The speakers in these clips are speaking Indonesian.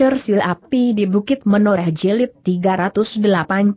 Cersil api di Bukit Menoreh Jelit 381.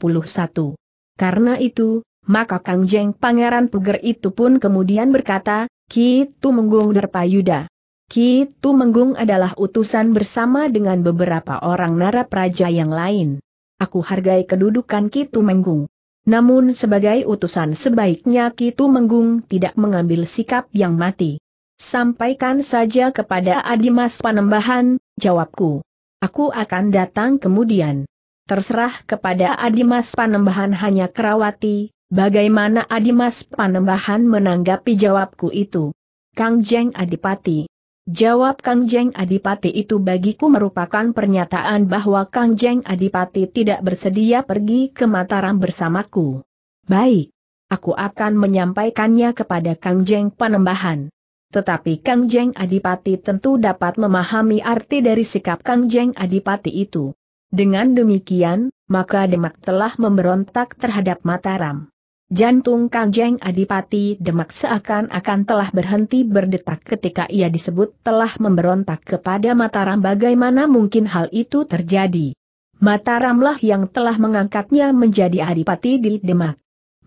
Karena itu, maka Kang Jeng Pangeran Puger itu pun kemudian berkata, Kitu Menggung Derpayuda. Kitu Menggung adalah utusan bersama dengan beberapa orang narapraja yang lain. Aku hargai kedudukan Kitu Menggung. Namun sebagai utusan sebaiknya Kitu Menggung tidak mengambil sikap yang mati. Sampaikan saja kepada Adimas Panembahan, jawabku. Aku akan datang kemudian. Terserah kepada Adimas Panembahan hanya Kerawati, bagaimana Adimas Panembahan menanggapi jawabku itu. Kang Jeng Adipati. Jawab Kang Jeng Adipati itu bagiku merupakan pernyataan bahwa Kang Jeng Adipati tidak bersedia pergi ke Mataram bersamaku. Baik. Aku akan menyampaikannya kepada Kang Jeng Panembahan. Tetapi Kang Jeng Adipati tentu dapat memahami arti dari sikap Kang Jeng Adipati itu. Dengan demikian, maka Demak telah memberontak terhadap Mataram. Jantung Kang Jeng Adipati Demak seakan-akan telah berhenti berdetak ketika ia disebut telah memberontak kepada Mataram bagaimana mungkin hal itu terjadi. Mataramlah yang telah mengangkatnya menjadi adipati di Demak.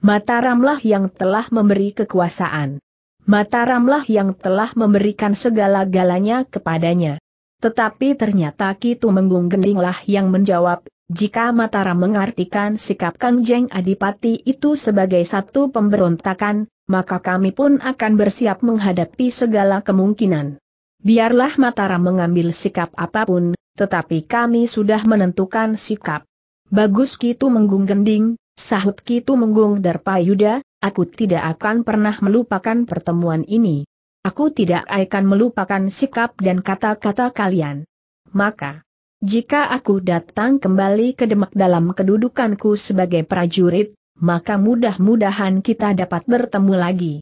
Mataramlah yang telah memberi kekuasaan. Mataramlah yang telah memberikan segala-galanya kepadanya. Tetapi ternyata Kitu Menggung yang menjawab, jika Mataram mengartikan sikap Kang Jeng Adipati itu sebagai satu pemberontakan, maka kami pun akan bersiap menghadapi segala kemungkinan. Biarlah Mataram mengambil sikap apapun, tetapi kami sudah menentukan sikap. Bagus Kitu Menggung Gending, sahut Kitu Menggung Darpayuda, Aku tidak akan pernah melupakan pertemuan ini. Aku tidak akan melupakan sikap dan kata-kata kalian. Maka, jika aku datang kembali ke Demak dalam kedudukanku sebagai prajurit, maka mudah-mudahan kita dapat bertemu lagi.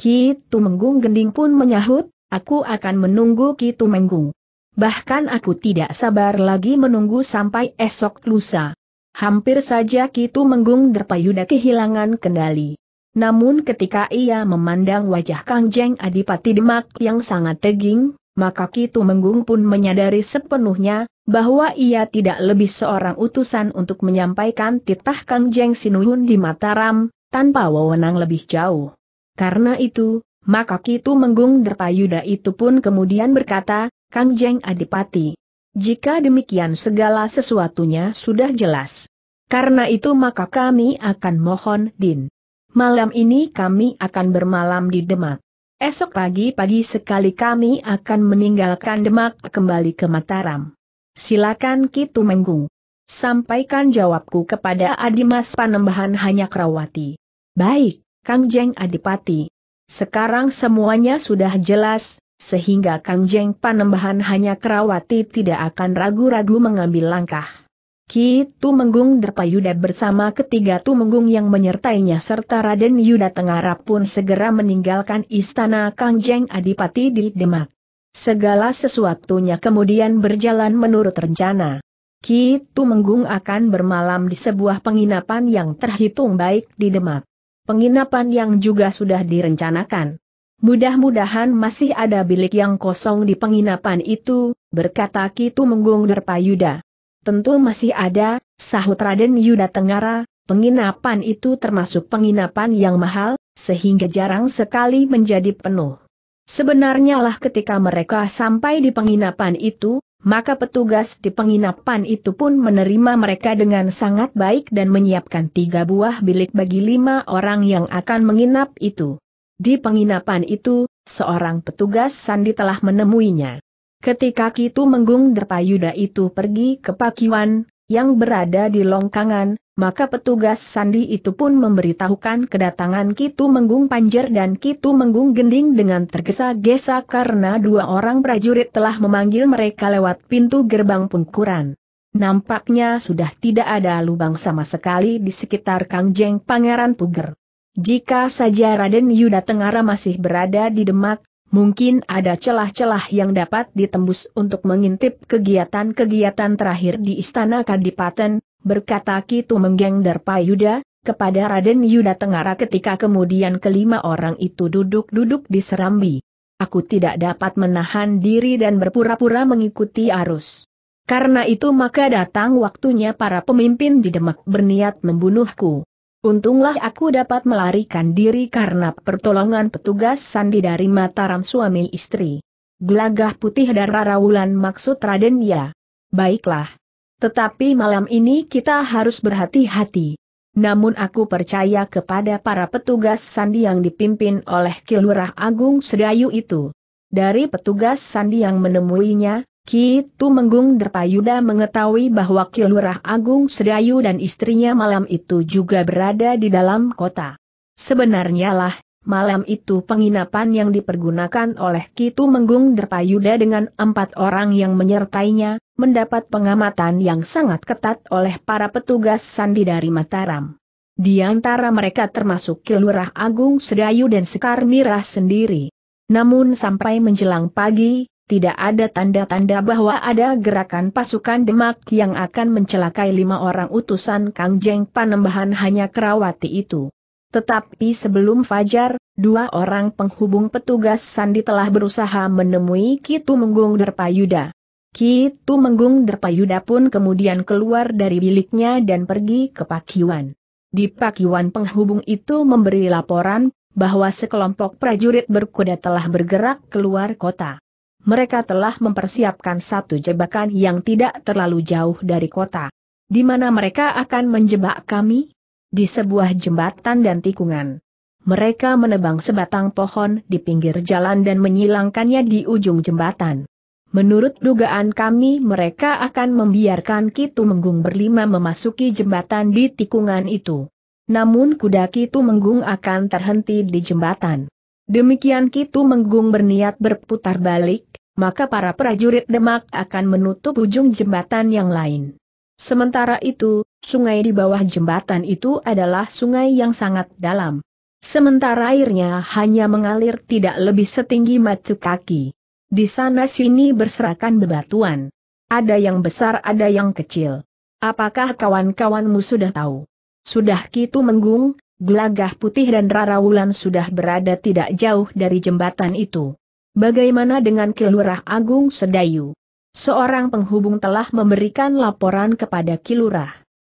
Ki Tumenggung Gending pun menyahut, aku akan menunggu Ki Tumenggung. Bahkan aku tidak sabar lagi menunggu sampai esok lusa. Hampir saja Ki Tumenggung Derpayuda kehilangan kendali. Namun ketika ia memandang wajah Kang Jeng Adipati Demak yang sangat teging, maka Kitu Menggung pun menyadari sepenuhnya, bahwa ia tidak lebih seorang utusan untuk menyampaikan titah Kang Jeng Sinuhun di Mataram, tanpa wewenang lebih jauh. Karena itu, maka Kitu Menggung Derpayuda itu pun kemudian berkata, Kang Jeng Adipati. Jika demikian segala sesuatunya sudah jelas. Karena itu maka kami akan mohon Din Malam ini kami akan bermalam di Demak. Esok pagi-pagi sekali kami akan meninggalkan Demak kembali ke Mataram. Silakan Kitu Menggung. Sampaikan jawabku kepada Adimas Panembahan hanya Krawati. Baik, Kang Jeng Adipati. Sekarang semuanya sudah jelas, sehingga Kang Jeng Panembahan hanya Krawati tidak akan ragu-ragu mengambil langkah. Ki Tumenggung Derpayuda bersama ketiga Tumenggung yang menyertainya serta Raden Yuda Tengara pun segera meninggalkan istana Kangjeng Adipati di Demak. Segala sesuatunya kemudian berjalan menurut rencana. Ki Tumenggung akan bermalam di sebuah penginapan yang terhitung baik di Demak. Penginapan yang juga sudah direncanakan. Mudah-mudahan masih ada bilik yang kosong di penginapan itu, berkata Ki Tumenggung Derpayuda. Tentu masih ada, sahut Raden Yuda Tenggara, penginapan itu termasuk penginapan yang mahal, sehingga jarang sekali menjadi penuh. Sebenarnya lah ketika mereka sampai di penginapan itu, maka petugas di penginapan itu pun menerima mereka dengan sangat baik dan menyiapkan tiga buah bilik bagi lima orang yang akan menginap itu. Di penginapan itu, seorang petugas sandi telah menemuinya. Ketika Kitu Menggung Derpayuda itu pergi ke Pakiwan, yang berada di Longkangan, maka petugas Sandi itu pun memberitahukan kedatangan Kitu Menggung Panjer dan Kitu Menggung Gending dengan tergesa-gesa karena dua orang prajurit telah memanggil mereka lewat pintu gerbang pungkuran. Nampaknya sudah tidak ada lubang sama sekali di sekitar kangjeng Pangeran Puger. Jika saja Raden Yuda Tengara masih berada di Demak, mungkin ada celah-celah yang dapat ditembus untuk mengintip kegiatan-kegiatan terakhir di Istana Kadipaten, berkata Kitu Menggeng Payuda kepada Raden Yuda Tengara ketika kemudian kelima orang itu duduk-duduk di Serambi. Aku tidak dapat menahan diri dan berpura-pura mengikuti arus. Karena itu maka datang waktunya para pemimpin di Demak berniat membunuhku. Untunglah aku dapat melarikan diri karena pertolongan petugas sandi dari Mataram suami istri. Gelagah putih darah rawulan maksud Raden ya. Baiklah. Tetapi malam ini kita harus berhati-hati. Namun aku percaya kepada para petugas sandi yang dipimpin oleh Kilurah Agung Sedayu itu. Dari petugas sandi yang menemuinya, Kitu Menggung Derpayuda mengetahui bahwa Kilurah Agung Sedayu dan istrinya malam itu juga berada di dalam kota. Sebenarnya lah, malam itu penginapan yang dipergunakan oleh Kitu Menggung Derpayuda dengan empat orang yang menyertainya, mendapat pengamatan yang sangat ketat oleh para petugas sandi dari Mataram. Di antara mereka termasuk Kilurah Agung Sedayu dan Sekar Mirah sendiri. Namun sampai menjelang pagi, tidak ada tanda-tanda bahwa ada gerakan pasukan Demak yang akan mencelakai lima orang utusan Kang Jeng Panembahan hanya Kerawati itu. Tetapi sebelum fajar, dua orang penghubung petugas Sandi telah berusaha menemui Kitu Menggung Derpayuda. Kitu Menggung Derpayuda pun kemudian keluar dari biliknya dan pergi ke Pakiwan. Di Pakiwan penghubung itu memberi laporan bahwa sekelompok prajurit berkuda telah bergerak keluar kota mereka telah mempersiapkan satu jebakan yang tidak terlalu jauh dari kota. Di mana mereka akan menjebak kami? Di sebuah jembatan dan tikungan. Mereka menebang sebatang pohon di pinggir jalan dan menyilangkannya di ujung jembatan. Menurut dugaan kami mereka akan membiarkan Kitu Menggung berlima memasuki jembatan di tikungan itu. Namun kuda Kitu Menggung akan terhenti di jembatan. Demikian Kitu Menggung berniat berputar balik, maka para prajurit Demak akan menutup ujung jembatan yang lain. Sementara itu, sungai di bawah jembatan itu adalah sungai yang sangat dalam. Sementara airnya hanya mengalir tidak lebih setinggi macu kaki. Di sana-sini berserakan bebatuan. Ada yang besar ada yang kecil. Apakah kawan-kawanmu sudah tahu? Sudah Kitu Menggung, Gelagah Putih dan Rara Wulan sudah berada tidak jauh dari jembatan itu. Bagaimana dengan Kilurah Agung Sedayu? Seorang penghubung telah memberikan laporan kepada Kilurah.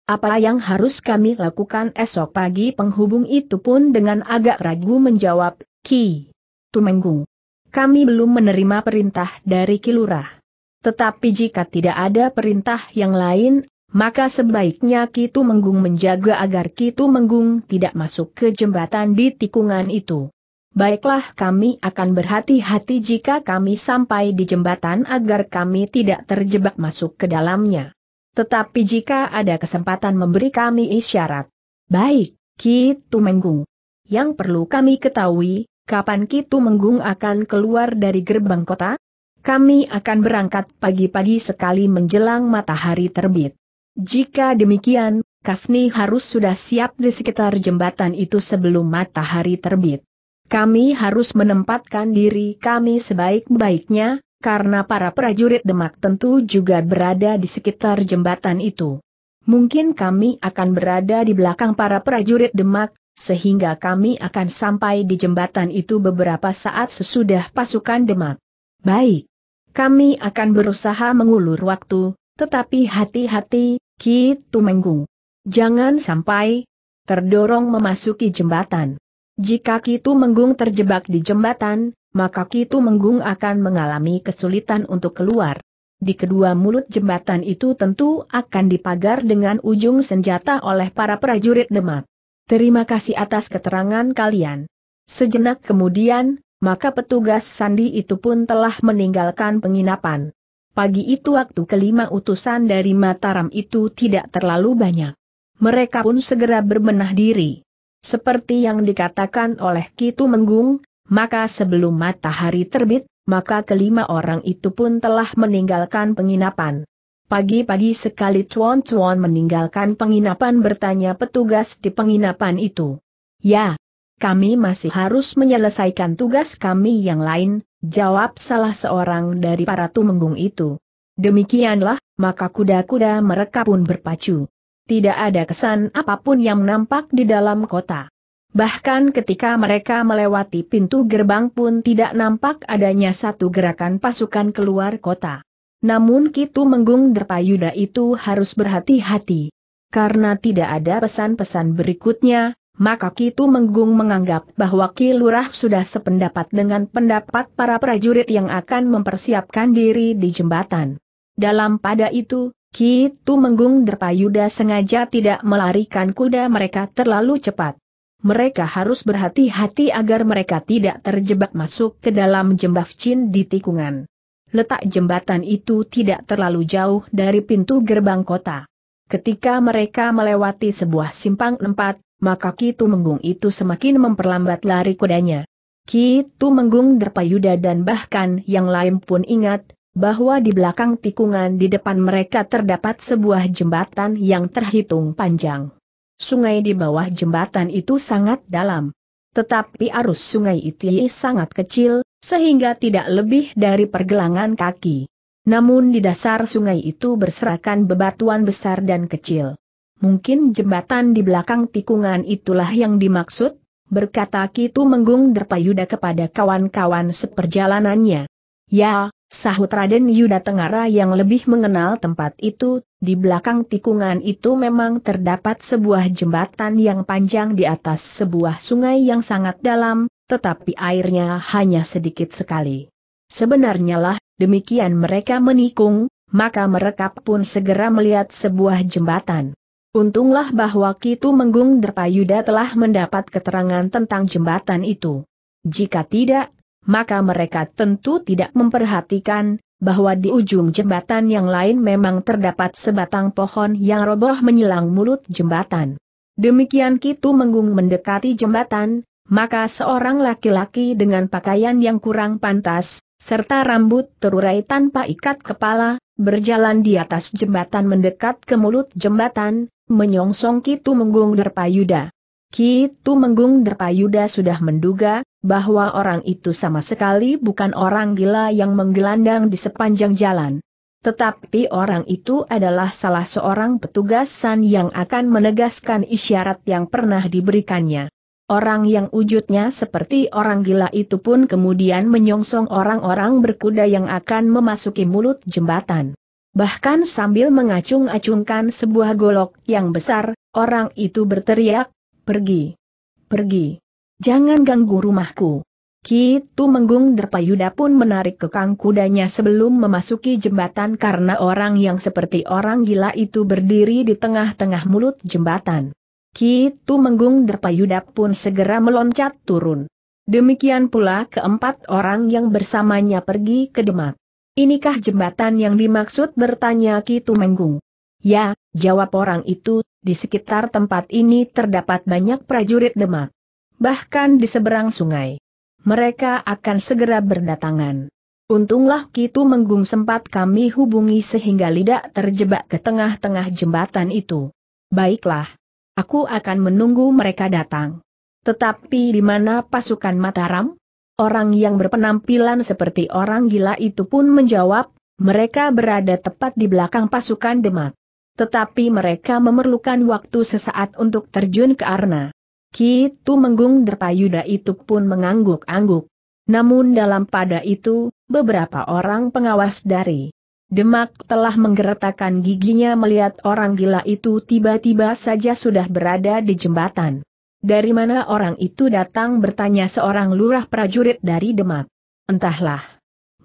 Apa yang harus kami lakukan esok pagi penghubung itu pun dengan agak ragu menjawab, Ki. Tumenggung. Kami belum menerima perintah dari Kilurah. Tetapi jika tidak ada perintah yang lain, maka sebaiknya Kitu Menggung menjaga agar Kitu Menggung tidak masuk ke jembatan di tikungan itu. Baiklah kami akan berhati-hati jika kami sampai di jembatan agar kami tidak terjebak masuk ke dalamnya. Tetapi jika ada kesempatan memberi kami isyarat. Baik, Kitu Menggung. Yang perlu kami ketahui, kapan Kitu Menggung akan keluar dari gerbang kota? Kami akan berangkat pagi-pagi sekali menjelang matahari terbit. Jika demikian, Kafni harus sudah siap di sekitar jembatan itu sebelum matahari terbit. Kami harus menempatkan diri kami sebaik-baiknya, karena para prajurit Demak tentu juga berada di sekitar jembatan itu. Mungkin kami akan berada di belakang para prajurit Demak, sehingga kami akan sampai di jembatan itu beberapa saat sesudah pasukan Demak. Baik. Kami akan berusaha mengulur waktu, tetapi hati-hati, Ki Tumenggung. Jangan sampai terdorong memasuki jembatan. Jika Ki Tumenggung terjebak di jembatan, maka Ki Tumenggung akan mengalami kesulitan untuk keluar. Di kedua mulut jembatan itu tentu akan dipagar dengan ujung senjata oleh para prajurit Demak. Terima kasih atas keterangan kalian. Sejenak kemudian, maka petugas sandi itu pun telah meninggalkan penginapan. Pagi itu waktu kelima utusan dari Mataram itu tidak terlalu banyak. Mereka pun segera berbenah diri. Seperti yang dikatakan oleh Kitu Menggung, maka sebelum matahari terbit, maka kelima orang itu pun telah meninggalkan penginapan. Pagi-pagi sekali cuan-cuan meninggalkan penginapan bertanya petugas di penginapan itu. Ya, kami masih harus menyelesaikan tugas kami yang lain, jawab salah seorang dari para tumenggung itu. Demikianlah, maka kuda-kuda mereka pun berpacu. Tidak ada kesan apapun yang nampak di dalam kota. Bahkan ketika mereka melewati pintu gerbang pun tidak nampak adanya satu gerakan pasukan keluar kota. Namun Kitu Menggung Derpayuda itu harus berhati-hati. Karena tidak ada pesan-pesan berikutnya, maka Kitu Menggung menganggap bahwa Ki Lurah sudah sependapat dengan pendapat para prajurit yang akan mempersiapkan diri di jembatan. Dalam pada itu, Kitu Menggung Derpayuda sengaja tidak melarikan kuda mereka terlalu cepat. Mereka harus berhati-hati agar mereka tidak terjebak masuk ke dalam jembatan di tikungan. Letak jembatan itu tidak terlalu jauh dari pintu gerbang kota. Ketika mereka melewati sebuah simpang empat, maka Ki Tumenggung itu semakin memperlambat lari kudanya. Ki Tumenggung Derpayuda dan bahkan yang lain pun ingat, bahwa di belakang tikungan di depan mereka terdapat sebuah jembatan yang terhitung panjang. Sungai di bawah jembatan itu sangat dalam. Tetapi arus sungai itu sangat kecil, sehingga tidak lebih dari pergelangan kaki. Namun di dasar sungai itu berserakan bebatuan besar dan kecil mungkin jembatan di belakang tikungan itulah yang dimaksud, berkata Kitu Menggung Derpayuda kepada kawan-kawan seperjalanannya. Ya, sahut Raden Yuda Tengara yang lebih mengenal tempat itu, di belakang tikungan itu memang terdapat sebuah jembatan yang panjang di atas sebuah sungai yang sangat dalam, tetapi airnya hanya sedikit sekali. Sebenarnya lah, demikian mereka menikung, maka mereka pun segera melihat sebuah jembatan. Untunglah bahwa Kitu Menggung Derpayuda telah mendapat keterangan tentang jembatan itu. Jika tidak, maka mereka tentu tidak memperhatikan bahwa di ujung jembatan yang lain memang terdapat sebatang pohon yang roboh menyilang mulut jembatan. Demikian Kitu Menggung mendekati jembatan, maka seorang laki-laki dengan pakaian yang kurang pantas, serta rambut terurai tanpa ikat kepala, Berjalan di atas jembatan mendekat ke mulut jembatan, menyongsong Kitu Menggung Derpayuda. Kitu Menggung Derpayuda sudah menduga, bahwa orang itu sama sekali bukan orang gila yang menggelandang di sepanjang jalan. Tetapi orang itu adalah salah seorang petugasan yang akan menegaskan isyarat yang pernah diberikannya. Orang yang wujudnya seperti orang gila itu pun kemudian menyongsong orang-orang berkuda yang akan memasuki mulut jembatan. Bahkan sambil mengacung-acungkan sebuah golok yang besar, orang itu berteriak, pergi, pergi, jangan ganggu rumahku. Kitu Menggung Derpayuda pun menarik kekang kudanya sebelum memasuki jembatan karena orang yang seperti orang gila itu berdiri di tengah-tengah mulut jembatan. Ki Menggung Derpayuda pun segera meloncat turun. Demikian pula keempat orang yang bersamanya pergi ke Demak. Inikah jembatan yang dimaksud bertanya Ki Menggung? Ya, jawab orang itu, di sekitar tempat ini terdapat banyak prajurit Demak. Bahkan di seberang sungai. Mereka akan segera berdatangan. Untunglah Ki Menggung sempat kami hubungi sehingga lidak terjebak ke tengah-tengah jembatan itu. Baiklah, Aku akan menunggu mereka datang. Tetapi di mana pasukan Mataram? Orang yang berpenampilan seperti orang gila itu pun menjawab, mereka berada tepat di belakang pasukan Demak. Tetapi mereka memerlukan waktu sesaat untuk terjun ke Arna. Kitu Menggung Derpayuda itu pun mengangguk-angguk. Namun dalam pada itu, beberapa orang pengawas dari Demak telah menggeretakkan giginya melihat orang gila itu tiba-tiba saja sudah berada di jembatan. Dari mana orang itu datang bertanya seorang lurah prajurit dari Demak. Entahlah.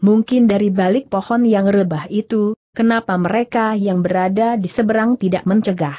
Mungkin dari balik pohon yang rebah itu, kenapa mereka yang berada di seberang tidak mencegah.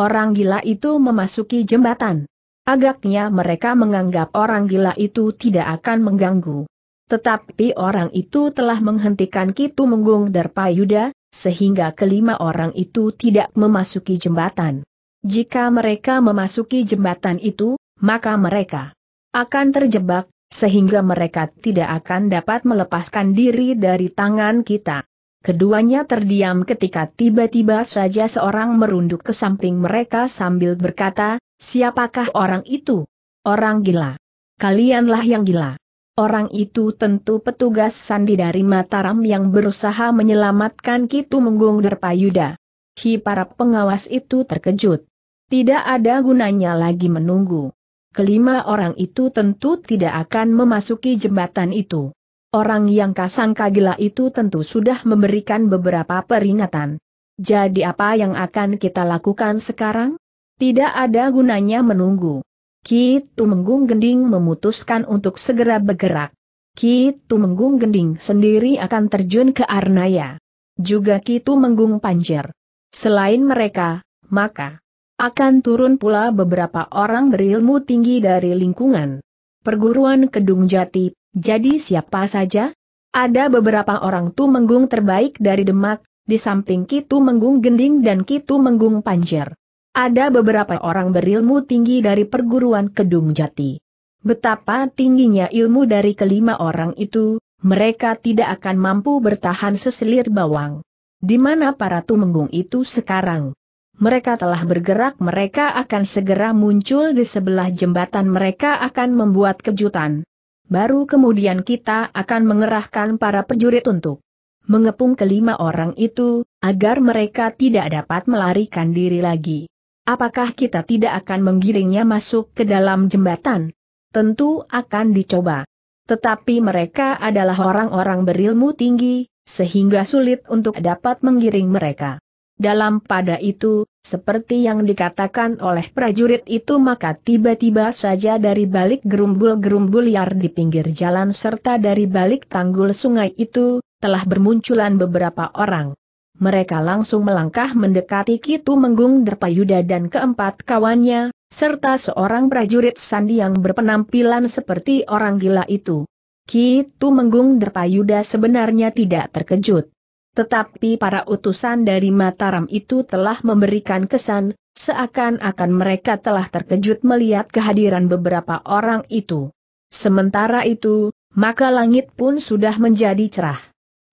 Orang gila itu memasuki jembatan. Agaknya mereka menganggap orang gila itu tidak akan mengganggu. Tetapi orang itu telah menghentikan Kitu Menggung Darpayuda, sehingga kelima orang itu tidak memasuki jembatan. Jika mereka memasuki jembatan itu, maka mereka akan terjebak, sehingga mereka tidak akan dapat melepaskan diri dari tangan kita. Keduanya terdiam ketika tiba-tiba saja seorang merunduk ke samping mereka sambil berkata, siapakah orang itu? Orang gila. Kalianlah yang gila. Orang itu tentu petugas sandi dari Mataram yang berusaha menyelamatkan Kitu Menggung Derpayuda. Hi para pengawas itu terkejut. Tidak ada gunanya lagi menunggu. Kelima orang itu tentu tidak akan memasuki jembatan itu. Orang yang kasang gila itu tentu sudah memberikan beberapa peringatan. Jadi apa yang akan kita lakukan sekarang? Tidak ada gunanya menunggu. Ki Tumenggung Gending memutuskan untuk segera bergerak. Ki Tumenggung Gending sendiri akan terjun ke Arnaya. Juga Ki Tumenggung Panjer. Selain mereka, maka akan turun pula beberapa orang berilmu tinggi dari lingkungan perguruan Kedung Jati, jadi siapa saja? Ada beberapa orang Tumenggung terbaik dari Demak, di samping Kitu Menggung Gending dan Kitu Menggung Panjer. Ada beberapa orang berilmu tinggi dari perguruan Kedung Jati. Betapa tingginya ilmu dari kelima orang itu, mereka tidak akan mampu bertahan seselir bawang. Di mana para tumenggung itu sekarang? Mereka telah bergerak mereka akan segera muncul di sebelah jembatan mereka akan membuat kejutan. Baru kemudian kita akan mengerahkan para prajurit untuk mengepung kelima orang itu, agar mereka tidak dapat melarikan diri lagi. Apakah kita tidak akan menggiringnya masuk ke dalam jembatan? Tentu akan dicoba. Tetapi mereka adalah orang-orang berilmu tinggi, sehingga sulit untuk dapat menggiring mereka. Dalam pada itu, seperti yang dikatakan oleh prajurit itu maka tiba-tiba saja dari balik gerumbul-gerumbul liar di pinggir jalan serta dari balik tanggul sungai itu, telah bermunculan beberapa orang mereka langsung melangkah mendekati Kitu Menggung Derpayuda dan keempat kawannya, serta seorang prajurit sandi yang berpenampilan seperti orang gila itu. Kitu Menggung Derpayuda sebenarnya tidak terkejut. Tetapi para utusan dari Mataram itu telah memberikan kesan, seakan-akan mereka telah terkejut melihat kehadiran beberapa orang itu. Sementara itu, maka langit pun sudah menjadi cerah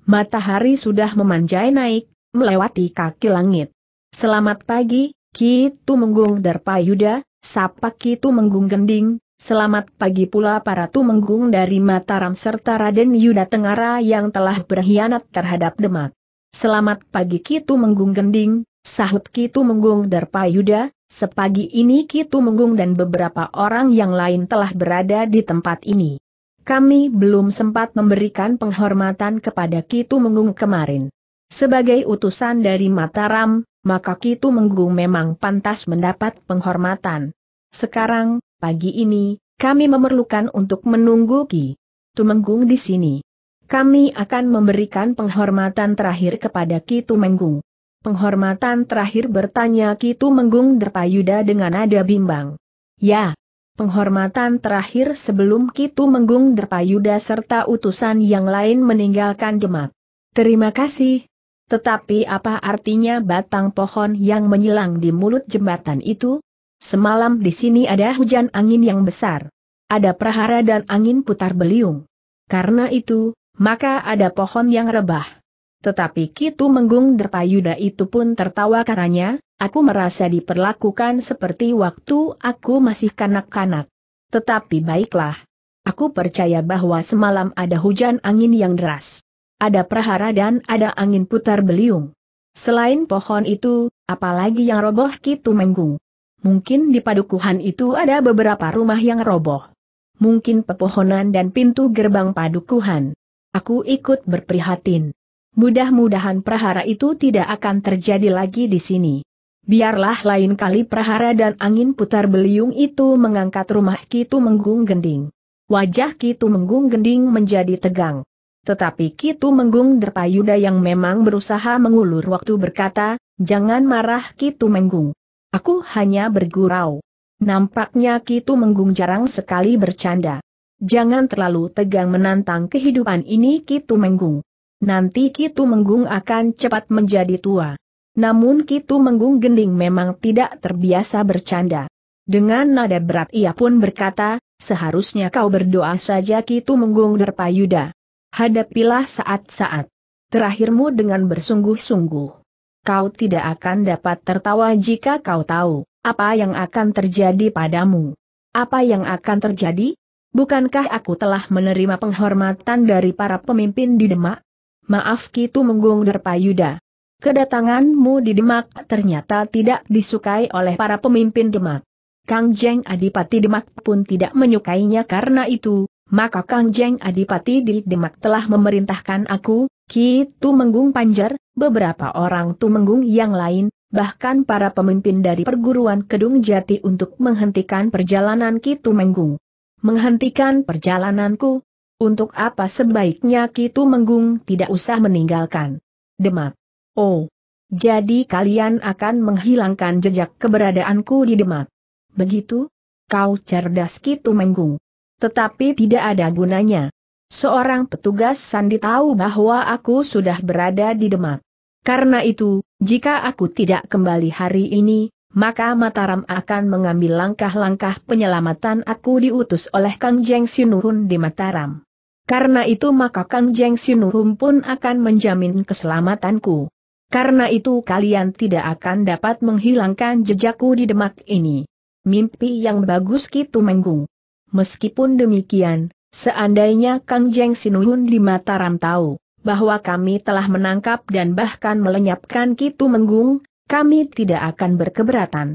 matahari sudah memanjai naik, melewati kaki langit. Selamat pagi, Kitu Menggung Darpayuda, sapa Kitu Menggung Gending, selamat pagi pula para Tumenggung dari Mataram serta Raden Yuda Tengara yang telah berkhianat terhadap Demak. Selamat pagi Kitu Menggung Gending, sahut Kitu Menggung Darpayuda, sepagi ini Kitu Menggung dan beberapa orang yang lain telah berada di tempat ini. Kami belum sempat memberikan penghormatan kepada Kitu Menggung kemarin. Sebagai utusan dari Mataram, maka Kitu Menggung memang pantas mendapat penghormatan. Sekarang, pagi ini, kami memerlukan untuk menunggu Ki Tumenggung di sini. Kami akan memberikan penghormatan terakhir kepada Ki Tumenggung. Penghormatan terakhir bertanya Ki Tumenggung Derpayuda dengan nada bimbang. Ya, Penghormatan terakhir sebelum Kitu Menggung Derpayuda serta utusan yang lain meninggalkan Demak. Terima kasih. Tetapi apa artinya batang pohon yang menyilang di mulut jembatan itu? Semalam di sini ada hujan angin yang besar. Ada prahara dan angin putar beliung. Karena itu, maka ada pohon yang rebah. Tetapi Kitu Menggung Derpayuda itu pun tertawa katanya, aku merasa diperlakukan seperti waktu aku masih kanak-kanak. Tetapi baiklah. Aku percaya bahwa semalam ada hujan angin yang deras. Ada prahara dan ada angin putar beliung. Selain pohon itu, apalagi yang roboh Kitu Menggung. Mungkin di padukuhan itu ada beberapa rumah yang roboh. Mungkin pepohonan dan pintu gerbang padukuhan. Aku ikut berprihatin. Mudah-mudahan prahara itu tidak akan terjadi lagi di sini. Biarlah lain kali prahara dan angin putar beliung itu mengangkat rumah Kitu Menggung Gending. Wajah Kitu Menggung Gending menjadi tegang. Tetapi Kitu Menggung Derpayuda yang memang berusaha mengulur waktu berkata, jangan marah Kitu Menggung. Aku hanya bergurau. Nampaknya Kitu Menggung jarang sekali bercanda. Jangan terlalu tegang menantang kehidupan ini Kitu Menggung nanti Kitu Menggung akan cepat menjadi tua. Namun Kitu Menggung Gending memang tidak terbiasa bercanda. Dengan nada berat ia pun berkata, seharusnya kau berdoa saja Kitu Menggung Derpayuda. Hadapilah saat-saat terakhirmu dengan bersungguh-sungguh. Kau tidak akan dapat tertawa jika kau tahu apa yang akan terjadi padamu. Apa yang akan terjadi? Bukankah aku telah menerima penghormatan dari para pemimpin di Demak? Maaf Kitu Menggung Derpayuda. Kedatanganmu di Demak ternyata tidak disukai oleh para pemimpin Demak. Kang Jeng Adipati Demak pun tidak menyukainya karena itu, maka Kang Jeng Adipati di Demak telah memerintahkan aku, Ki Menggung Panjar, beberapa orang Tumenggung yang lain, bahkan para pemimpin dari perguruan Kedung Jati untuk menghentikan perjalanan Ki Menggung. Menghentikan perjalananku, untuk apa sebaiknya Kitu Menggung tidak usah meninggalkan? Demak. Oh. Jadi kalian akan menghilangkan jejak keberadaanku di Demak. Begitu? Kau cerdas Kitu Menggung. Tetapi tidak ada gunanya. Seorang petugas sandi tahu bahwa aku sudah berada di Demak. Karena itu, jika aku tidak kembali hari ini, maka Mataram akan mengambil langkah-langkah penyelamatan aku diutus oleh Kang Jeng Sinuhun di Mataram. Karena itu maka Kang Jeng Sinuhum pun akan menjamin keselamatanku. Karena itu kalian tidak akan dapat menghilangkan jejakku di demak ini. Mimpi yang bagus kita Menggung. Meskipun demikian, seandainya Kang Jeng Sinuhun di Mataram tahu bahwa kami telah menangkap dan bahkan melenyapkan Kitu Menggung, kami tidak akan berkeberatan.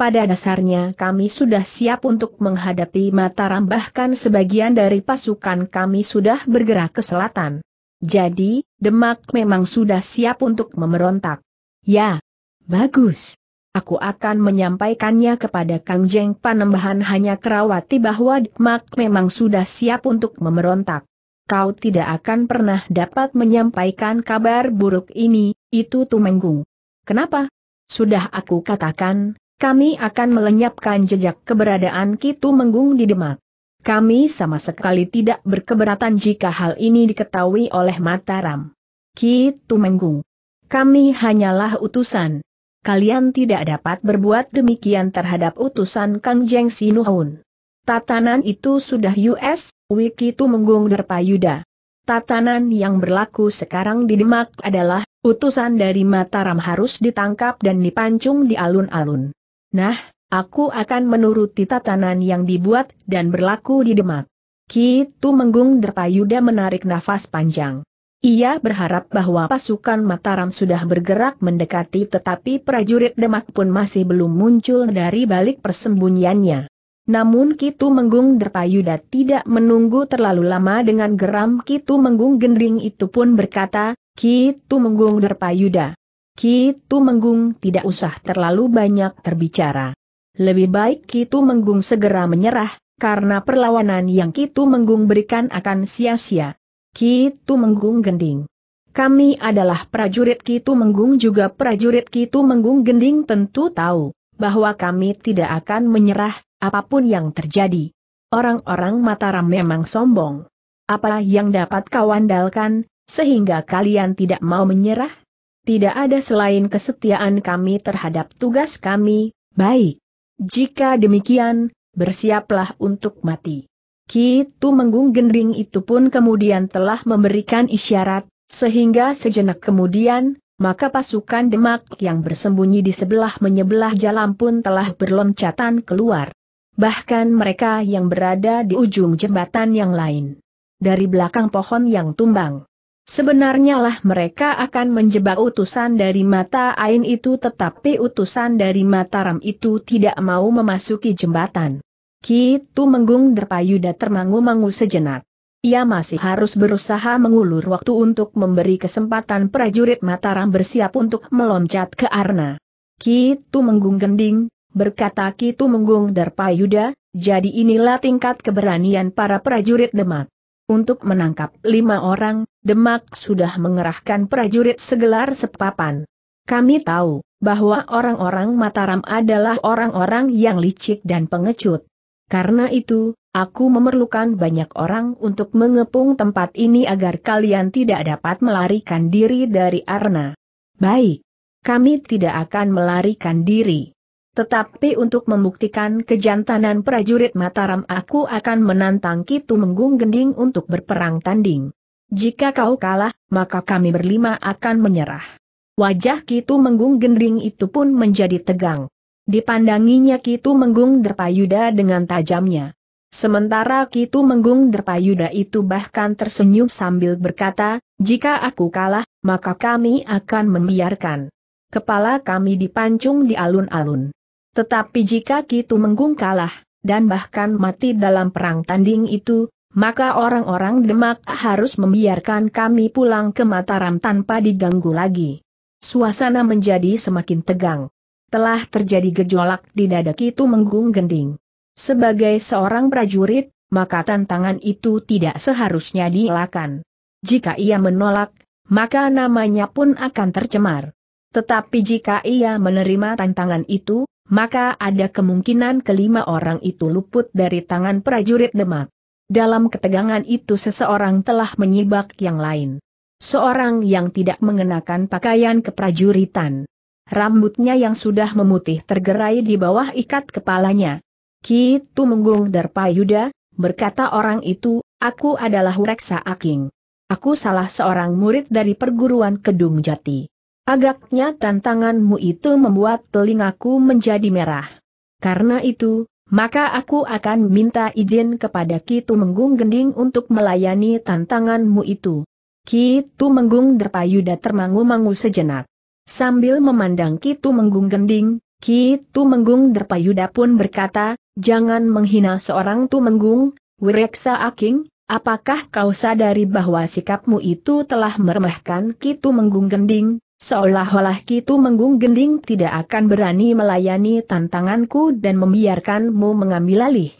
Pada dasarnya kami sudah siap untuk menghadapi Mataram bahkan sebagian dari pasukan kami sudah bergerak ke selatan. Jadi, Demak memang sudah siap untuk memberontak. Ya, bagus. Aku akan menyampaikannya kepada Kang Jeng Panembahan hanya kerawati bahwa Demak memang sudah siap untuk memberontak. Kau tidak akan pernah dapat menyampaikan kabar buruk ini, itu Tumenggung. Kenapa? Sudah aku katakan, kami akan melenyapkan jejak keberadaan Kitu Menggung di Demak. Kami sama sekali tidak berkeberatan jika hal ini diketahui oleh Mataram. Kitu Menggung. Kami hanyalah utusan. Kalian tidak dapat berbuat demikian terhadap utusan Kang Jeng Sinuhun. Tatanan itu sudah US, Wiki Wikitu Menggung Derpayuda. Tatanan yang berlaku sekarang di Demak adalah Utusan dari Mataram harus ditangkap dan dipancung di alun-alun. Nah, aku akan menuruti tatanan yang dibuat dan berlaku di Demak. Ki Menggung Derpayuda menarik nafas panjang. Ia berharap bahwa pasukan Mataram sudah bergerak mendekati tetapi prajurit Demak pun masih belum muncul dari balik persembunyiannya. Namun Kitu Menggung Derpayuda tidak menunggu terlalu lama dengan geram Kitu Menggung Gendring itu pun berkata, Kitu Menggung Derpayuda, Ki Menggung tidak usah terlalu banyak terbicara. Lebih baik Ki Menggung segera menyerah, karena perlawanan yang Ki Menggung berikan akan sia-sia. Ki Menggung gending. Kami adalah prajurit Ki Menggung juga prajurit Ki Menggung gending tentu tahu bahwa kami tidak akan menyerah, apapun yang terjadi. Orang-orang Mataram memang sombong. Apa yang dapat kau andalkan, sehingga kalian tidak mau menyerah? Tidak ada selain kesetiaan kami terhadap tugas kami, baik. Jika demikian, bersiaplah untuk mati. Kitu Menggung itu pun kemudian telah memberikan isyarat, sehingga sejenak kemudian, maka pasukan Demak yang bersembunyi di sebelah menyebelah jalan pun telah berloncatan keluar. Bahkan mereka yang berada di ujung jembatan yang lain. Dari belakang pohon yang tumbang, Sebenarnya lah mereka akan menjebak utusan dari mata Ain itu tetapi utusan dari Mataram itu tidak mau memasuki jembatan. Kitu Menggung Derpayuda termangu-mangu sejenak. Ia masih harus berusaha mengulur waktu untuk memberi kesempatan prajurit Mataram bersiap untuk meloncat ke Arna. Kitu Menggung Gending, berkata Kitu Menggung Derpayuda, jadi inilah tingkat keberanian para prajurit Demak. Untuk menangkap lima orang, Demak sudah mengerahkan prajurit segelar sepapan. Kami tahu bahwa orang-orang Mataram adalah orang-orang yang licik dan pengecut. Karena itu, aku memerlukan banyak orang untuk mengepung tempat ini agar kalian tidak dapat melarikan diri dari Arna. Baik. Kami tidak akan melarikan diri. Tetapi untuk membuktikan kejantanan prajurit Mataram aku akan menantang Kitu Menggung Gending untuk berperang tanding. Jika kau kalah, maka kami berlima akan menyerah. Wajah Kitu Menggung Gendring itu pun menjadi tegang. Dipandanginya Kitu Menggung Derpayuda dengan tajamnya. Sementara Kitu Menggung Derpayuda itu bahkan tersenyum sambil berkata, jika aku kalah, maka kami akan membiarkan. Kepala kami dipancung di alun-alun. Tetapi jika Kitu Menggung kalah, dan bahkan mati dalam perang tanding itu, maka orang-orang Demak harus membiarkan kami pulang ke Mataram tanpa diganggu lagi. Suasana menjadi semakin tegang. Telah terjadi gejolak di dada Kitu Menggung Gending. Sebagai seorang prajurit, maka tantangan itu tidak seharusnya dielakkan. Jika ia menolak, maka namanya pun akan tercemar. Tetapi jika ia menerima tantangan itu, maka ada kemungkinan kelima orang itu luput dari tangan prajurit Demak. Dalam ketegangan itu seseorang telah menyibak yang lain. Seorang yang tidak mengenakan pakaian keprajuritan. Rambutnya yang sudah memutih tergerai di bawah ikat kepalanya. Kitu menggung Darpayuda, berkata orang itu, aku adalah Reksa Aking. Aku salah seorang murid dari perguruan Kedung Jati. Agaknya tantanganmu itu membuat telingaku menjadi merah. Karena itu, maka aku akan minta izin kepada Ki Tumenggung Gending untuk melayani tantanganmu itu. Ki Tumenggung Derpayuda termangu-mangu sejenak. Sambil memandang Ki Tumenggung Gending, Ki Tumenggung Derpayuda pun berkata, jangan menghina seorang Tumenggung, Wireksa Aking, apakah kau sadari bahwa sikapmu itu telah meremehkan Ki Tumenggung Gending, Seolah-olah Kitu Menggung Gending tidak akan berani melayani tantanganku dan membiarkanmu mengambil alih.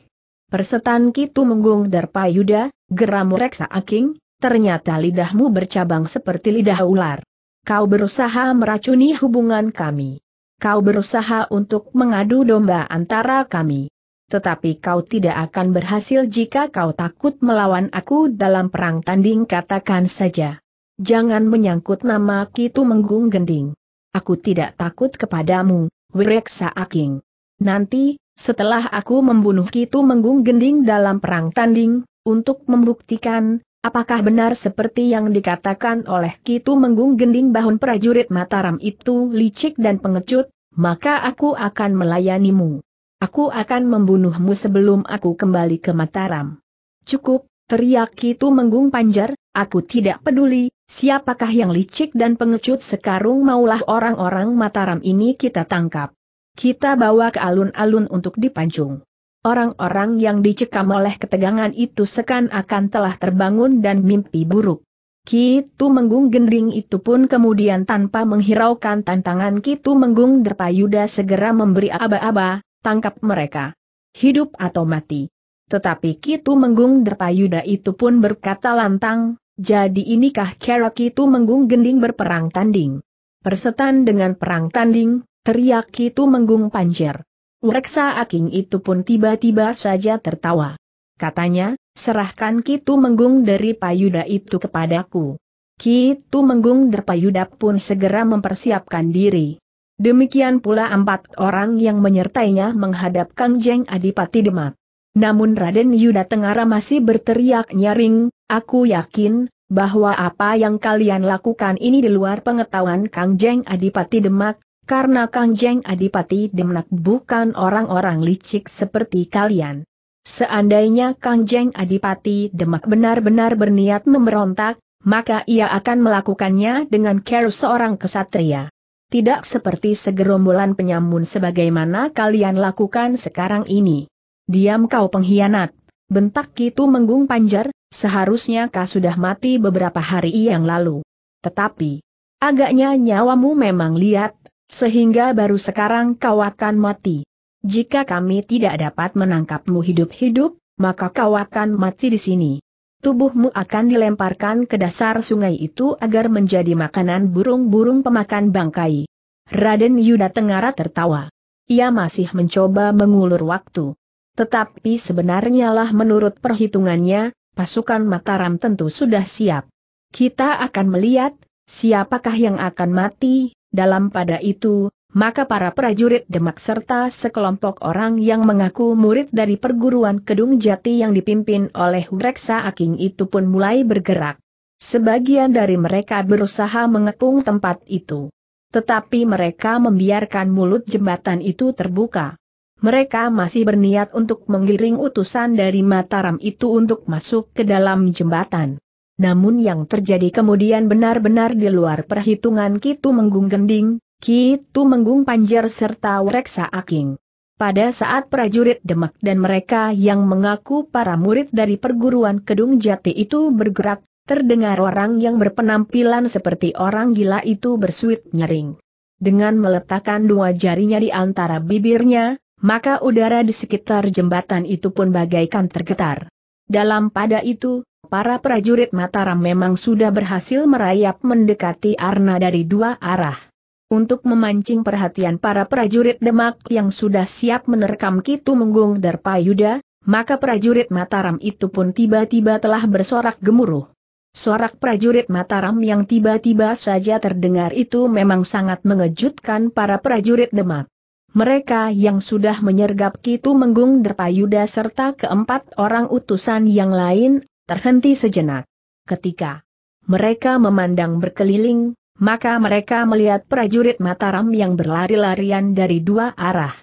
Persetan Kitu Menggung Darpayuda, geram reksa aking, ternyata lidahmu bercabang seperti lidah ular. Kau berusaha meracuni hubungan kami. Kau berusaha untuk mengadu domba antara kami. Tetapi kau tidak akan berhasil jika kau takut melawan aku dalam perang tanding katakan saja jangan menyangkut nama Kitu Menggung Gending. Aku tidak takut kepadamu, Wireksa Aking. Nanti, setelah aku membunuh Kitu Menggung Gending dalam perang tanding, untuk membuktikan, apakah benar seperti yang dikatakan oleh Kitu Menggung Gending bahun prajurit Mataram itu licik dan pengecut, maka aku akan melayanimu. Aku akan membunuhmu sebelum aku kembali ke Mataram. Cukup, teriak Kitu Menggung Panjar, aku tidak peduli, Siapakah yang licik dan pengecut sekarung maulah orang-orang Mataram ini kita tangkap. Kita bawa ke alun-alun untuk dipancung. Orang-orang yang dicekam oleh ketegangan itu sekan-akan telah terbangun dan mimpi buruk. Kitu Menggung Gendring itu pun kemudian tanpa menghiraukan tantangan Kitu Menggung Derpayuda segera memberi aba-aba, tangkap mereka. Hidup atau mati. Tetapi Kitu Menggung Derpayuda itu pun berkata lantang, jadi inikah Kerak itu menggung-gending berperang tanding? Persetan dengan perang tanding, teriak itu menggung panjer. Ureksa Aking itu pun tiba-tiba saja tertawa. Katanya, serahkan Kitu Menggung dari Payuda itu kepadaku. Kitu Menggung dari Payuda pun segera mempersiapkan diri. Demikian pula empat orang yang menyertainya menghadap Kang Jeng Adipati Demak. Namun Raden Yuda Tengara masih berteriak nyaring, Aku yakin, bahwa apa yang kalian lakukan ini di luar pengetahuan Kang Jeng Adipati Demak, karena Kang Jeng Adipati Demak bukan orang-orang licik seperti kalian. Seandainya Kang Jeng Adipati Demak benar-benar berniat memberontak, maka ia akan melakukannya dengan care seorang kesatria. Tidak seperti segerombolan penyamun sebagaimana kalian lakukan sekarang ini. Diam kau pengkhianat. Bentak Kitu Menggung Panjar, seharusnya kau sudah mati beberapa hari yang lalu. Tetapi, agaknya nyawamu memang lihat, sehingga baru sekarang kau akan mati. Jika kami tidak dapat menangkapmu hidup-hidup, maka kau akan mati di sini. Tubuhmu akan dilemparkan ke dasar sungai itu agar menjadi makanan burung-burung pemakan bangkai. Raden Yuda Tenggara tertawa. Ia masih mencoba mengulur waktu. Tetapi sebenarnya lah menurut perhitungannya, pasukan Mataram tentu sudah siap. Kita akan melihat, siapakah yang akan mati, dalam pada itu, maka para prajurit Demak serta sekelompok orang yang mengaku murid dari perguruan Kedung Jati yang dipimpin oleh Reksa Aking itu pun mulai bergerak. Sebagian dari mereka berusaha mengepung tempat itu. Tetapi mereka membiarkan mulut jembatan itu terbuka mereka masih berniat untuk menggiring utusan dari Mataram itu untuk masuk ke dalam jembatan. Namun yang terjadi kemudian benar-benar di luar perhitungan Kitu Menggung Gending, Kitu Menggung Panjar serta Wreksa Aking. Pada saat prajurit Demak dan mereka yang mengaku para murid dari perguruan Kedung Jati itu bergerak, terdengar orang yang berpenampilan seperti orang gila itu bersuit nyering Dengan meletakkan dua jarinya di antara bibirnya, maka udara di sekitar jembatan itu pun bagaikan tergetar. Dalam pada itu, para prajurit Mataram memang sudah berhasil merayap mendekati Arna dari dua arah. Untuk memancing perhatian para prajurit Demak yang sudah siap menerkam Kitu Menggung Darpayuda, maka prajurit Mataram itu pun tiba-tiba telah bersorak gemuruh. Sorak prajurit Mataram yang tiba-tiba saja terdengar itu memang sangat mengejutkan para prajurit Demak mereka yang sudah menyergap Kitu Menggung Derpayuda serta keempat orang utusan yang lain, terhenti sejenak. Ketika mereka memandang berkeliling, maka mereka melihat prajurit Mataram yang berlari-larian dari dua arah.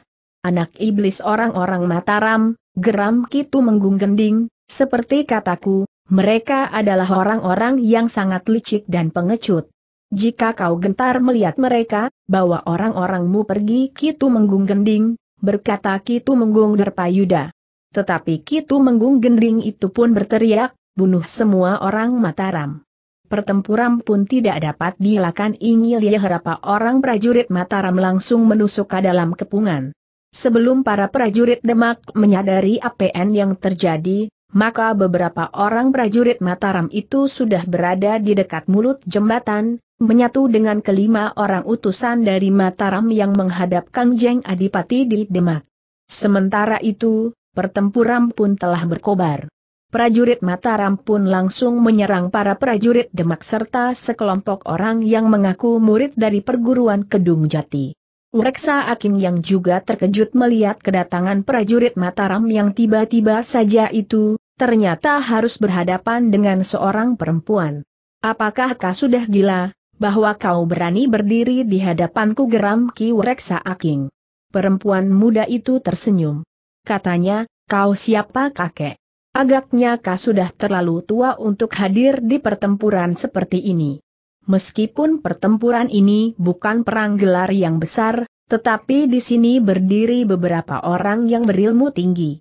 Anak iblis orang-orang Mataram, geram Kitu Menggung Gending, seperti kataku, mereka adalah orang-orang yang sangat licik dan pengecut. Jika kau gentar melihat mereka, bawa orang-orangmu pergi Kitu Menggung Gending, berkata Kitu Menggung Derpayuda. Tetapi Kitu Menggung Gending itu pun berteriak, bunuh semua orang Mataram. Pertempuran pun tidak dapat dilakukan Ingil berapa orang prajurit Mataram langsung menusuk ke dalam kepungan. Sebelum para prajurit Demak menyadari APN yang terjadi, maka beberapa orang prajurit Mataram itu sudah berada di dekat mulut jembatan, menyatu dengan kelima orang utusan dari Mataram yang menghadap Kangjeng Adipati di Demak. Sementara itu, pertempuran pun telah berkobar. Prajurit Mataram pun langsung menyerang para prajurit Demak serta sekelompok orang yang mengaku murid dari perguruan Kedung Jati. Ureksa Aking yang juga terkejut melihat kedatangan prajurit Mataram yang tiba-tiba saja itu, ternyata harus berhadapan dengan seorang perempuan. Apakah kau sudah gila, bahwa kau berani berdiri di hadapanku geram Ki Reksa Aking. Perempuan muda itu tersenyum. Katanya, kau siapa kakek? Agaknya kau sudah terlalu tua untuk hadir di pertempuran seperti ini. Meskipun pertempuran ini bukan perang gelar yang besar, tetapi di sini berdiri beberapa orang yang berilmu tinggi.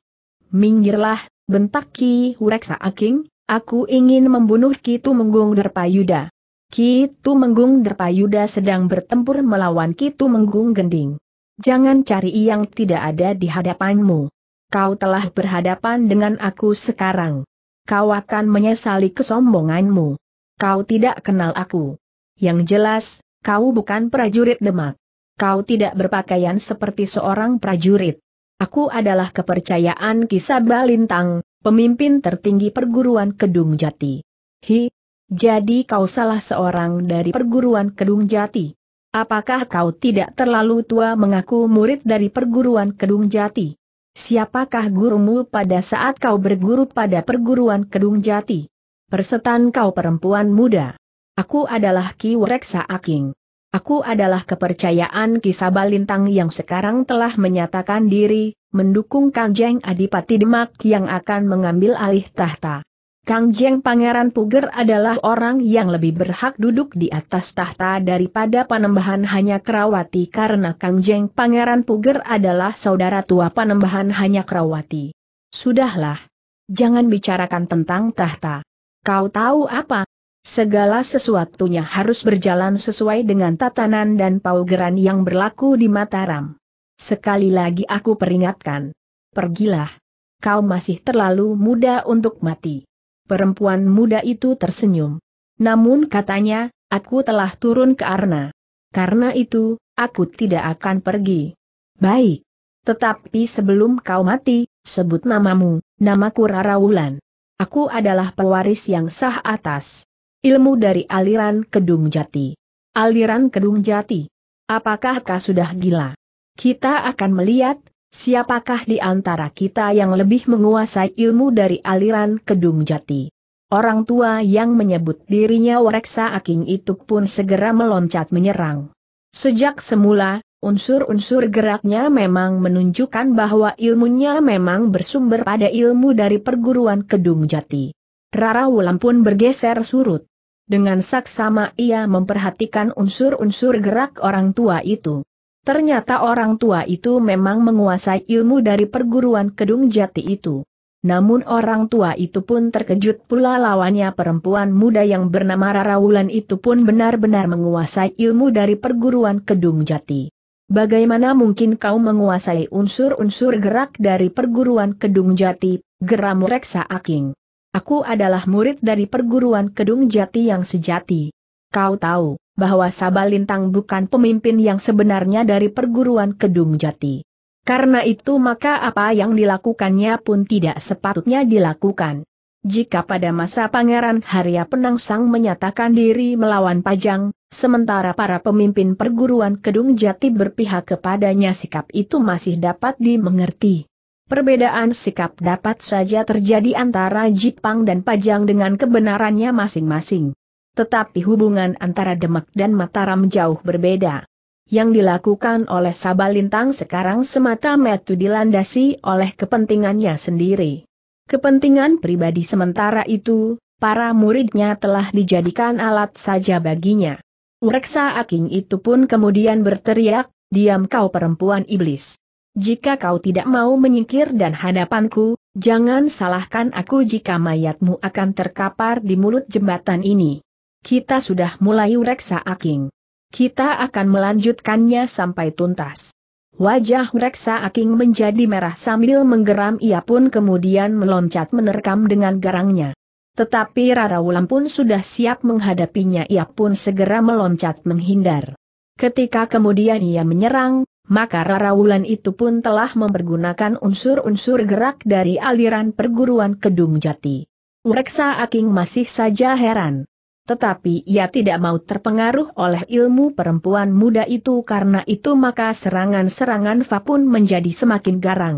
Minggirlah, bentak Ki Hureksa Aking, aku ingin membunuh Ki Tumenggung Derpayuda. Kitu menggung Derpayuda sedang bertempur melawan Kitu menggung Gending. Jangan cari yang tidak ada di hadapanmu. Kau telah berhadapan dengan aku sekarang. Kau akan menyesali kesombonganmu. Kau tidak kenal aku. Yang jelas, kau bukan prajurit Demak. Kau tidak berpakaian seperti seorang prajurit. Aku adalah kepercayaan Kisabalintang, pemimpin tertinggi perguruan Kedung Jati. Hi, jadi kau salah seorang dari perguruan Kedung Jati. Apakah kau tidak terlalu tua mengaku murid dari perguruan Kedung Jati? Siapakah gurumu pada saat kau berguru pada perguruan Kedung Jati? Persetan kau perempuan muda. Aku adalah Ki Wreksa Aking. Aku adalah kepercayaan Ki Kisabalintang yang sekarang telah menyatakan diri, mendukung Kanjeng Adipati Demak yang akan mengambil alih tahta. Kang Jeng Pangeran Puger adalah orang yang lebih berhak duduk di atas tahta daripada Panembahan hanya Kerawati karena Kang Jeng Pangeran Puger adalah saudara tua Panembahan hanya Kerawati. Sudahlah. Jangan bicarakan tentang tahta. Kau tahu apa? Segala sesuatunya harus berjalan sesuai dengan tatanan dan paugeran yang berlaku di Mataram. Sekali lagi aku peringatkan. Pergilah. Kau masih terlalu muda untuk mati. Perempuan muda itu tersenyum. Namun katanya, aku telah turun ke Arna. Karena itu, aku tidak akan pergi. Baik. Tetapi sebelum kau mati, sebut namamu, namaku Rara Wulan. Aku adalah pewaris yang sah atas ilmu dari aliran Kedung Jati. Aliran Kedung Jati. Apakah kau sudah gila? Kita akan melihat siapakah di antara kita yang lebih menguasai ilmu dari aliran Kedung Jati? Orang tua yang menyebut dirinya Wareksa Aking itu pun segera meloncat menyerang. Sejak semula, unsur-unsur geraknya memang menunjukkan bahwa ilmunya memang bersumber pada ilmu dari perguruan Kedung Jati. Rara Wulan pun bergeser surut. Dengan saksama ia memperhatikan unsur-unsur gerak orang tua itu. Ternyata orang tua itu memang menguasai ilmu dari perguruan Kedung Jati itu. Namun orang tua itu pun terkejut pula lawannya perempuan muda yang bernama Wulan itu pun benar-benar menguasai ilmu dari perguruan Kedung Jati. Bagaimana mungkin kau menguasai unsur-unsur gerak dari perguruan Kedung Jati, geram Reksa Aking. Aku adalah murid dari perguruan Kedung Jati yang sejati kau tahu, bahwa Sabalintang bukan pemimpin yang sebenarnya dari perguruan Kedung Jati. Karena itu maka apa yang dilakukannya pun tidak sepatutnya dilakukan. Jika pada masa Pangeran Harya Penangsang menyatakan diri melawan Pajang, sementara para pemimpin perguruan Kedung Jati berpihak kepadanya sikap itu masih dapat dimengerti. Perbedaan sikap dapat saja terjadi antara Jipang dan Pajang dengan kebenarannya masing-masing. Tetapi hubungan antara Demak dan Mataram jauh berbeda. Yang dilakukan oleh Sabalintang sekarang semata-mata dilandasi oleh kepentingannya sendiri. Kepentingan pribadi sementara itu, para muridnya telah dijadikan alat saja baginya. Ureksa Aking itu pun kemudian berteriak, diam kau perempuan iblis. Jika kau tidak mau menyingkir dan hadapanku, jangan salahkan aku jika mayatmu akan terkapar di mulut jembatan ini kita sudah mulai reksa aking. Kita akan melanjutkannya sampai tuntas. Wajah reksa aking menjadi merah sambil menggeram ia pun kemudian meloncat menerkam dengan garangnya. Tetapi Rara Wulan pun sudah siap menghadapinya ia pun segera meloncat menghindar. Ketika kemudian ia menyerang, maka Rara Wulan itu pun telah mempergunakan unsur-unsur gerak dari aliran perguruan Kedung Jati. Reksa Aking masih saja heran tetapi ia tidak mau terpengaruh oleh ilmu perempuan muda itu karena itu maka serangan-serangan Fa pun menjadi semakin garang.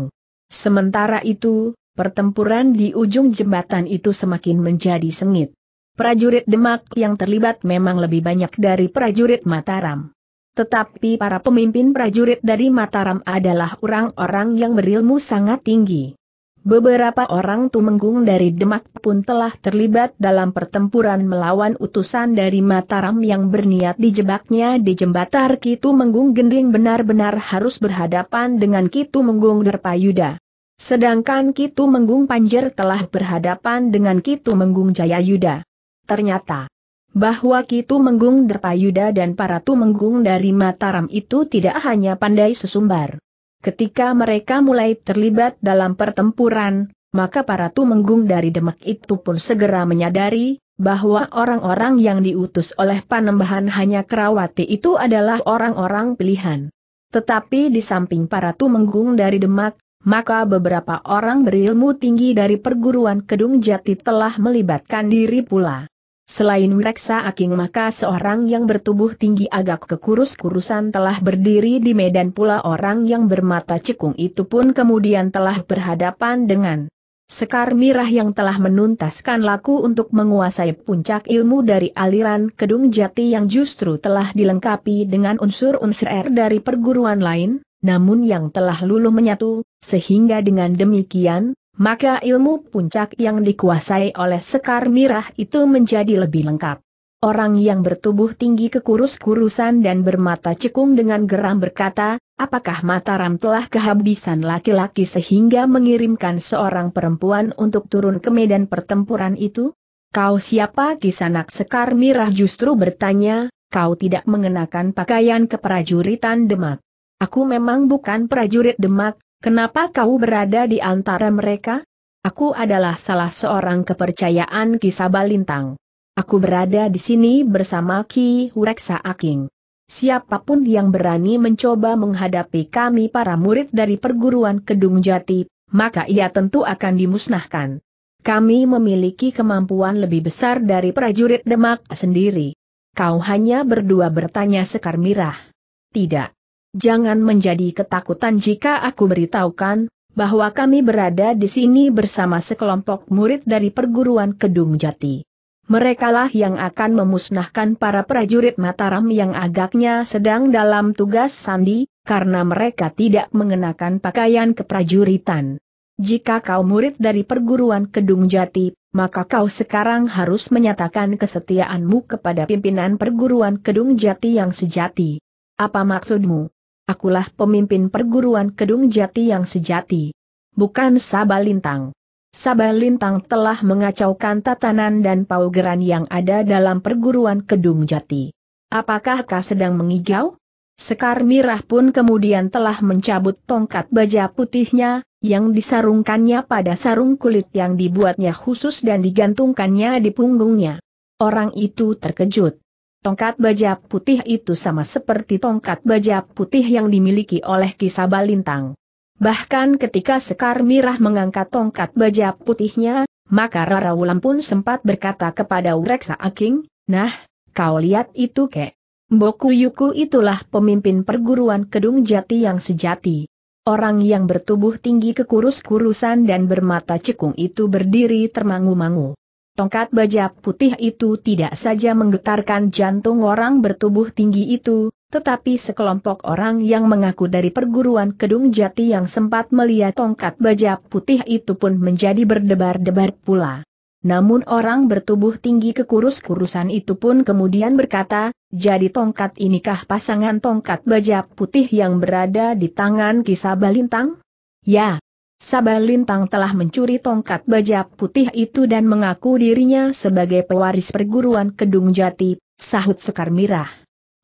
Sementara itu, pertempuran di ujung jembatan itu semakin menjadi sengit. Prajurit Demak yang terlibat memang lebih banyak dari prajurit Mataram. Tetapi para pemimpin prajurit dari Mataram adalah orang-orang yang berilmu sangat tinggi. Beberapa orang tumenggung dari Demak pun telah terlibat dalam pertempuran melawan utusan dari Mataram yang berniat dijebaknya di jembatan. Kitu Menggung Gending benar-benar harus berhadapan dengan Kitu Menggung Derpayuda. Sedangkan Kitu Menggung Panjer telah berhadapan dengan Kitu Menggung Jayayuda. Ternyata bahwa Kitu Menggung Derpayuda dan para Tumenggung dari Mataram itu tidak hanya pandai sesumbar Ketika mereka mulai terlibat dalam pertempuran, maka para tumenggung dari Demak itu pun segera menyadari, bahwa orang-orang yang diutus oleh Panembahan hanya Kerawati itu adalah orang-orang pilihan. Tetapi di samping para tumenggung dari Demak, maka beberapa orang berilmu tinggi dari perguruan Kedung Jati telah melibatkan diri pula. Selain Wireksa Aking maka seorang yang bertubuh tinggi agak kekurus-kurusan telah berdiri di medan pula orang yang bermata cekung itu pun kemudian telah berhadapan dengan Sekar Mirah yang telah menuntaskan laku untuk menguasai puncak ilmu dari aliran Kedung Jati yang justru telah dilengkapi dengan unsur-unsur air dari perguruan lain, namun yang telah luluh menyatu, sehingga dengan demikian, maka ilmu puncak yang dikuasai oleh Sekar Mirah itu menjadi lebih lengkap. Orang yang bertubuh tinggi kekurus-kurusan dan bermata cekung dengan geram berkata, apakah Mataram telah kehabisan laki-laki sehingga mengirimkan seorang perempuan untuk turun ke medan pertempuran itu? Kau siapa kisanak Sekar Mirah justru bertanya, kau tidak mengenakan pakaian keprajuritan Demak. Aku memang bukan prajurit Demak, Kenapa kau berada di antara mereka? Aku adalah salah seorang kepercayaan Kisabalintang. Aku berada di sini bersama Ki Hureksa Aking. Siapapun yang berani mencoba menghadapi kami para murid dari perguruan Kedung Jati, maka ia tentu akan dimusnahkan. Kami memiliki kemampuan lebih besar dari prajurit Demak sendiri. Kau hanya berdua bertanya Sekar Mirah. Tidak. Jangan menjadi ketakutan jika aku beritahukan, bahwa kami berada di sini bersama sekelompok murid dari perguruan Kedung Jati. Merekalah yang akan memusnahkan para prajurit Mataram yang agaknya sedang dalam tugas sandi, karena mereka tidak mengenakan pakaian keprajuritan. Jika kau murid dari perguruan Kedung Jati, maka kau sekarang harus menyatakan kesetiaanmu kepada pimpinan perguruan Kedung Jati yang sejati. Apa maksudmu? akulah pemimpin perguruan Kedung Jati yang sejati. Bukan Sabah Lintang. Sabah Lintang telah mengacaukan tatanan dan paugeran yang ada dalam perguruan Kedung Jati. Apakah kau sedang mengigau? Sekar Mirah pun kemudian telah mencabut tongkat baja putihnya, yang disarungkannya pada sarung kulit yang dibuatnya khusus dan digantungkannya di punggungnya. Orang itu terkejut. Tongkat baja putih itu sama seperti tongkat baja putih yang dimiliki oleh Kisabalintang. Lintang. Bahkan ketika Sekar Mirah mengangkat tongkat baja putihnya, maka Rara Wulan pun sempat berkata kepada Reksa Aking, Nah, kau lihat itu kek. Boku Yuku itulah pemimpin perguruan Kedung Jati yang sejati. Orang yang bertubuh tinggi kekurus-kurusan dan bermata cekung itu berdiri termangu-mangu. Tongkat baja putih itu tidak saja menggetarkan jantung orang bertubuh tinggi itu, tetapi sekelompok orang yang mengaku dari perguruan Kedung Jati yang sempat melihat tongkat baja putih itu pun menjadi berdebar-debar pula. Namun orang bertubuh tinggi kekurus-kurusan itu pun kemudian berkata, jadi tongkat inikah pasangan tongkat baja putih yang berada di tangan kisah balintang? Ya, Sabalintang telah mencuri tongkat baja putih itu dan mengaku dirinya sebagai pewaris perguruan Kedung Jati, sahut Sekar Mirah.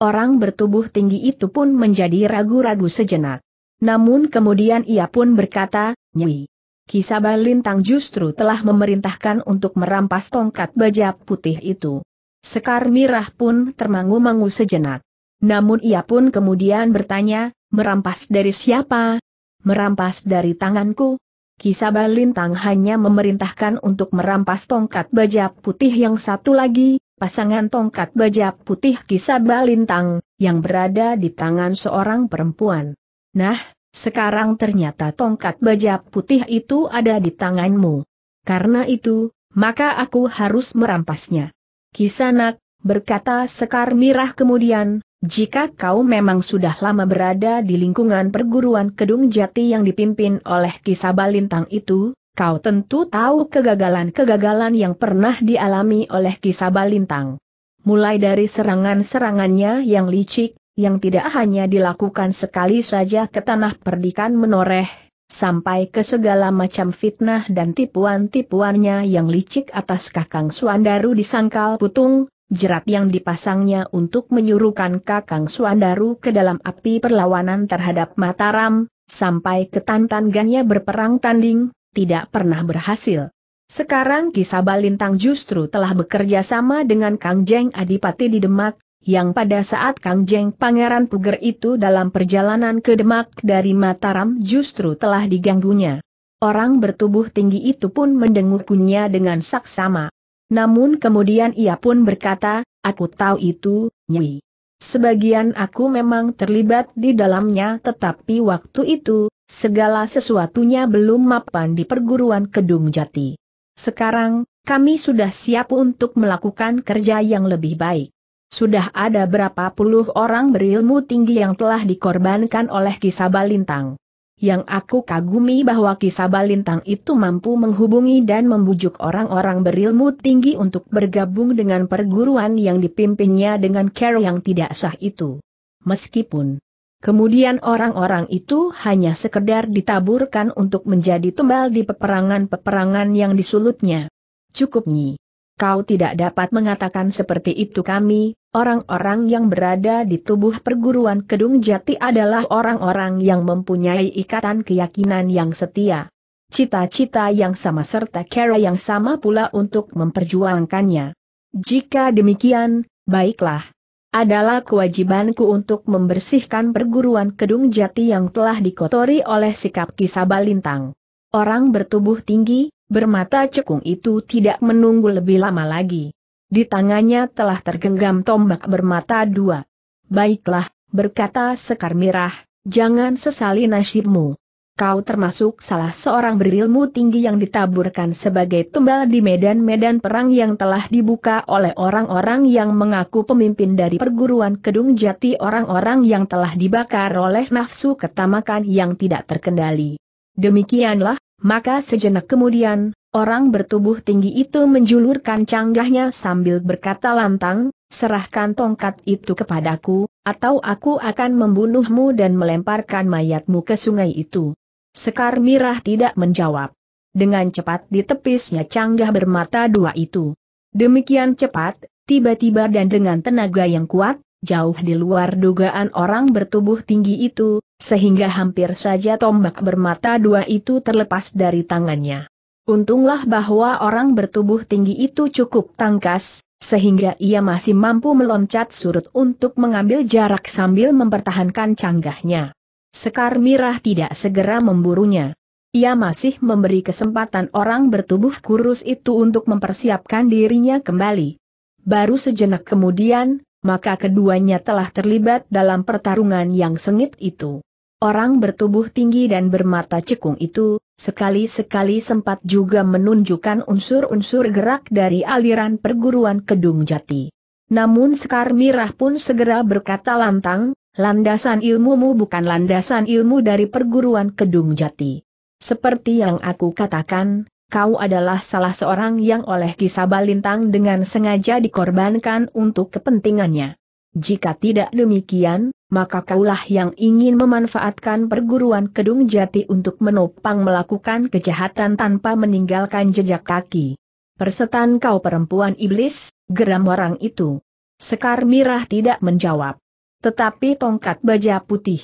Orang bertubuh tinggi itu pun menjadi ragu-ragu sejenak. Namun kemudian ia pun berkata, "Nyi, Nyai. Lintang justru telah memerintahkan untuk merampas tongkat baja putih itu. Sekar Mirah pun termangu-mangu sejenak. Namun ia pun kemudian bertanya, merampas dari siapa, merampas dari tanganku. Kisaba Lintang hanya memerintahkan untuk merampas tongkat baja putih yang satu lagi, pasangan tongkat baja putih Kisaba Lintang, yang berada di tangan seorang perempuan. Nah, sekarang ternyata tongkat baja putih itu ada di tanganmu. Karena itu, maka aku harus merampasnya. Kisanak, berkata Sekar Mirah kemudian, jika kau memang sudah lama berada di lingkungan perguruan Kedung Jati yang dipimpin oleh kisah Balintang itu, kau tentu tahu kegagalan-kegagalan yang pernah dialami oleh kisah Balintang. Mulai dari serangan-serangannya yang licik, yang tidak hanya dilakukan sekali saja ke tanah perdikan menoreh, sampai ke segala macam fitnah dan tipuan-tipuannya yang licik atas Kakang Suandaru di Sangkal Putung, jerat yang dipasangnya untuk menyuruhkan Kakang Suandaru ke dalam api perlawanan terhadap Mataram, sampai ketantangannya berperang tanding, tidak pernah berhasil. Sekarang kisah Balintang justru telah bekerja sama dengan Kang Jeng Adipati di Demak, yang pada saat Kang Jeng Pangeran Puger itu dalam perjalanan ke Demak dari Mataram justru telah diganggunya. Orang bertubuh tinggi itu pun mendengukunya dengan saksama. Namun kemudian ia pun berkata, aku tahu itu, Nyi. Sebagian aku memang terlibat di dalamnya tetapi waktu itu, segala sesuatunya belum mapan di perguruan Kedung Jati. Sekarang, kami sudah siap untuk melakukan kerja yang lebih baik. Sudah ada berapa puluh orang berilmu tinggi yang telah dikorbankan oleh kisah balintang. Yang aku kagumi bahwa kisah Balintang itu mampu menghubungi dan membujuk orang-orang berilmu tinggi untuk bergabung dengan perguruan yang dipimpinnya dengan care yang tidak sah itu. Meskipun kemudian orang-orang itu hanya sekedar ditaburkan untuk menjadi tumbal di peperangan-peperangan yang disulutnya. Cukup Nyi. Kau tidak dapat mengatakan seperti itu kami, orang-orang yang berada di tubuh perguruan Kedung Jati adalah orang-orang yang mempunyai ikatan keyakinan yang setia. Cita-cita yang sama serta cara yang sama pula untuk memperjuangkannya. Jika demikian, baiklah. Adalah kewajibanku untuk membersihkan perguruan Kedung Jati yang telah dikotori oleh sikap kisah balintang. Orang bertubuh tinggi, Bermata cekung itu tidak menunggu lebih lama lagi. Di tangannya telah tergenggam tombak bermata dua. Baiklah, berkata Sekar Mirah, jangan sesali nasibmu. Kau termasuk salah seorang berilmu tinggi yang ditaburkan sebagai tumbal di medan-medan perang yang telah dibuka oleh orang-orang yang mengaku pemimpin dari perguruan Kedung Jati orang-orang yang telah dibakar oleh nafsu ketamakan yang tidak terkendali. Demikianlah, maka sejenak kemudian, orang bertubuh tinggi itu menjulurkan canggahnya sambil berkata lantang, serahkan tongkat itu kepadaku, atau aku akan membunuhmu dan melemparkan mayatmu ke sungai itu. Sekar Mirah tidak menjawab. Dengan cepat ditepisnya canggah bermata dua itu. Demikian cepat, tiba-tiba dan dengan tenaga yang kuat, jauh di luar dugaan orang bertubuh tinggi itu, sehingga hampir saja tombak bermata dua itu terlepas dari tangannya. Untunglah bahwa orang bertubuh tinggi itu cukup tangkas, sehingga ia masih mampu meloncat surut untuk mengambil jarak sambil mempertahankan canggahnya. Sekar Mirah tidak segera memburunya. Ia masih memberi kesempatan orang bertubuh kurus itu untuk mempersiapkan dirinya kembali. Baru sejenak kemudian, maka keduanya telah terlibat dalam pertarungan yang sengit itu. Orang bertubuh tinggi dan bermata cekung itu, sekali-sekali sempat juga menunjukkan unsur-unsur gerak dari aliran perguruan Kedung Jati. Namun Sekar Mirah pun segera berkata lantang, landasan ilmumu bukan landasan ilmu dari perguruan Kedung Jati. Seperti yang aku katakan, kau adalah salah seorang yang oleh kisah balintang dengan sengaja dikorbankan untuk kepentingannya. Jika tidak demikian, maka kaulah yang ingin memanfaatkan perguruan Kedung Jati untuk menopang melakukan kejahatan tanpa meninggalkan jejak kaki. Persetan kau perempuan iblis, geram orang itu. Sekar Mirah tidak menjawab. Tetapi tongkat baja putih.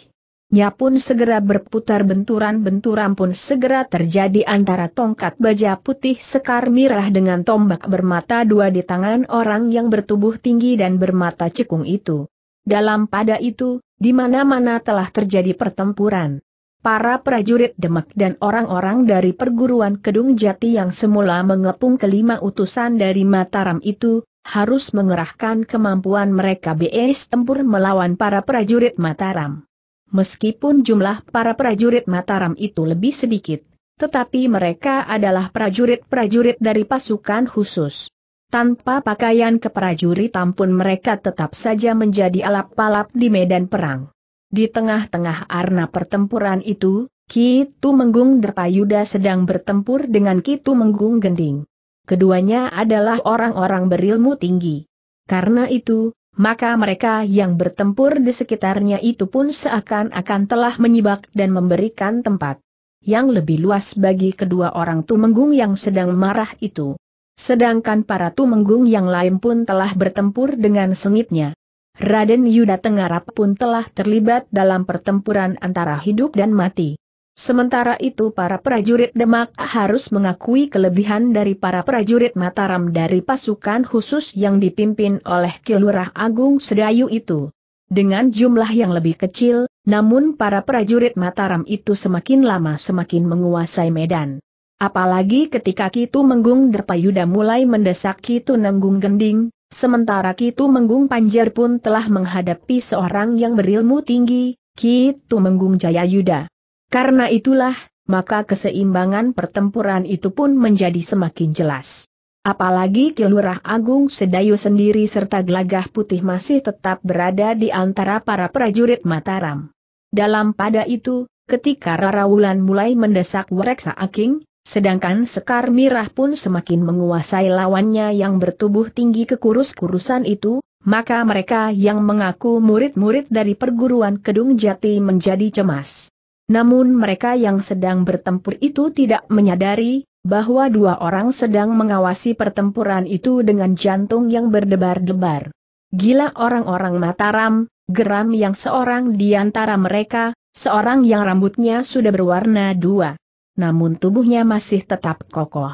Nya pun segera berputar benturan-benturan pun segera terjadi antara tongkat baja putih sekar mirah dengan tombak bermata dua di tangan orang yang bertubuh tinggi dan bermata cekung itu. Dalam pada itu, di mana-mana telah terjadi pertempuran. Para prajurit Demak dan orang-orang dari perguruan Kedung Jati yang semula mengepung kelima utusan dari Mataram itu, harus mengerahkan kemampuan mereka BS tempur melawan para prajurit Mataram. Meskipun jumlah para prajurit Mataram itu lebih sedikit, tetapi mereka adalah prajurit-prajurit dari pasukan khusus. Tanpa pakaian keprajuritan pun mereka tetap saja menjadi alap-alap di medan perang. Di tengah-tengah arna pertempuran itu, Kitu Menggung Derpayuda sedang bertempur dengan Kitu Menggung Gending. Keduanya adalah orang-orang berilmu tinggi. Karena itu, maka mereka yang bertempur di sekitarnya itu pun seakan-akan telah menyibak dan memberikan tempat yang lebih luas bagi kedua orang Tumenggung yang sedang marah itu. Sedangkan para tumenggung yang lain pun telah bertempur dengan sengitnya. Raden Yuda Tengarap pun telah terlibat dalam pertempuran antara hidup dan mati. Sementara itu para prajurit Demak harus mengakui kelebihan dari para prajurit Mataram dari pasukan khusus yang dipimpin oleh Kilurah Agung Sedayu itu. Dengan jumlah yang lebih kecil, namun para prajurit Mataram itu semakin lama semakin menguasai medan. Apalagi ketika Kitu Menggung Derpayuda mulai mendesak Kitu Nenggung Gending, sementara Kitu Menggung Panjer pun telah menghadapi seorang yang berilmu tinggi, Kitu Menggung Jayayuda. Karena itulah, maka keseimbangan pertempuran itu pun menjadi semakin jelas. Apalagi Kilurah Agung Sedayu sendiri serta Gelagah Putih masih tetap berada di antara para prajurit Mataram. Dalam pada itu, ketika Rara Wulan mulai mendesak Wareksa Aking, Sedangkan Sekar Mirah pun semakin menguasai lawannya yang bertubuh tinggi kekurus-kurusan itu, maka mereka yang mengaku murid-murid dari perguruan Kedung Jati menjadi cemas. Namun mereka yang sedang bertempur itu tidak menyadari bahwa dua orang sedang mengawasi pertempuran itu dengan jantung yang berdebar-debar. Gila orang-orang Mataram, geram yang seorang di antara mereka, seorang yang rambutnya sudah berwarna dua namun tubuhnya masih tetap kokoh.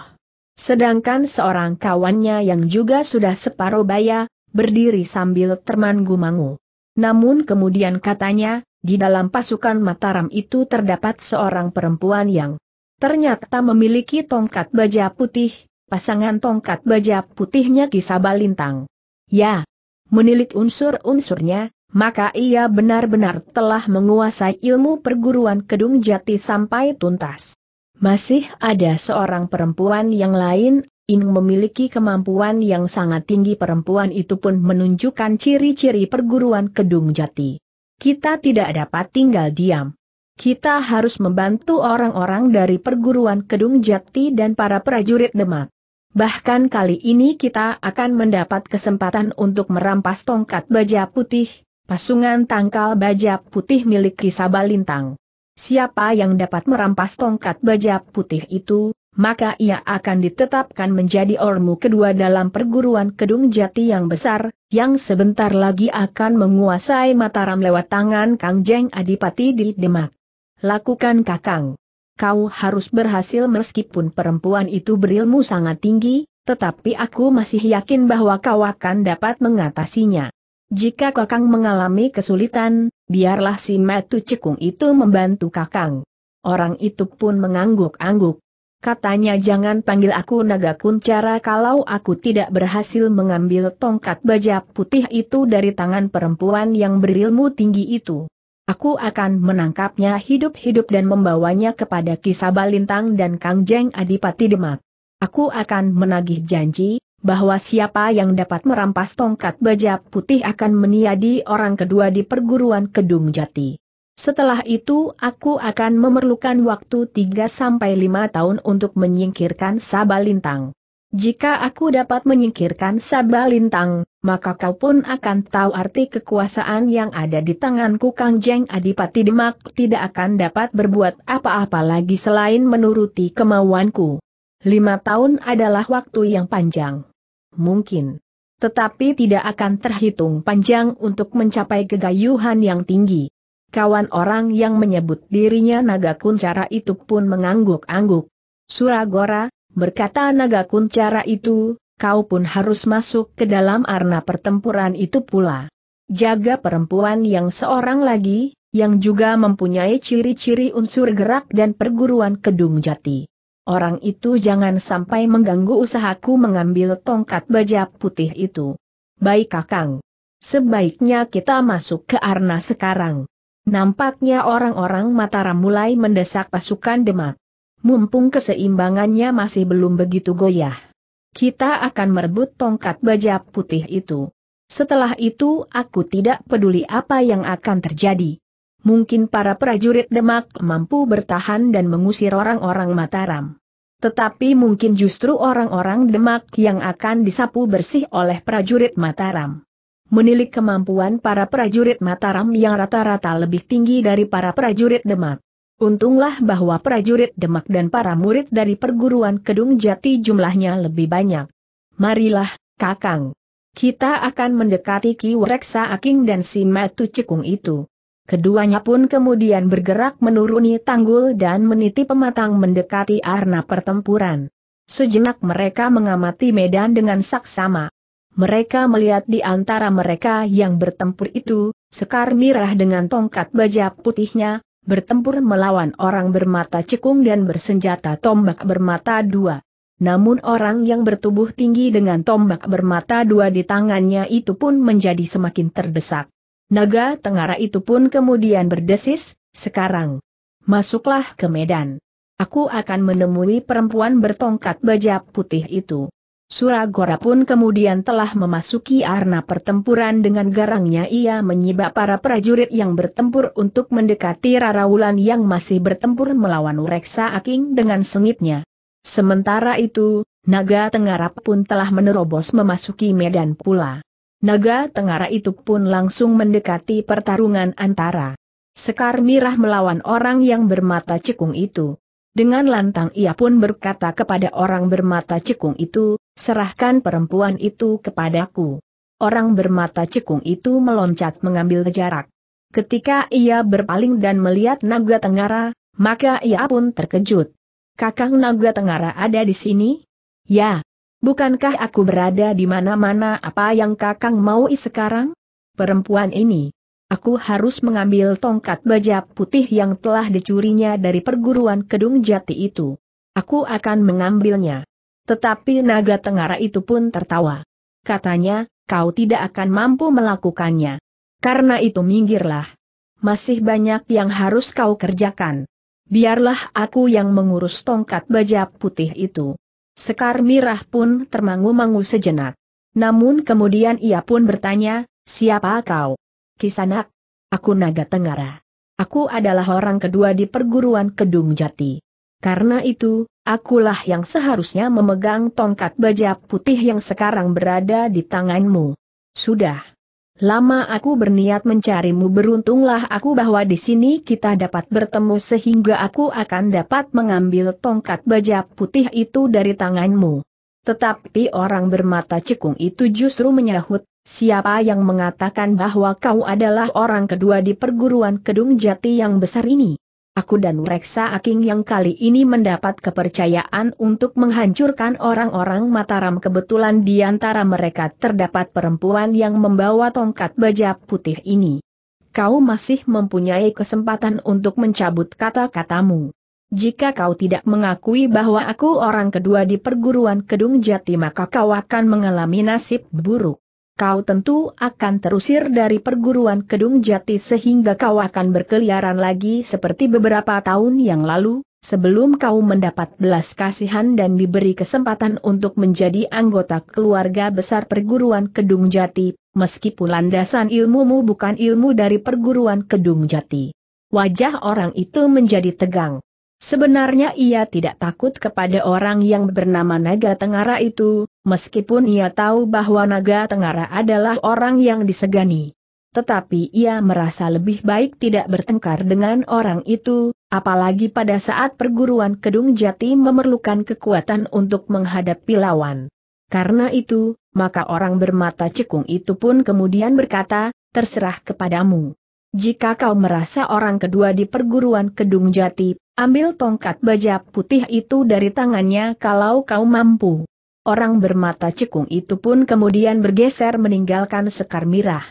Sedangkan seorang kawannya yang juga sudah separuh baya, berdiri sambil termangu-mangu. Namun kemudian katanya, di dalam pasukan Mataram itu terdapat seorang perempuan yang ternyata memiliki tongkat baja putih, pasangan tongkat baja putihnya Kisabalintang. Ya, menilik unsur-unsurnya, maka ia benar-benar telah menguasai ilmu perguruan Kedung Jati sampai tuntas. Masih ada seorang perempuan yang lain, Ing memiliki kemampuan yang sangat tinggi perempuan itu pun menunjukkan ciri-ciri perguruan Kedung Jati. Kita tidak dapat tinggal diam. Kita harus membantu orang-orang dari perguruan Kedung Jati dan para prajurit Demak. Bahkan kali ini kita akan mendapat kesempatan untuk merampas tongkat baja putih, pasungan tangkal baja putih milik Kisabalintang. Siapa yang dapat merampas tongkat baja putih itu, maka ia akan ditetapkan menjadi ormu kedua dalam perguruan Kedung Jati yang besar, yang sebentar lagi akan menguasai Mataram lewat tangan Kang Jeng Adipati di Demak. Lakukan Kakang. Kau harus berhasil meskipun perempuan itu berilmu sangat tinggi, tetapi aku masih yakin bahwa kau akan dapat mengatasinya. Jika Kakang mengalami kesulitan, biarlah si Metu Cekung itu membantu Kakang. Orang itu pun mengangguk-angguk. Katanya jangan panggil aku naga kuncara kalau aku tidak berhasil mengambil tongkat baja putih itu dari tangan perempuan yang berilmu tinggi itu. Aku akan menangkapnya hidup-hidup dan membawanya kepada kisah balintang dan kangjeng Adipati Demak. Aku akan menagih janji, bahwa siapa yang dapat merampas tongkat baja putih akan meniadi orang kedua di perguruan Kedung Jati. Setelah itu aku akan memerlukan waktu 3-5 tahun untuk menyingkirkan Sabalintang. Jika aku dapat menyingkirkan Sabalintang, maka kau pun akan tahu arti kekuasaan yang ada di tanganku Kang Jeng Adipati Demak tidak akan dapat berbuat apa-apa lagi selain menuruti kemauanku lima tahun adalah waktu yang panjang. Mungkin. Tetapi tidak akan terhitung panjang untuk mencapai kegayuhan yang tinggi. Kawan orang yang menyebut dirinya naga kuncara itu pun mengangguk-angguk. Suragora, berkata naga kuncara itu, kau pun harus masuk ke dalam arena pertempuran itu pula. Jaga perempuan yang seorang lagi, yang juga mempunyai ciri-ciri unsur gerak dan perguruan kedung jati. Orang itu jangan sampai mengganggu usahaku mengambil tongkat baja putih itu. Baik kakang. Sebaiknya kita masuk ke Arna sekarang. Nampaknya orang-orang Mataram mulai mendesak pasukan Demak. Mumpung keseimbangannya masih belum begitu goyah. Kita akan merebut tongkat baja putih itu. Setelah itu aku tidak peduli apa yang akan terjadi mungkin para prajurit Demak mampu bertahan dan mengusir orang-orang Mataram. Tetapi mungkin justru orang-orang Demak yang akan disapu bersih oleh prajurit Mataram. Menilik kemampuan para prajurit Mataram yang rata-rata lebih tinggi dari para prajurit Demak. Untunglah bahwa prajurit Demak dan para murid dari perguruan Kedung Jati jumlahnya lebih banyak. Marilah, Kakang. Kita akan mendekati Ki Wreksa Aking dan si Matu Cekung itu. Keduanya pun kemudian bergerak menuruni tanggul dan meniti pematang mendekati arena pertempuran. Sejenak mereka mengamati medan dengan saksama. Mereka melihat di antara mereka yang bertempur itu, Sekar Mirah dengan tongkat baja putihnya, bertempur melawan orang bermata cekung dan bersenjata tombak bermata dua. Namun orang yang bertubuh tinggi dengan tombak bermata dua di tangannya itu pun menjadi semakin terdesak. Naga Tengara itu pun kemudian berdesis, sekarang. Masuklah ke Medan. Aku akan menemui perempuan bertongkat baja putih itu. Suragora pun kemudian telah memasuki arena pertempuran dengan garangnya ia menyibak para prajurit yang bertempur untuk mendekati Raraulan yang masih bertempur melawan Reksa Aking dengan sengitnya. Sementara itu, Naga Tengarap pun telah menerobos memasuki Medan pula. Naga Tengara itu pun langsung mendekati pertarungan antara Sekar Mirah melawan orang yang bermata cekung itu. Dengan lantang ia pun berkata kepada orang bermata cekung itu, serahkan perempuan itu kepadaku. Orang bermata cekung itu meloncat mengambil jarak. Ketika ia berpaling dan melihat Naga Tengara, maka ia pun terkejut. Kakang Naga Tengara ada di sini? Ya, Bukankah aku berada di mana-mana apa yang kakang mau sekarang? Perempuan ini. Aku harus mengambil tongkat baja putih yang telah dicurinya dari perguruan Kedung Jati itu. Aku akan mengambilnya. Tetapi naga tengara itu pun tertawa. Katanya, kau tidak akan mampu melakukannya. Karena itu minggirlah. Masih banyak yang harus kau kerjakan. Biarlah aku yang mengurus tongkat baja putih itu. Sekar Mirah pun termangu-mangu sejenak. Namun kemudian ia pun bertanya, siapa kau? Kisanak, aku Naga Tenggara. Aku adalah orang kedua di perguruan Kedung Jati. Karena itu, akulah yang seharusnya memegang tongkat baja putih yang sekarang berada di tanganmu. Sudah. Lama aku berniat mencarimu beruntunglah aku bahwa di sini kita dapat bertemu sehingga aku akan dapat mengambil tongkat baja putih itu dari tanganmu. Tetapi orang bermata cekung itu justru menyahut, siapa yang mengatakan bahwa kau adalah orang kedua di perguruan Kedung Jati yang besar ini? aku dan Reksa Aking yang kali ini mendapat kepercayaan untuk menghancurkan orang-orang Mataram kebetulan di antara mereka terdapat perempuan yang membawa tongkat baja putih ini. Kau masih mempunyai kesempatan untuk mencabut kata-katamu. Jika kau tidak mengakui bahwa aku orang kedua di perguruan Kedung Jati maka kau akan mengalami nasib buruk kau tentu akan terusir dari perguruan Kedung Jati sehingga kau akan berkeliaran lagi seperti beberapa tahun yang lalu, sebelum kau mendapat belas kasihan dan diberi kesempatan untuk menjadi anggota keluarga besar perguruan Kedung Jati, meskipun landasan ilmumu bukan ilmu dari perguruan Kedung Jati. Wajah orang itu menjadi tegang. Sebenarnya ia tidak takut kepada orang yang bernama Naga Tengara itu, meskipun ia tahu bahwa naga Tenggara adalah orang yang disegani. Tetapi ia merasa lebih baik tidak bertengkar dengan orang itu, apalagi pada saat perguruan Kedung Jati memerlukan kekuatan untuk menghadapi lawan. Karena itu, maka orang bermata cekung itu pun kemudian berkata, terserah kepadamu. Jika kau merasa orang kedua di perguruan Kedung Jati, ambil tongkat baja putih itu dari tangannya kalau kau mampu orang bermata cekung itu pun kemudian bergeser meninggalkan Sekar Mirah.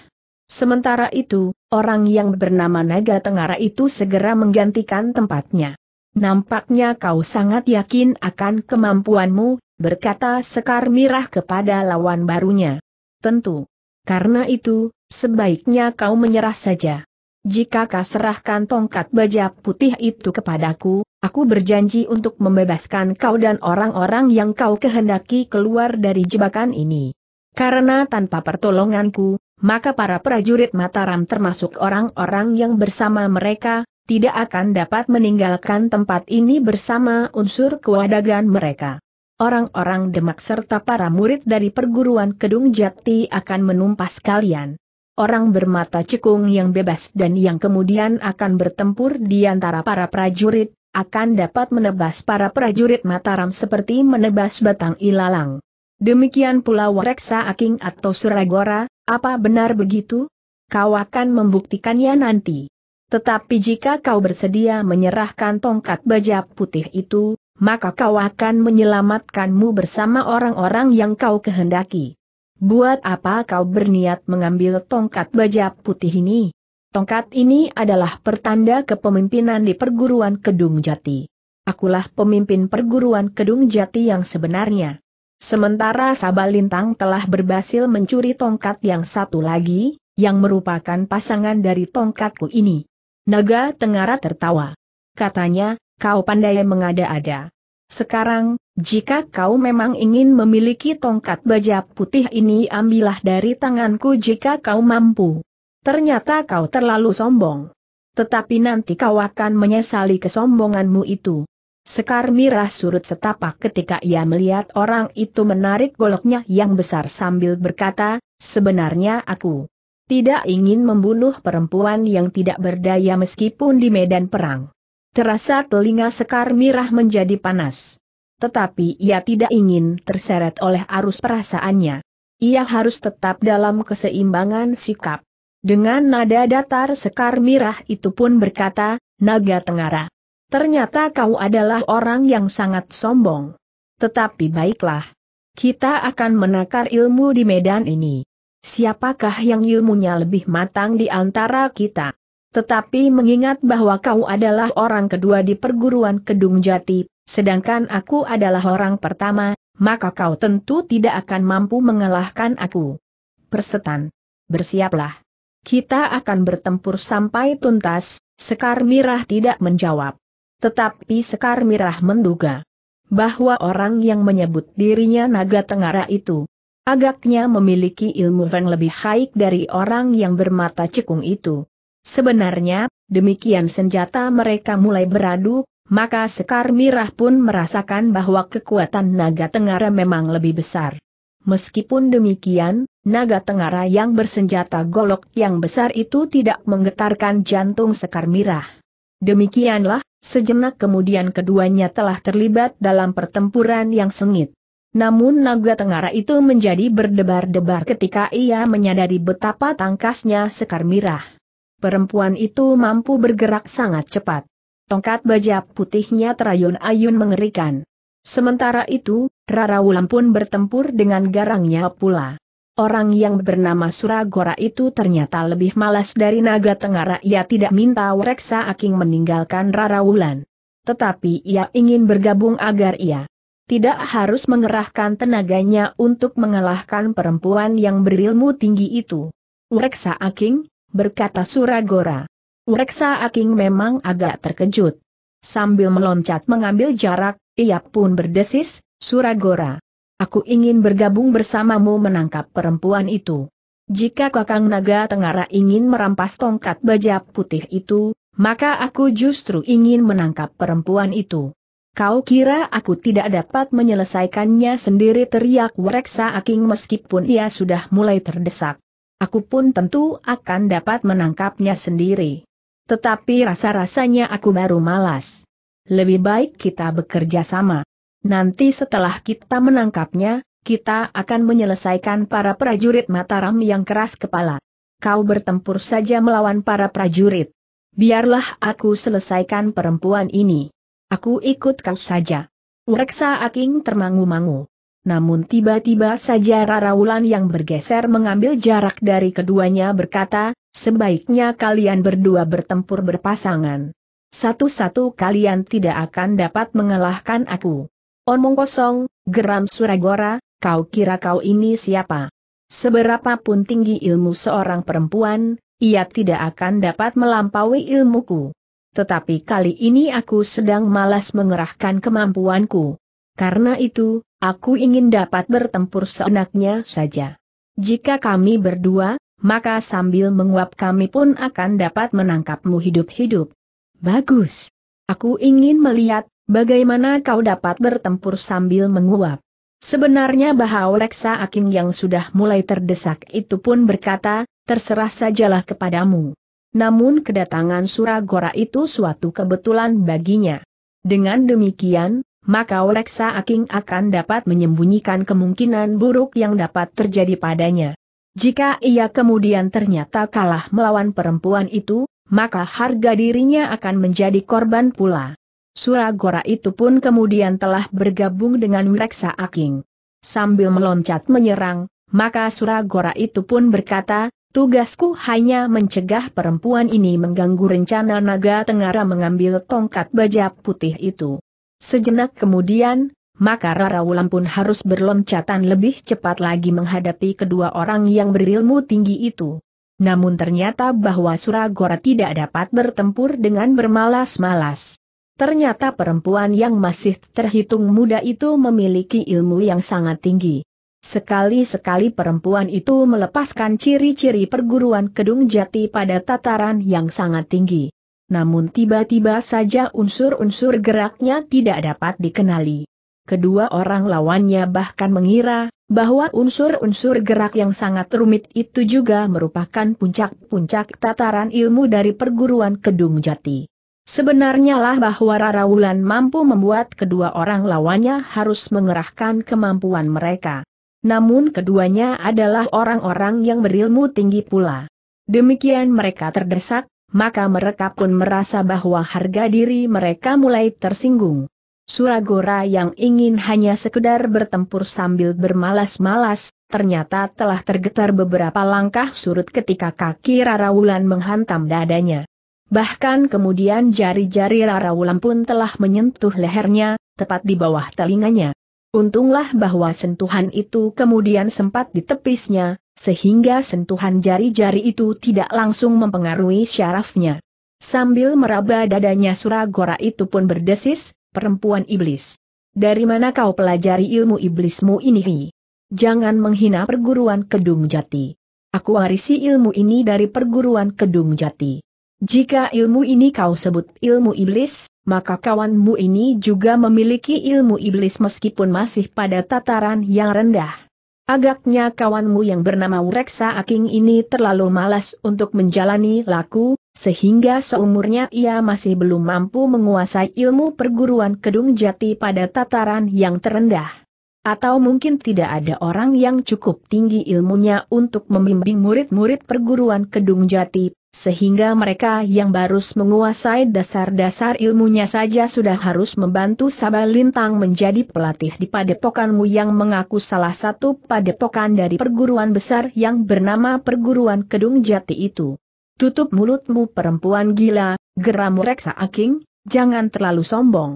Sementara itu, orang yang bernama Naga Tengara itu segera menggantikan tempatnya. Nampaknya kau sangat yakin akan kemampuanmu, berkata Sekar Mirah kepada lawan barunya. Tentu. Karena itu, sebaiknya kau menyerah saja. Jika kau serahkan tongkat baja putih itu kepadaku, aku berjanji untuk membebaskan kau dan orang-orang yang kau kehendaki keluar dari jebakan ini. Karena tanpa pertolonganku, maka para prajurit Mataram termasuk orang-orang yang bersama mereka, tidak akan dapat meninggalkan tempat ini bersama unsur kewadagan mereka. Orang-orang Demak serta para murid dari perguruan Kedung Jati akan menumpas kalian orang bermata cekung yang bebas dan yang kemudian akan bertempur di antara para prajurit, akan dapat menebas para prajurit Mataram seperti menebas batang ilalang. Demikian pula Wareksa Aking atau Suragora, apa benar begitu? Kau akan membuktikannya nanti. Tetapi jika kau bersedia menyerahkan tongkat baja putih itu, maka kau akan menyelamatkanmu bersama orang-orang yang kau kehendaki. Buat apa kau berniat mengambil tongkat baja putih ini? Tongkat ini adalah pertanda kepemimpinan di perguruan Kedung Jati. Akulah pemimpin perguruan Kedung Jati yang sebenarnya. Sementara Sabalintang telah berhasil mencuri tongkat yang satu lagi, yang merupakan pasangan dari tongkatku ini. Naga Tenggara tertawa. Katanya, kau pandai mengada-ada. Sekarang, jika kau memang ingin memiliki tongkat baja putih ini ambillah dari tanganku jika kau mampu. Ternyata kau terlalu sombong. Tetapi nanti kau akan menyesali kesombonganmu itu. Sekar mirah surut setapak ketika ia melihat orang itu menarik goloknya yang besar sambil berkata, sebenarnya aku tidak ingin membunuh perempuan yang tidak berdaya meskipun di medan perang. Terasa telinga Sekar Mirah menjadi panas. Tetapi ia tidak ingin terseret oleh arus perasaannya. Ia harus tetap dalam keseimbangan sikap. Dengan nada datar Sekar Mirah itu pun berkata, Naga Tenggara. Ternyata kau adalah orang yang sangat sombong. Tetapi baiklah. Kita akan menakar ilmu di medan ini. Siapakah yang ilmunya lebih matang di antara kita? Tetapi mengingat bahwa kau adalah orang kedua di perguruan Kedung Jati, sedangkan aku adalah orang pertama, maka kau tentu tidak akan mampu mengalahkan aku. Persetan. Bersiaplah. Kita akan bertempur sampai tuntas, Sekar Mirah tidak menjawab. Tetapi Sekar Mirah menduga bahwa orang yang menyebut dirinya Naga Tenggara itu agaknya memiliki ilmu yang lebih baik dari orang yang bermata cekung itu. Sebenarnya, demikian senjata mereka mulai beradu, maka Sekar Mirah pun merasakan bahwa kekuatan naga Tenggara memang lebih besar. Meskipun demikian, naga Tenggara yang bersenjata golok yang besar itu tidak menggetarkan jantung Sekar Mirah. Demikianlah, sejenak kemudian keduanya telah terlibat dalam pertempuran yang sengit. Namun naga Tenggara itu menjadi berdebar-debar ketika ia menyadari betapa tangkasnya Sekar Mirah. Perempuan itu mampu bergerak sangat cepat. Tongkat baja putihnya terayun-ayun mengerikan. Sementara itu, Rara Wulan pun bertempur dengan garangnya pula. Orang yang bernama Suragora itu ternyata lebih malas dari naga tengara ia tidak minta Wreksa Aking meninggalkan Rara Wulan. Tetapi ia ingin bergabung agar ia tidak harus mengerahkan tenaganya untuk mengalahkan perempuan yang berilmu tinggi itu. Wreksa Aking, berkata Suragora. Reksa Aking memang agak terkejut. Sambil meloncat mengambil jarak, ia pun berdesis, Suragora. Aku ingin bergabung bersamamu menangkap perempuan itu. Jika Kakang Naga Tenggara ingin merampas tongkat baja putih itu, maka aku justru ingin menangkap perempuan itu. Kau kira aku tidak dapat menyelesaikannya sendiri teriak Wreksa Aking meskipun ia sudah mulai terdesak aku pun tentu akan dapat menangkapnya sendiri. Tetapi rasa-rasanya aku baru malas. Lebih baik kita bekerja sama. Nanti setelah kita menangkapnya, kita akan menyelesaikan para prajurit Mataram yang keras kepala. Kau bertempur saja melawan para prajurit. Biarlah aku selesaikan perempuan ini. Aku ikut kau saja. Wreksa Aking termangu-mangu. Namun tiba-tiba saja Rara Wulan yang bergeser mengambil jarak dari keduanya berkata, sebaiknya kalian berdua bertempur berpasangan. Satu-satu kalian tidak akan dapat mengalahkan aku. Omong kosong, geram Suragora, kau kira kau ini siapa? seberapa pun tinggi ilmu seorang perempuan, ia tidak akan dapat melampaui ilmuku. Tetapi kali ini aku sedang malas mengerahkan kemampuanku. Karena itu, Aku ingin dapat bertempur seenaknya saja. Jika kami berdua, maka sambil menguap kami pun akan dapat menangkapmu hidup-hidup. Bagus. Aku ingin melihat, bagaimana kau dapat bertempur sambil menguap. Sebenarnya bahawa Reksa Aking yang sudah mulai terdesak itu pun berkata, terserah sajalah kepadamu. Namun kedatangan Suragora itu suatu kebetulan baginya. Dengan demikian, maka Reksa Aking akan dapat menyembunyikan kemungkinan buruk yang dapat terjadi padanya. Jika ia kemudian ternyata kalah melawan perempuan itu, maka harga dirinya akan menjadi korban pula. Suragora itu pun kemudian telah bergabung dengan Reksa Aking. Sambil meloncat menyerang, maka Suragora itu pun berkata, Tugasku hanya mencegah perempuan ini mengganggu rencana naga Tenggara mengambil tongkat baja putih itu. Sejenak kemudian, maka Rara Wulan pun harus berloncatan lebih cepat lagi menghadapi kedua orang yang berilmu tinggi itu. Namun ternyata bahwa Suragora tidak dapat bertempur dengan bermalas-malas. Ternyata perempuan yang masih terhitung muda itu memiliki ilmu yang sangat tinggi. Sekali-sekali perempuan itu melepaskan ciri-ciri perguruan Kedung Jati pada tataran yang sangat tinggi namun tiba-tiba saja unsur-unsur geraknya tidak dapat dikenali. Kedua orang lawannya bahkan mengira bahwa unsur-unsur gerak yang sangat rumit itu juga merupakan puncak-puncak tataran ilmu dari perguruan Kedung Jati. Sebenarnya lah bahwa Rara Wulan mampu membuat kedua orang lawannya harus mengerahkan kemampuan mereka. Namun keduanya adalah orang-orang yang berilmu tinggi pula. Demikian mereka terdesak, maka mereka pun merasa bahwa harga diri mereka mulai tersinggung. Suragora yang ingin hanya sekedar bertempur sambil bermalas-malas, ternyata telah tergetar beberapa langkah surut ketika kaki Rarawulan menghantam dadanya. Bahkan kemudian jari-jari Rarawulan pun telah menyentuh lehernya, tepat di bawah telinganya. Untunglah bahwa sentuhan itu kemudian sempat ditepisnya, sehingga sentuhan jari-jari itu tidak langsung mempengaruhi syarafnya. Sambil meraba dadanya Suragora itu pun berdesis, perempuan iblis. Dari mana kau pelajari ilmu iblismu ini? Jangan menghina perguruan Kedung Jati. Aku warisi ilmu ini dari perguruan Kedung Jati. Jika ilmu ini kau sebut ilmu iblis, maka kawanmu ini juga memiliki ilmu iblis meskipun masih pada tataran yang rendah. Agaknya kawanmu yang bernama Reksa Aking ini terlalu malas untuk menjalani laku, sehingga seumurnya ia masih belum mampu menguasai ilmu perguruan Kedung Jati pada tataran yang terendah. Atau mungkin tidak ada orang yang cukup tinggi ilmunya untuk membimbing murid-murid perguruan Kedung Jati, sehingga mereka yang baru menguasai dasar-dasar ilmunya saja sudah harus membantu Sabah Lintang menjadi pelatih di padepokanmu yang mengaku salah satu padepokan dari perguruan besar yang bernama Perguruan Kedung Jati itu. Tutup mulutmu perempuan gila, geram Reksa Aking, jangan terlalu sombong.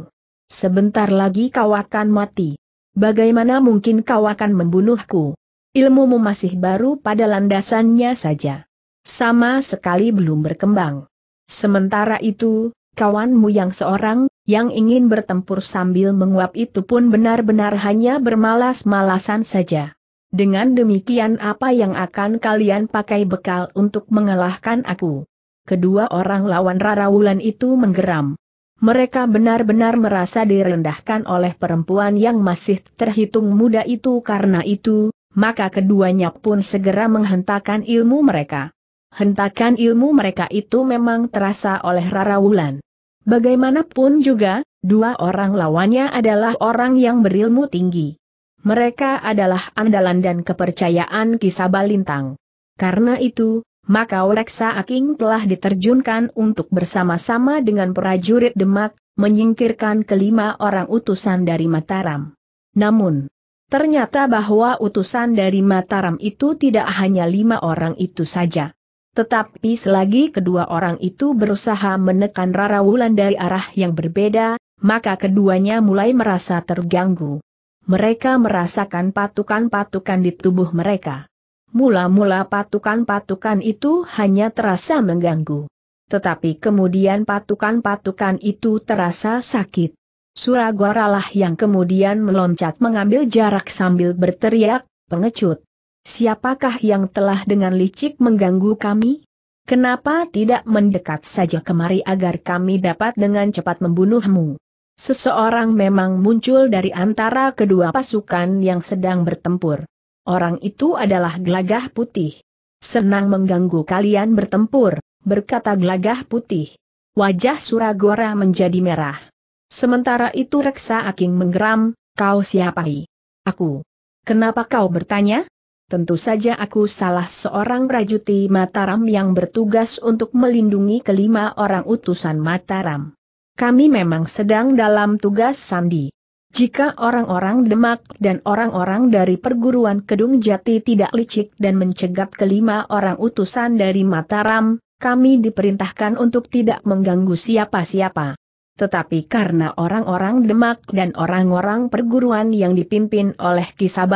Sebentar lagi kau akan mati. Bagaimana mungkin kau akan membunuhku? Ilmumu masih baru pada landasannya saja. Sama sekali belum berkembang. Sementara itu, kawanmu yang seorang, yang ingin bertempur sambil menguap itu pun benar-benar hanya bermalas-malasan saja. Dengan demikian apa yang akan kalian pakai bekal untuk mengalahkan aku? Kedua orang lawan Rara Wulan itu menggeram. Mereka benar-benar merasa direndahkan oleh perempuan yang masih terhitung muda itu karena itu, maka keduanya pun segera menghentakkan ilmu mereka. Hentakan ilmu mereka itu memang terasa oleh Rara Wulan. Bagaimanapun juga, dua orang lawannya adalah orang yang berilmu tinggi. Mereka adalah andalan dan kepercayaan kisah Balintang. Karena itu, maka Oleksa Aking telah diterjunkan untuk bersama-sama dengan prajurit Demak, menyingkirkan kelima orang utusan dari Mataram. Namun, ternyata bahwa utusan dari Mataram itu tidak hanya lima orang itu saja. Tetapi selagi kedua orang itu berusaha menekan Rara Wulan dari arah yang berbeda, maka keduanya mulai merasa terganggu. Mereka merasakan patukan-patukan di tubuh mereka. Mula-mula patukan-patukan itu hanya terasa mengganggu. Tetapi kemudian patukan-patukan itu terasa sakit. Suragoralah yang kemudian meloncat mengambil jarak sambil berteriak, pengecut. Siapakah yang telah dengan licik mengganggu kami? Kenapa tidak mendekat saja kemari agar kami dapat dengan cepat membunuhmu? Seseorang memang muncul dari antara kedua pasukan yang sedang bertempur. Orang itu adalah Glagah putih. Senang mengganggu kalian bertempur, berkata Glagah putih. Wajah Suragora menjadi merah. Sementara itu Reksa Aking menggeram, kau siapai? Aku. Kenapa kau bertanya? Tentu saja aku salah seorang rajuti Mataram yang bertugas untuk melindungi kelima orang utusan Mataram. Kami memang sedang dalam tugas sandi. Jika orang-orang Demak dan orang-orang dari perguruan Kedung Jati tidak licik dan mencegat kelima orang utusan dari Mataram, kami diperintahkan untuk tidak mengganggu siapa-siapa. Tetapi karena orang-orang Demak dan orang-orang perguruan yang dipimpin oleh kisah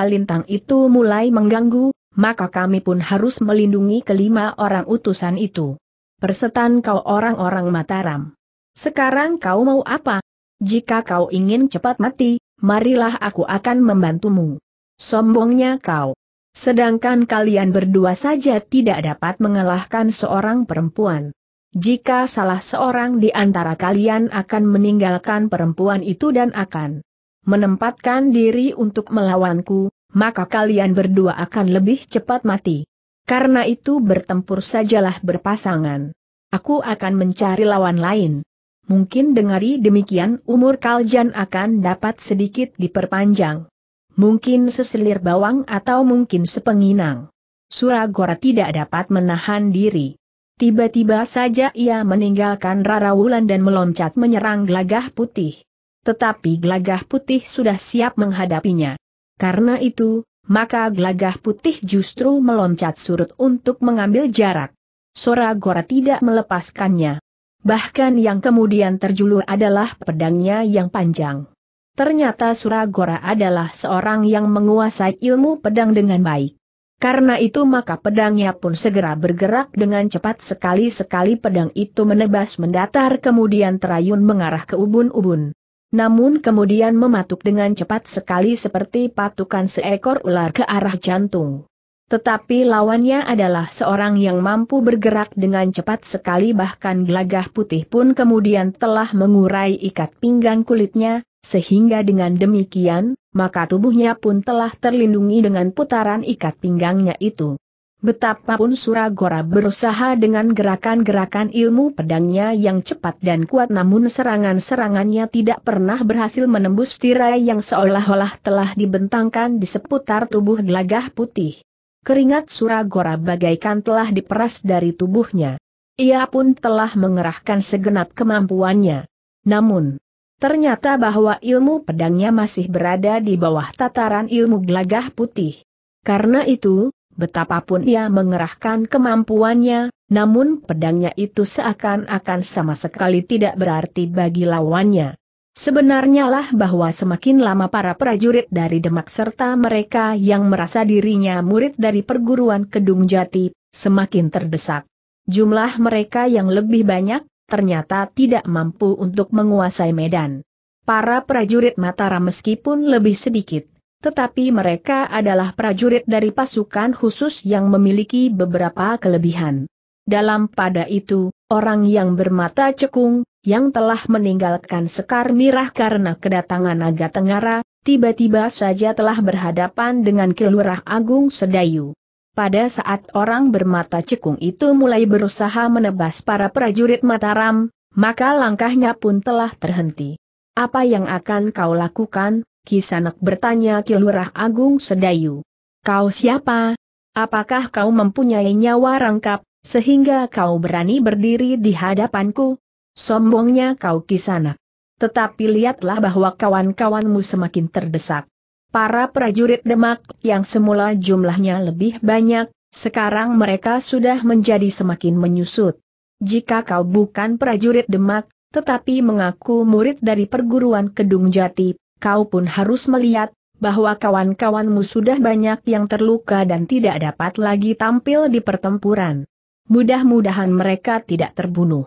itu mulai mengganggu, maka kami pun harus melindungi kelima orang utusan itu. Persetan kau orang-orang Mataram. Sekarang kau mau apa? Jika kau ingin cepat mati, marilah aku akan membantumu. Sombongnya kau. Sedangkan kalian berdua saja tidak dapat mengalahkan seorang perempuan jika salah seorang di antara kalian akan meninggalkan perempuan itu dan akan menempatkan diri untuk melawanku, maka kalian berdua akan lebih cepat mati. Karena itu bertempur sajalah berpasangan. Aku akan mencari lawan lain. Mungkin dengari demikian umur Kaljan akan dapat sedikit diperpanjang. Mungkin seselir bawang atau mungkin sepenginang. Suragora tidak dapat menahan diri. Tiba-tiba saja ia meninggalkan Rara Wulan dan meloncat menyerang gelagah putih. Tetapi gelagah putih sudah siap menghadapinya. Karena itu, maka gelagah putih justru meloncat surut untuk mengambil jarak. Sora Gora tidak melepaskannya. Bahkan yang kemudian terjulur adalah pedangnya yang panjang. Ternyata Suragora adalah seorang yang menguasai ilmu pedang dengan baik. Karena itu maka pedangnya pun segera bergerak dengan cepat sekali-sekali pedang itu menebas mendatar kemudian terayun mengarah ke ubun-ubun. Namun kemudian mematuk dengan cepat sekali seperti patukan seekor ular ke arah jantung. Tetapi lawannya adalah seorang yang mampu bergerak dengan cepat sekali bahkan gelagah putih pun kemudian telah mengurai ikat pinggang kulitnya, sehingga dengan demikian, maka tubuhnya pun telah terlindungi dengan putaran ikat pinggangnya itu. Betapapun Suragora berusaha dengan gerakan-gerakan ilmu pedangnya yang cepat dan kuat namun serangan-serangannya tidak pernah berhasil menembus tirai yang seolah-olah telah dibentangkan di seputar tubuh gelagah putih. Keringat Suragora bagaikan telah diperas dari tubuhnya. Ia pun telah mengerahkan segenap kemampuannya. Namun, Ternyata bahwa ilmu pedangnya masih berada di bawah tataran ilmu gelagah putih. Karena itu, betapapun ia mengerahkan kemampuannya, namun pedangnya itu seakan-akan sama sekali tidak berarti bagi lawannya. Sebenarnya lah bahwa semakin lama para prajurit dari Demak serta mereka yang merasa dirinya murid dari perguruan Kedung Jati, semakin terdesak. Jumlah mereka yang lebih banyak, ternyata tidak mampu untuk menguasai medan. Para prajurit Mataram meskipun lebih sedikit, tetapi mereka adalah prajurit dari pasukan khusus yang memiliki beberapa kelebihan. Dalam pada itu, orang yang bermata cekung, yang telah meninggalkan sekar mirah karena kedatangan naga tenggara, tiba-tiba saja telah berhadapan dengan Kilurah Agung Sedayu. Pada saat orang bermata cekung itu mulai berusaha menebas para prajurit Mataram, maka langkahnya pun telah terhenti. Apa yang akan kau lakukan, Kisanak bertanya Kilurah Agung Sedayu. Kau siapa? Apakah kau mempunyai nyawa rangkap, sehingga kau berani berdiri di hadapanku? Sombongnya kau Kisanak. Tetapi lihatlah bahwa kawan-kawanmu semakin terdesak. Para prajurit Demak yang semula jumlahnya lebih banyak, sekarang mereka sudah menjadi semakin menyusut. Jika kau bukan prajurit Demak, tetapi mengaku murid dari perguruan Kedung Jati, kau pun harus melihat bahwa kawan-kawanmu sudah banyak yang terluka dan tidak dapat lagi tampil di pertempuran. Mudah-mudahan mereka tidak terbunuh.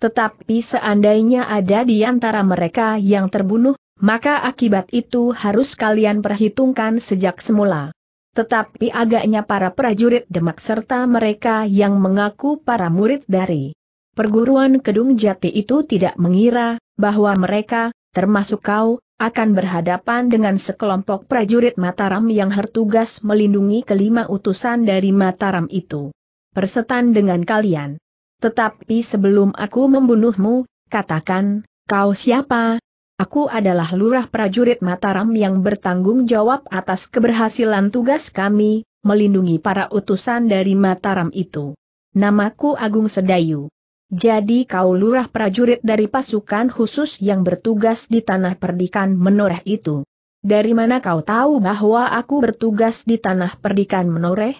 Tetapi seandainya ada di antara mereka yang terbunuh, maka akibat itu harus kalian perhitungkan sejak semula. Tetapi agaknya para prajurit Demak serta mereka yang mengaku para murid dari perguruan Kedung Jati itu tidak mengira bahwa mereka, termasuk kau, akan berhadapan dengan sekelompok prajurit Mataram yang bertugas melindungi kelima utusan dari Mataram itu. Persetan dengan kalian. Tetapi sebelum aku membunuhmu, katakan, kau siapa, Aku adalah lurah prajurit Mataram yang bertanggung jawab atas keberhasilan tugas kami, melindungi para utusan dari Mataram itu. Namaku Agung Sedayu. Jadi kau lurah prajurit dari pasukan khusus yang bertugas di tanah perdikan menoreh itu. Dari mana kau tahu bahwa aku bertugas di tanah perdikan menoreh?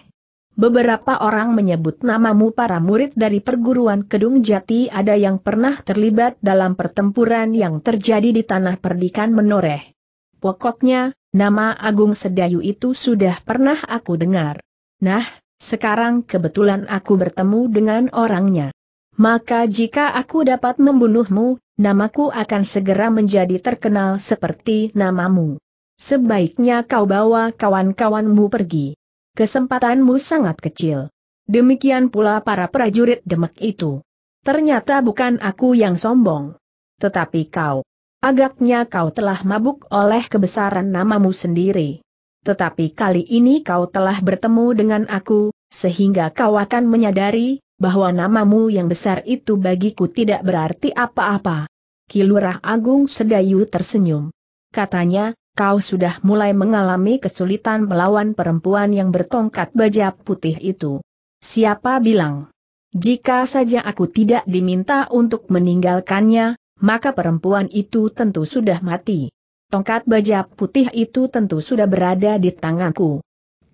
Beberapa orang menyebut namamu para murid dari perguruan Kedung Jati ada yang pernah terlibat dalam pertempuran yang terjadi di tanah perdikan menoreh. Pokoknya, nama Agung Sedayu itu sudah pernah aku dengar. Nah, sekarang kebetulan aku bertemu dengan orangnya. Maka jika aku dapat membunuhmu, namaku akan segera menjadi terkenal seperti namamu. Sebaiknya kau bawa kawan-kawanmu pergi kesempatanmu sangat kecil. Demikian pula para prajurit demek itu. Ternyata bukan aku yang sombong. Tetapi kau. Agaknya kau telah mabuk oleh kebesaran namamu sendiri. Tetapi kali ini kau telah bertemu dengan aku, sehingga kau akan menyadari, bahwa namamu yang besar itu bagiku tidak berarti apa-apa. Kilurah Agung Sedayu tersenyum. Katanya, kau sudah mulai mengalami kesulitan melawan perempuan yang bertongkat baja putih itu. Siapa bilang? Jika saja aku tidak diminta untuk meninggalkannya, maka perempuan itu tentu sudah mati. Tongkat baja putih itu tentu sudah berada di tanganku.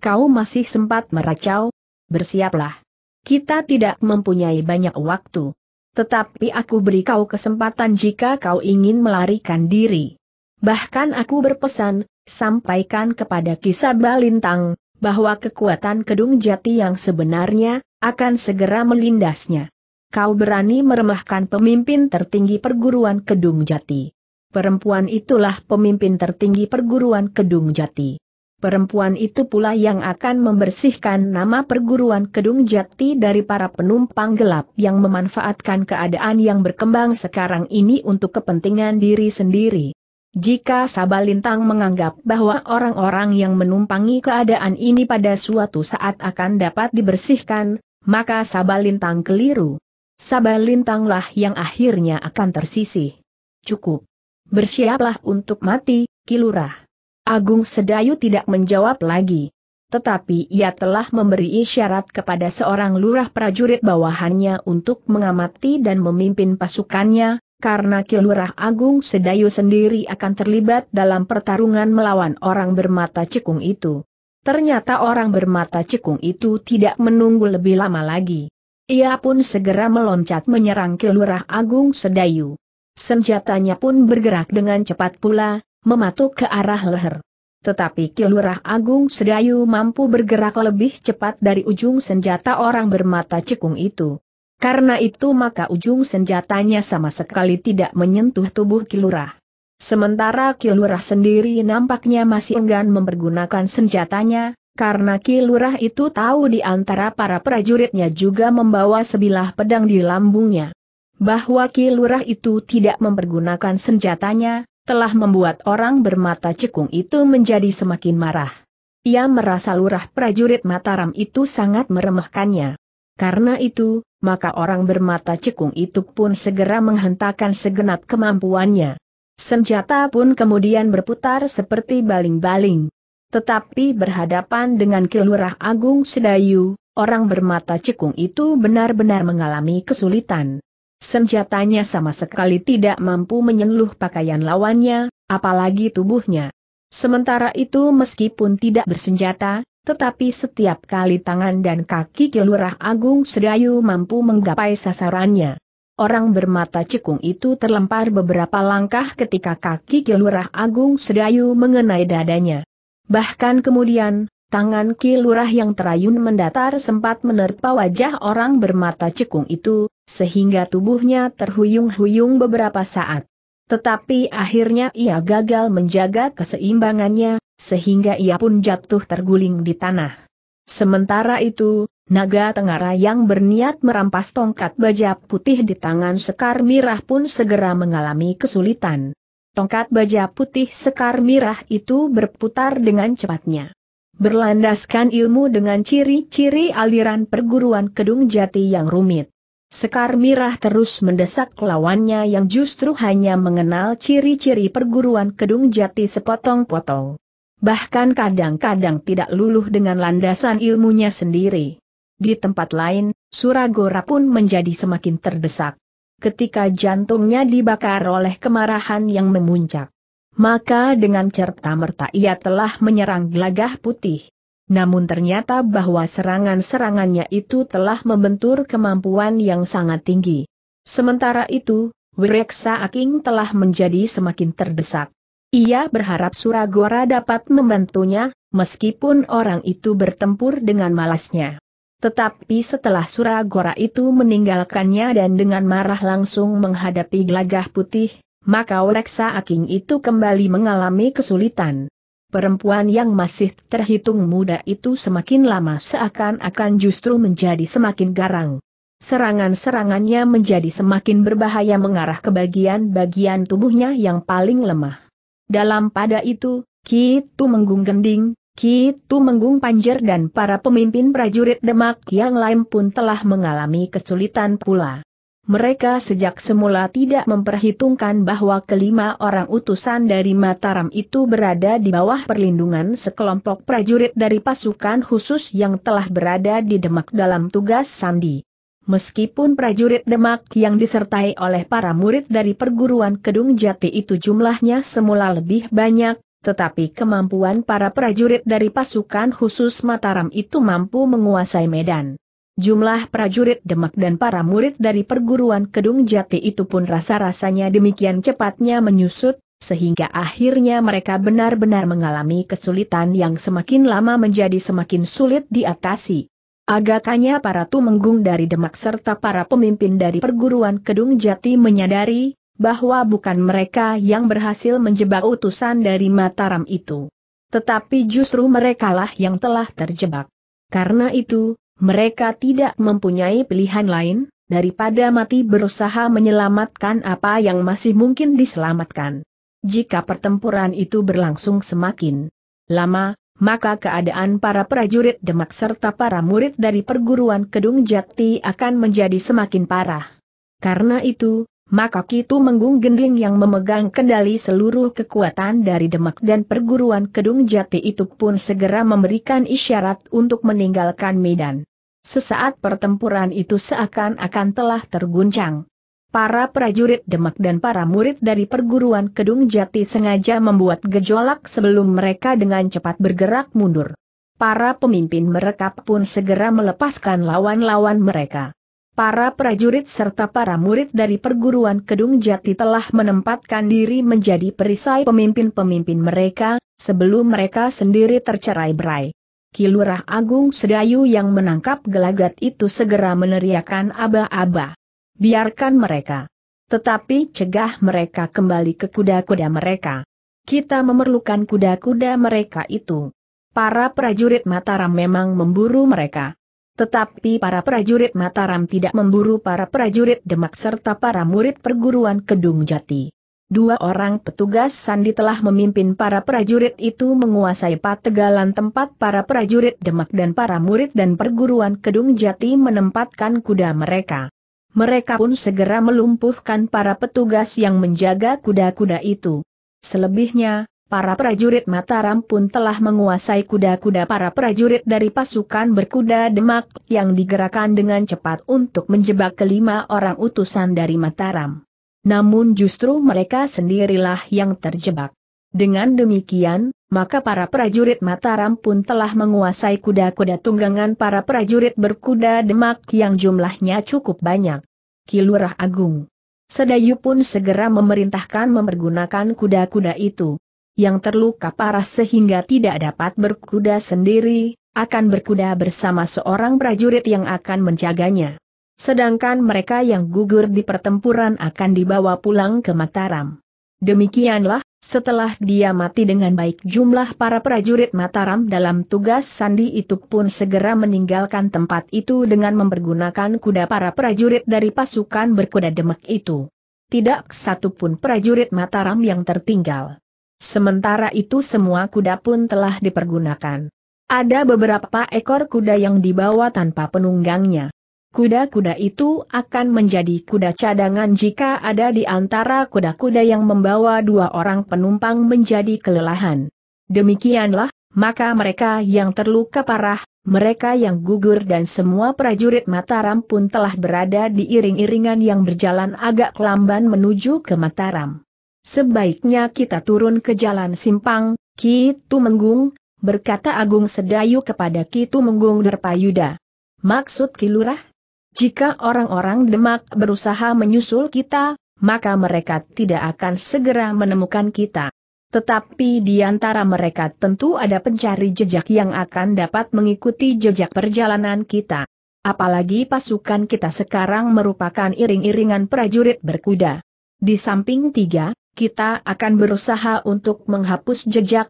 Kau masih sempat meracau? Bersiaplah. Kita tidak mempunyai banyak waktu. Tetapi aku beri kau kesempatan jika kau ingin melarikan diri. Bahkan aku berpesan, sampaikan kepada kisah Balintang, bahwa kekuatan Kedung Jati yang sebenarnya, akan segera melindasnya. Kau berani meremahkan pemimpin tertinggi perguruan Kedung Jati. Perempuan itulah pemimpin tertinggi perguruan Kedung Jati. Perempuan itu pula yang akan membersihkan nama perguruan Kedung Jati dari para penumpang gelap yang memanfaatkan keadaan yang berkembang sekarang ini untuk kepentingan diri sendiri. Jika Sabalintang menganggap bahwa orang-orang yang menumpangi keadaan ini pada suatu saat akan dapat dibersihkan, maka Sabalintang keliru. Sabalintanglah yang akhirnya akan tersisih. Cukup. Bersiaplah untuk mati, Kilurah. Agung Sedayu tidak menjawab lagi. Tetapi ia telah memberi isyarat kepada seorang lurah prajurit bawahannya untuk mengamati dan memimpin pasukannya, karena Kilurah Agung Sedayu sendiri akan terlibat dalam pertarungan melawan orang bermata cekung itu. Ternyata orang bermata cekung itu tidak menunggu lebih lama lagi. Ia pun segera meloncat menyerang Kilurah Agung Sedayu. Senjatanya pun bergerak dengan cepat pula, mematuk ke arah leher. Tetapi Kilurah Agung Sedayu mampu bergerak lebih cepat dari ujung senjata orang bermata cekung itu. Karena itu maka ujung senjatanya sama sekali tidak menyentuh tubuh Kilurah. Sementara Kilurah sendiri nampaknya masih enggan mempergunakan senjatanya, karena Kilurah itu tahu di antara para prajuritnya juga membawa sebilah pedang di lambungnya. Bahwa Kilurah itu tidak mempergunakan senjatanya, telah membuat orang bermata cekung itu menjadi semakin marah. Ia merasa lurah prajurit Mataram itu sangat meremehkannya. Karena itu, maka orang bermata cekung itu pun segera menghentakkan segenap kemampuannya. Senjata pun kemudian berputar seperti baling-baling. Tetapi berhadapan dengan Kilurah Agung Sedayu, orang bermata cekung itu benar-benar mengalami kesulitan. Senjatanya sama sekali tidak mampu menyeluh pakaian lawannya, apalagi tubuhnya. Sementara itu meskipun tidak bersenjata, tetapi setiap kali tangan dan kaki Kilurah Agung Sedayu mampu menggapai sasarannya. Orang bermata cekung itu terlempar beberapa langkah ketika kaki Kilurah Agung Sedayu mengenai dadanya. Bahkan kemudian, tangan Kilurah yang terayun mendatar sempat menerpa wajah orang bermata cekung itu, sehingga tubuhnya terhuyung-huyung beberapa saat. Tetapi akhirnya ia gagal menjaga keseimbangannya, sehingga ia pun jatuh terguling di tanah. Sementara itu, naga tengara yang berniat merampas tongkat baja putih di tangan Sekar Mirah pun segera mengalami kesulitan. Tongkat baja putih Sekar Mirah itu berputar dengan cepatnya. Berlandaskan ilmu dengan ciri-ciri aliran perguruan Kedung Jati yang rumit. Sekar Mirah terus mendesak lawannya yang justru hanya mengenal ciri-ciri perguruan Kedung Jati sepotong-potong bahkan kadang-kadang tidak luluh dengan landasan ilmunya sendiri. Di tempat lain, Suragora pun menjadi semakin terdesak. Ketika jantungnya dibakar oleh kemarahan yang memuncak. Maka dengan cerita merta ia telah menyerang gelagah putih. Namun ternyata bahwa serangan-serangannya itu telah membentur kemampuan yang sangat tinggi. Sementara itu, Wireksa Aking telah menjadi semakin terdesak. Ia berharap Suragora dapat membantunya, meskipun orang itu bertempur dengan malasnya. Tetapi setelah Suragora itu meninggalkannya dan dengan marah langsung menghadapi gelagah putih, maka Oleksa Aking itu kembali mengalami kesulitan. Perempuan yang masih terhitung muda itu semakin lama seakan-akan justru menjadi semakin garang. Serangan-serangannya menjadi semakin berbahaya mengarah ke bagian-bagian tubuhnya yang paling lemah. Dalam pada itu, Kitu Menggung Gending, Kitu Menggung Panjer dan para pemimpin prajurit Demak yang lain pun telah mengalami kesulitan pula. Mereka sejak semula tidak memperhitungkan bahwa kelima orang utusan dari Mataram itu berada di bawah perlindungan sekelompok prajurit dari pasukan khusus yang telah berada di Demak dalam tugas Sandi. Meskipun prajurit Demak yang disertai oleh para murid dari perguruan Kedung Jati itu jumlahnya semula lebih banyak, tetapi kemampuan para prajurit dari pasukan khusus Mataram itu mampu menguasai medan. Jumlah prajurit Demak dan para murid dari perguruan Kedung Jati itu pun rasa-rasanya demikian cepatnya menyusut, sehingga akhirnya mereka benar-benar mengalami kesulitan yang semakin lama menjadi semakin sulit diatasi. Agakannya para tumenggung dari Demak serta para pemimpin dari perguruan Kedung Jati menyadari, bahwa bukan mereka yang berhasil menjebak utusan dari Mataram itu. Tetapi justru merekalah yang telah terjebak. Karena itu, mereka tidak mempunyai pilihan lain, daripada mati berusaha menyelamatkan apa yang masih mungkin diselamatkan. Jika pertempuran itu berlangsung semakin lama, maka keadaan para prajurit Demak serta para murid dari perguruan Kedung Jati akan menjadi semakin parah. Karena itu, maka Kitu Menggung Gending yang memegang kendali seluruh kekuatan dari Demak dan perguruan Kedung Jati itu pun segera memberikan isyarat untuk meninggalkan Medan. Sesaat pertempuran itu seakan-akan telah terguncang. Para prajurit Demak dan para murid dari perguruan Kedung Jati sengaja membuat gejolak sebelum mereka dengan cepat bergerak mundur. Para pemimpin mereka pun segera melepaskan lawan-lawan mereka. Para prajurit serta para murid dari perguruan Kedung Jati telah menempatkan diri menjadi perisai pemimpin-pemimpin mereka, sebelum mereka sendiri tercerai berai. Kilurah Agung Sedayu yang menangkap gelagat itu segera meneriakan aba-aba. Biarkan mereka. Tetapi cegah mereka kembali ke kuda-kuda mereka. Kita memerlukan kuda-kuda mereka itu. Para prajurit Mataram memang memburu mereka. Tetapi para prajurit Mataram tidak memburu para prajurit Demak serta para murid perguruan Kedung Jati. Dua orang petugas Sandi telah memimpin para prajurit itu menguasai pategalan tempat para prajurit Demak dan para murid dan perguruan Kedung Jati menempatkan kuda mereka mereka pun segera melumpuhkan para petugas yang menjaga kuda-kuda itu. Selebihnya, para prajurit Mataram pun telah menguasai kuda-kuda para prajurit dari pasukan berkuda Demak yang digerakkan dengan cepat untuk menjebak kelima orang utusan dari Mataram. Namun justru mereka sendirilah yang terjebak. Dengan demikian, maka para prajurit Mataram pun telah menguasai kuda-kuda tunggangan para prajurit berkuda demak yang jumlahnya cukup banyak. Kilurah Agung Sedayu pun segera memerintahkan memergunakan kuda-kuda itu. Yang terluka parah sehingga tidak dapat berkuda sendiri, akan berkuda bersama seorang prajurit yang akan menjaganya. Sedangkan mereka yang gugur di pertempuran akan dibawa pulang ke Mataram. Demikianlah setelah dia mati dengan baik jumlah para prajurit Mataram dalam tugas Sandi itu pun segera meninggalkan tempat itu dengan mempergunakan kuda para prajurit dari pasukan berkuda demak itu. Tidak satupun prajurit Mataram yang tertinggal. Sementara itu semua kuda pun telah dipergunakan. Ada beberapa ekor kuda yang dibawa tanpa penunggangnya kuda-kuda itu akan menjadi kuda cadangan jika ada di antara kuda-kuda yang membawa dua orang penumpang menjadi kelelahan. Demikianlah, maka mereka yang terluka parah, mereka yang gugur dan semua prajurit Mataram pun telah berada di iring-iringan yang berjalan agak lamban menuju ke Mataram. Sebaiknya kita turun ke jalan simpang, Kitu Menggung, berkata Agung Sedayu kepada Kitu Menggung Derpayuda. Maksud Kilurah? Jika orang-orang Demak berusaha menyusul kita, maka mereka tidak akan segera menemukan kita. Tetapi di antara mereka tentu ada pencari jejak yang akan dapat mengikuti jejak perjalanan kita. Apalagi pasukan kita sekarang merupakan iring-iringan prajurit berkuda. Di samping tiga, kita akan berusaha untuk menghapus jejak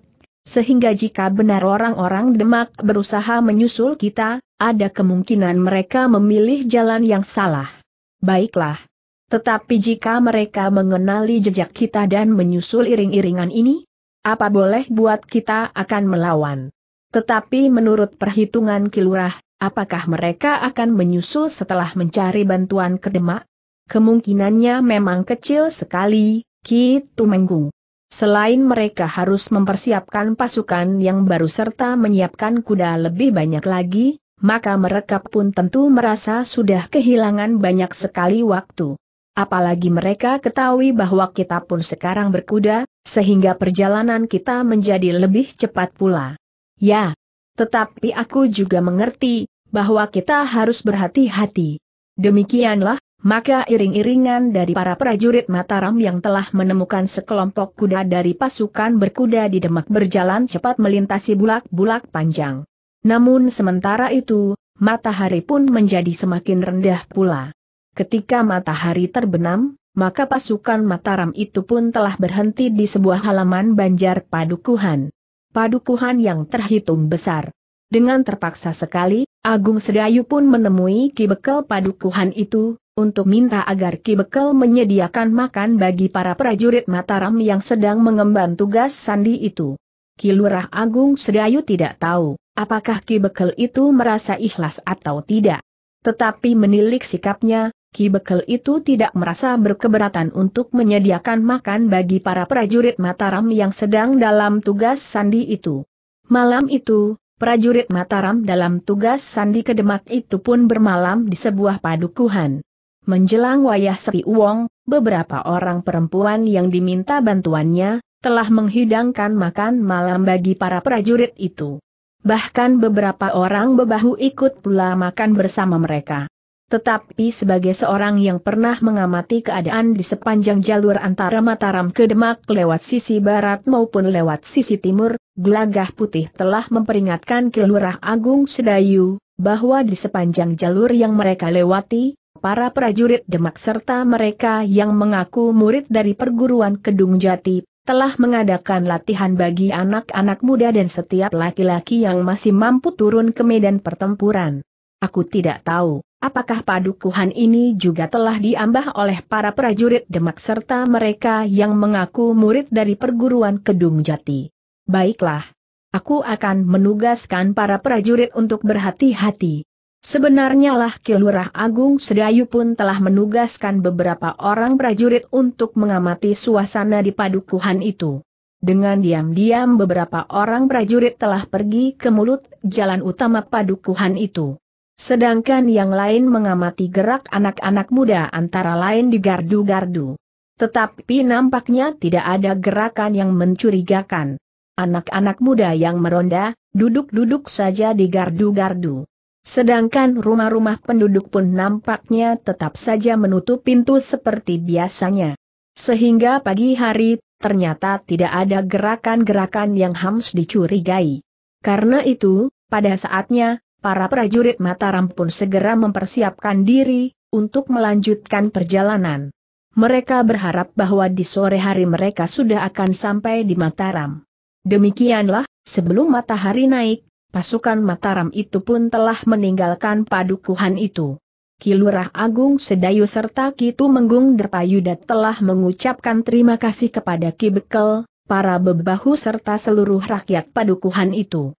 sehingga jika benar orang-orang Demak berusaha menyusul kita, ada kemungkinan mereka memilih jalan yang salah. Baiklah. Tetapi jika mereka mengenali jejak kita dan menyusul iring-iringan ini, apa boleh buat kita akan melawan. Tetapi menurut perhitungan kilurah, apakah mereka akan menyusul setelah mencari bantuan ke Demak? Kemungkinannya memang kecil sekali, Ki Tumenggung. Selain mereka harus mempersiapkan pasukan yang baru serta menyiapkan kuda lebih banyak lagi, maka mereka pun tentu merasa sudah kehilangan banyak sekali waktu. Apalagi mereka ketahui bahwa kita pun sekarang berkuda, sehingga perjalanan kita menjadi lebih cepat pula. Ya, tetapi aku juga mengerti bahwa kita harus berhati-hati. Demikianlah maka iring-iringan dari para prajurit Mataram yang telah menemukan sekelompok kuda dari pasukan berkuda di Demak berjalan cepat melintasi bulak-bulak panjang. Namun sementara itu, matahari pun menjadi semakin rendah pula. Ketika matahari terbenam, maka pasukan Mataram itu pun telah berhenti di sebuah halaman banjar Padukuhan. Padukuhan yang terhitung besar. Dengan terpaksa sekali, Agung Sedayu pun menemui kibekel Padukuhan itu, untuk minta agar Ki Bekel menyediakan makan bagi para prajurit Mataram yang sedang mengemban tugas sandi itu. Ki Lurah Agung Sedayu tidak tahu apakah Ki Bekel itu merasa ikhlas atau tidak. Tetapi menilik sikapnya, Ki Bekel itu tidak merasa berkeberatan untuk menyediakan makan bagi para prajurit Mataram yang sedang dalam tugas sandi itu. Malam itu, prajurit Mataram dalam tugas sandi kedemak itu pun bermalam di sebuah padukuhan. Menjelang wayah sepi uang, beberapa orang perempuan yang diminta bantuannya, telah menghidangkan makan malam bagi para prajurit itu. Bahkan beberapa orang bebahu ikut pula makan bersama mereka. Tetapi sebagai seorang yang pernah mengamati keadaan di sepanjang jalur antara Mataram ke Demak lewat sisi barat maupun lewat sisi timur, Gelagah Putih telah memperingatkan Kelurah Agung Sedayu, bahwa di sepanjang jalur yang mereka lewati, para prajurit Demak serta mereka yang mengaku murid dari perguruan Kedung Jati, telah mengadakan latihan bagi anak-anak muda dan setiap laki-laki yang masih mampu turun ke medan pertempuran. Aku tidak tahu, apakah padukuhan ini juga telah diambah oleh para prajurit Demak serta mereka yang mengaku murid dari perguruan Kedung Jati. Baiklah, aku akan menugaskan para prajurit untuk berhati-hati. Sebenarnya lah Kilurah Agung Sedayu pun telah menugaskan beberapa orang prajurit untuk mengamati suasana di padukuhan itu. Dengan diam-diam beberapa orang prajurit telah pergi ke mulut jalan utama padukuhan itu. Sedangkan yang lain mengamati gerak anak-anak muda antara lain di gardu-gardu. Tetapi nampaknya tidak ada gerakan yang mencurigakan. Anak-anak muda yang meronda, duduk-duduk saja di gardu-gardu. Sedangkan rumah-rumah penduduk pun nampaknya tetap saja menutup pintu seperti biasanya. Sehingga pagi hari, ternyata tidak ada gerakan-gerakan yang hams dicurigai. Karena itu, pada saatnya, para prajurit Mataram pun segera mempersiapkan diri, untuk melanjutkan perjalanan. Mereka berharap bahwa di sore hari mereka sudah akan sampai di Mataram. Demikianlah, sebelum matahari naik, pasukan Mataram itu pun telah meninggalkan padukuhan itu. Kilurah Agung Sedayu serta Kitu Menggung Derpayuda telah mengucapkan terima kasih kepada Ki Bekel, para bebahu serta seluruh rakyat padukuhan itu.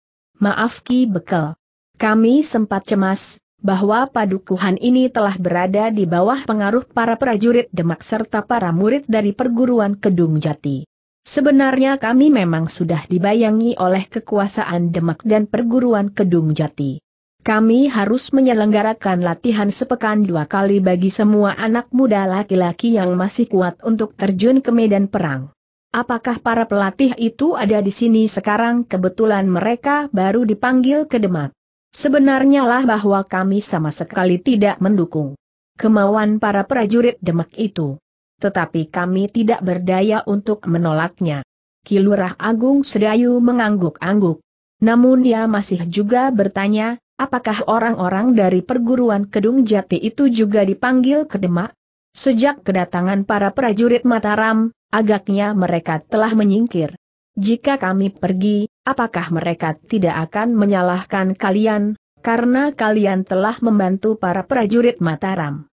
Maaf Ki Bekel. Kami sempat cemas, bahwa padukuhan ini telah berada di bawah pengaruh para prajurit Demak serta para murid dari perguruan Kedung Jati. Sebenarnya kami memang sudah dibayangi oleh kekuasaan Demak dan perguruan Kedung Jati. Kami harus menyelenggarakan latihan sepekan dua kali bagi semua anak muda laki-laki yang masih kuat untuk terjun ke medan perang. Apakah para pelatih itu ada di sini sekarang kebetulan mereka baru dipanggil ke Demak? Sebenarnya lah bahwa kami sama sekali tidak mendukung kemauan para prajurit Demak itu tetapi kami tidak berdaya untuk menolaknya. Kilurah Agung Sedayu mengangguk-angguk. Namun dia masih juga bertanya, apakah orang-orang dari perguruan Kedung Jati itu juga dipanggil ke Demak? Sejak kedatangan para prajurit Mataram, agaknya mereka telah menyingkir. Jika kami pergi, apakah mereka tidak akan menyalahkan kalian, karena kalian telah membantu para prajurit Mataram?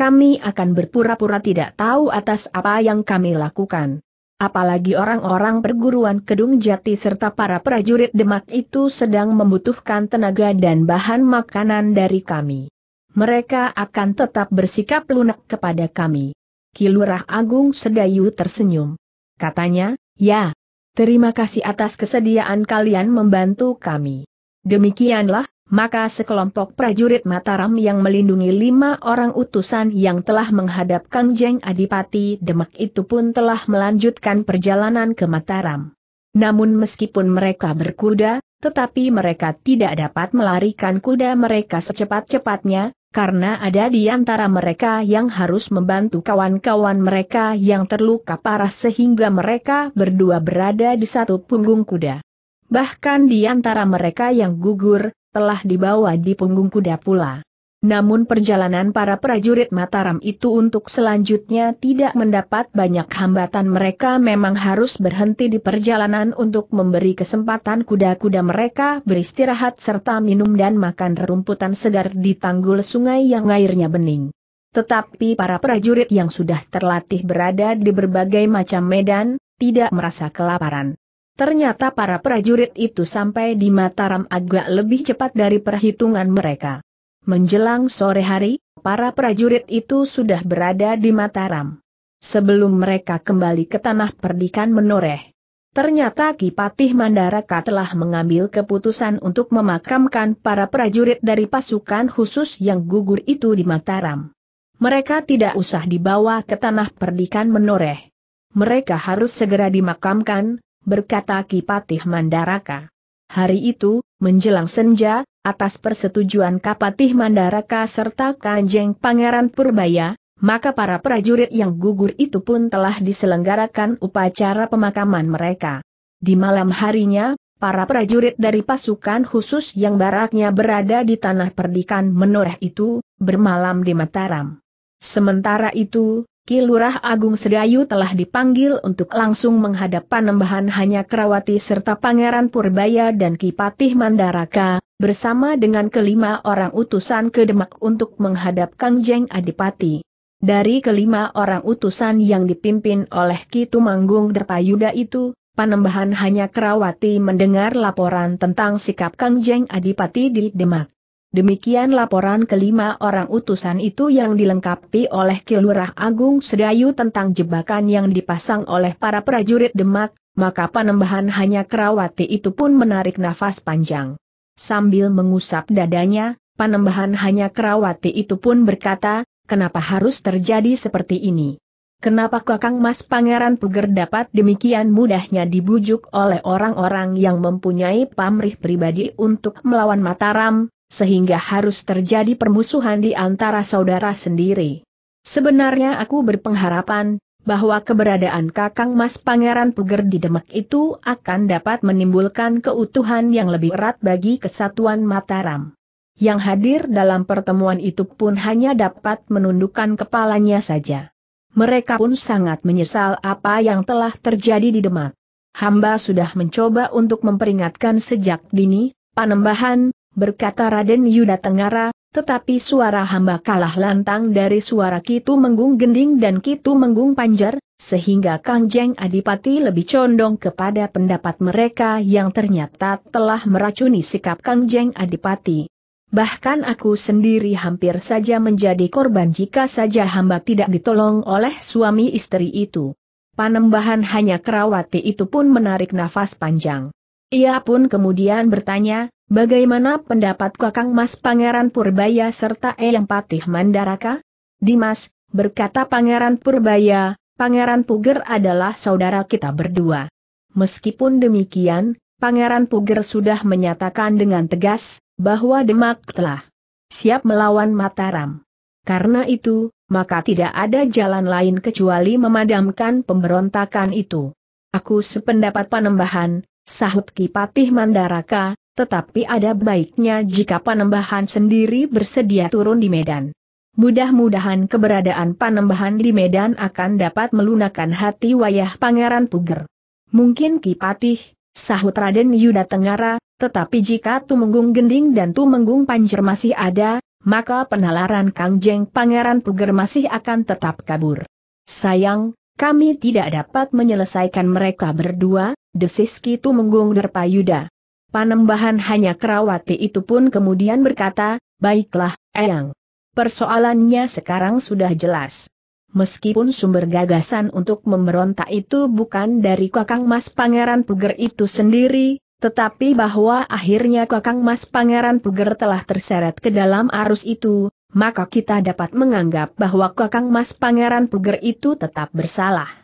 kami akan berpura-pura tidak tahu atas apa yang kami lakukan. Apalagi orang-orang perguruan Kedung Jati serta para prajurit Demak itu sedang membutuhkan tenaga dan bahan makanan dari kami. Mereka akan tetap bersikap lunak kepada kami. Kilurah Agung Sedayu tersenyum. Katanya, ya, terima kasih atas kesediaan kalian membantu kami. Demikianlah, maka sekelompok prajurit Mataram yang melindungi lima orang utusan yang telah menghadap Kang Jeng Adipati Demak itu pun telah melanjutkan perjalanan ke Mataram. Namun meskipun mereka berkuda, tetapi mereka tidak dapat melarikan kuda mereka secepat-cepatnya, karena ada di antara mereka yang harus membantu kawan-kawan mereka yang terluka parah sehingga mereka berdua berada di satu punggung kuda. Bahkan di antara mereka yang gugur, telah dibawa di punggung kuda pula. Namun perjalanan para prajurit Mataram itu untuk selanjutnya tidak mendapat banyak hambatan mereka memang harus berhenti di perjalanan untuk memberi kesempatan kuda-kuda mereka beristirahat serta minum dan makan rerumputan segar di tanggul sungai yang airnya bening. Tetapi para prajurit yang sudah terlatih berada di berbagai macam medan, tidak merasa kelaparan. Ternyata para prajurit itu sampai di Mataram agak lebih cepat dari perhitungan mereka. Menjelang sore hari, para prajurit itu sudah berada di Mataram. Sebelum mereka kembali ke tanah perdikan menoreh. Ternyata Kipatih Mandaraka telah mengambil keputusan untuk memakamkan para prajurit dari pasukan khusus yang gugur itu di Mataram. Mereka tidak usah dibawa ke tanah perdikan menoreh. Mereka harus segera dimakamkan, berkata Kipatih Mandaraka. Hari itu, menjelang senja, atas persetujuan Kapatih Mandaraka serta Kanjeng Pangeran Purbaya, maka para prajurit yang gugur itu pun telah diselenggarakan upacara pemakaman mereka. Di malam harinya, para prajurit dari pasukan khusus yang baraknya berada di tanah perdikan menoreh itu, bermalam di Mataram. Sementara itu, Ki Agung Sedayu telah dipanggil untuk langsung menghadap panembahan hanya Kerawati serta Pangeran Purbaya dan Kipatih Mandaraka, bersama dengan kelima orang utusan ke Demak untuk menghadap Kangjeng Adipati. Dari kelima orang utusan yang dipimpin oleh Ki Tumanggung Derpayuda itu, panembahan hanya Kerawati mendengar laporan tentang sikap Kangjeng Adipati di Demak. Demikian laporan kelima orang utusan itu yang dilengkapi oleh Kilurah Agung Sedayu tentang jebakan yang dipasang oleh para prajurit Demak, maka penembahan hanya Kerawati itu pun menarik nafas panjang. Sambil mengusap dadanya, panembahan hanya Kerawati itu pun berkata, kenapa harus terjadi seperti ini? Kenapa Kakang Mas Pangeran Puger dapat demikian mudahnya dibujuk oleh orang-orang yang mempunyai pamrih pribadi untuk melawan Mataram, sehingga harus terjadi permusuhan di antara saudara sendiri. Sebenarnya aku berpengharapan, bahwa keberadaan Kakang Mas Pangeran Puger di Demak itu akan dapat menimbulkan keutuhan yang lebih erat bagi kesatuan Mataram. Yang hadir dalam pertemuan itu pun hanya dapat menundukkan kepalanya saja. Mereka pun sangat menyesal apa yang telah terjadi di Demak. Hamba sudah mencoba untuk memperingatkan sejak dini, Panembahan, berkata Raden Yuda Tenggara, tetapi suara hamba kalah lantang dari suara Kitu Menggung Gending dan Kitu Menggung panjar, sehingga Kang Jeng Adipati lebih condong kepada pendapat mereka yang ternyata telah meracuni sikap Kang Jeng Adipati. Bahkan aku sendiri hampir saja menjadi korban jika saja hamba tidak ditolong oleh suami istri itu. Panembahan hanya Kerawati itu pun menarik nafas panjang. Ia pun kemudian bertanya, Bagaimana pendapat Kakang Mas Pangeran Purbaya serta Eyang Patih Mandaraka? Dimas, berkata Pangeran Purbaya, Pangeran Puger adalah saudara kita berdua. Meskipun demikian, Pangeran Puger sudah menyatakan dengan tegas, bahwa Demak telah siap melawan Mataram. Karena itu, maka tidak ada jalan lain kecuali memadamkan pemberontakan itu. Aku sependapat panembahan, sahut Kipatih Mandaraka, tetapi ada baiknya jika Panembahan sendiri bersedia turun di Medan. Mudah-mudahan keberadaan Panembahan di Medan akan dapat melunakan hati wayah Pangeran Puger. Mungkin Ki Patih, sahut Raden Yuda Tenggara, tetapi jika Tumenggung Gending dan Tumenggung Panjer masih ada, maka penalaran Kang Jeng Pangeran Puger masih akan tetap kabur. Sayang, kami tidak dapat menyelesaikan mereka berdua, desis Ki Tumenggung Derpa Yuda. Panembahan hanya Kerawati itu pun kemudian berkata, baiklah, Eyang. Persoalannya sekarang sudah jelas. Meskipun sumber gagasan untuk memberontak itu bukan dari Kakang Mas Pangeran Puger itu sendiri, tetapi bahwa akhirnya Kakang Mas Pangeran Puger telah terseret ke dalam arus itu, maka kita dapat menganggap bahwa Kakang Mas Pangeran Puger itu tetap bersalah.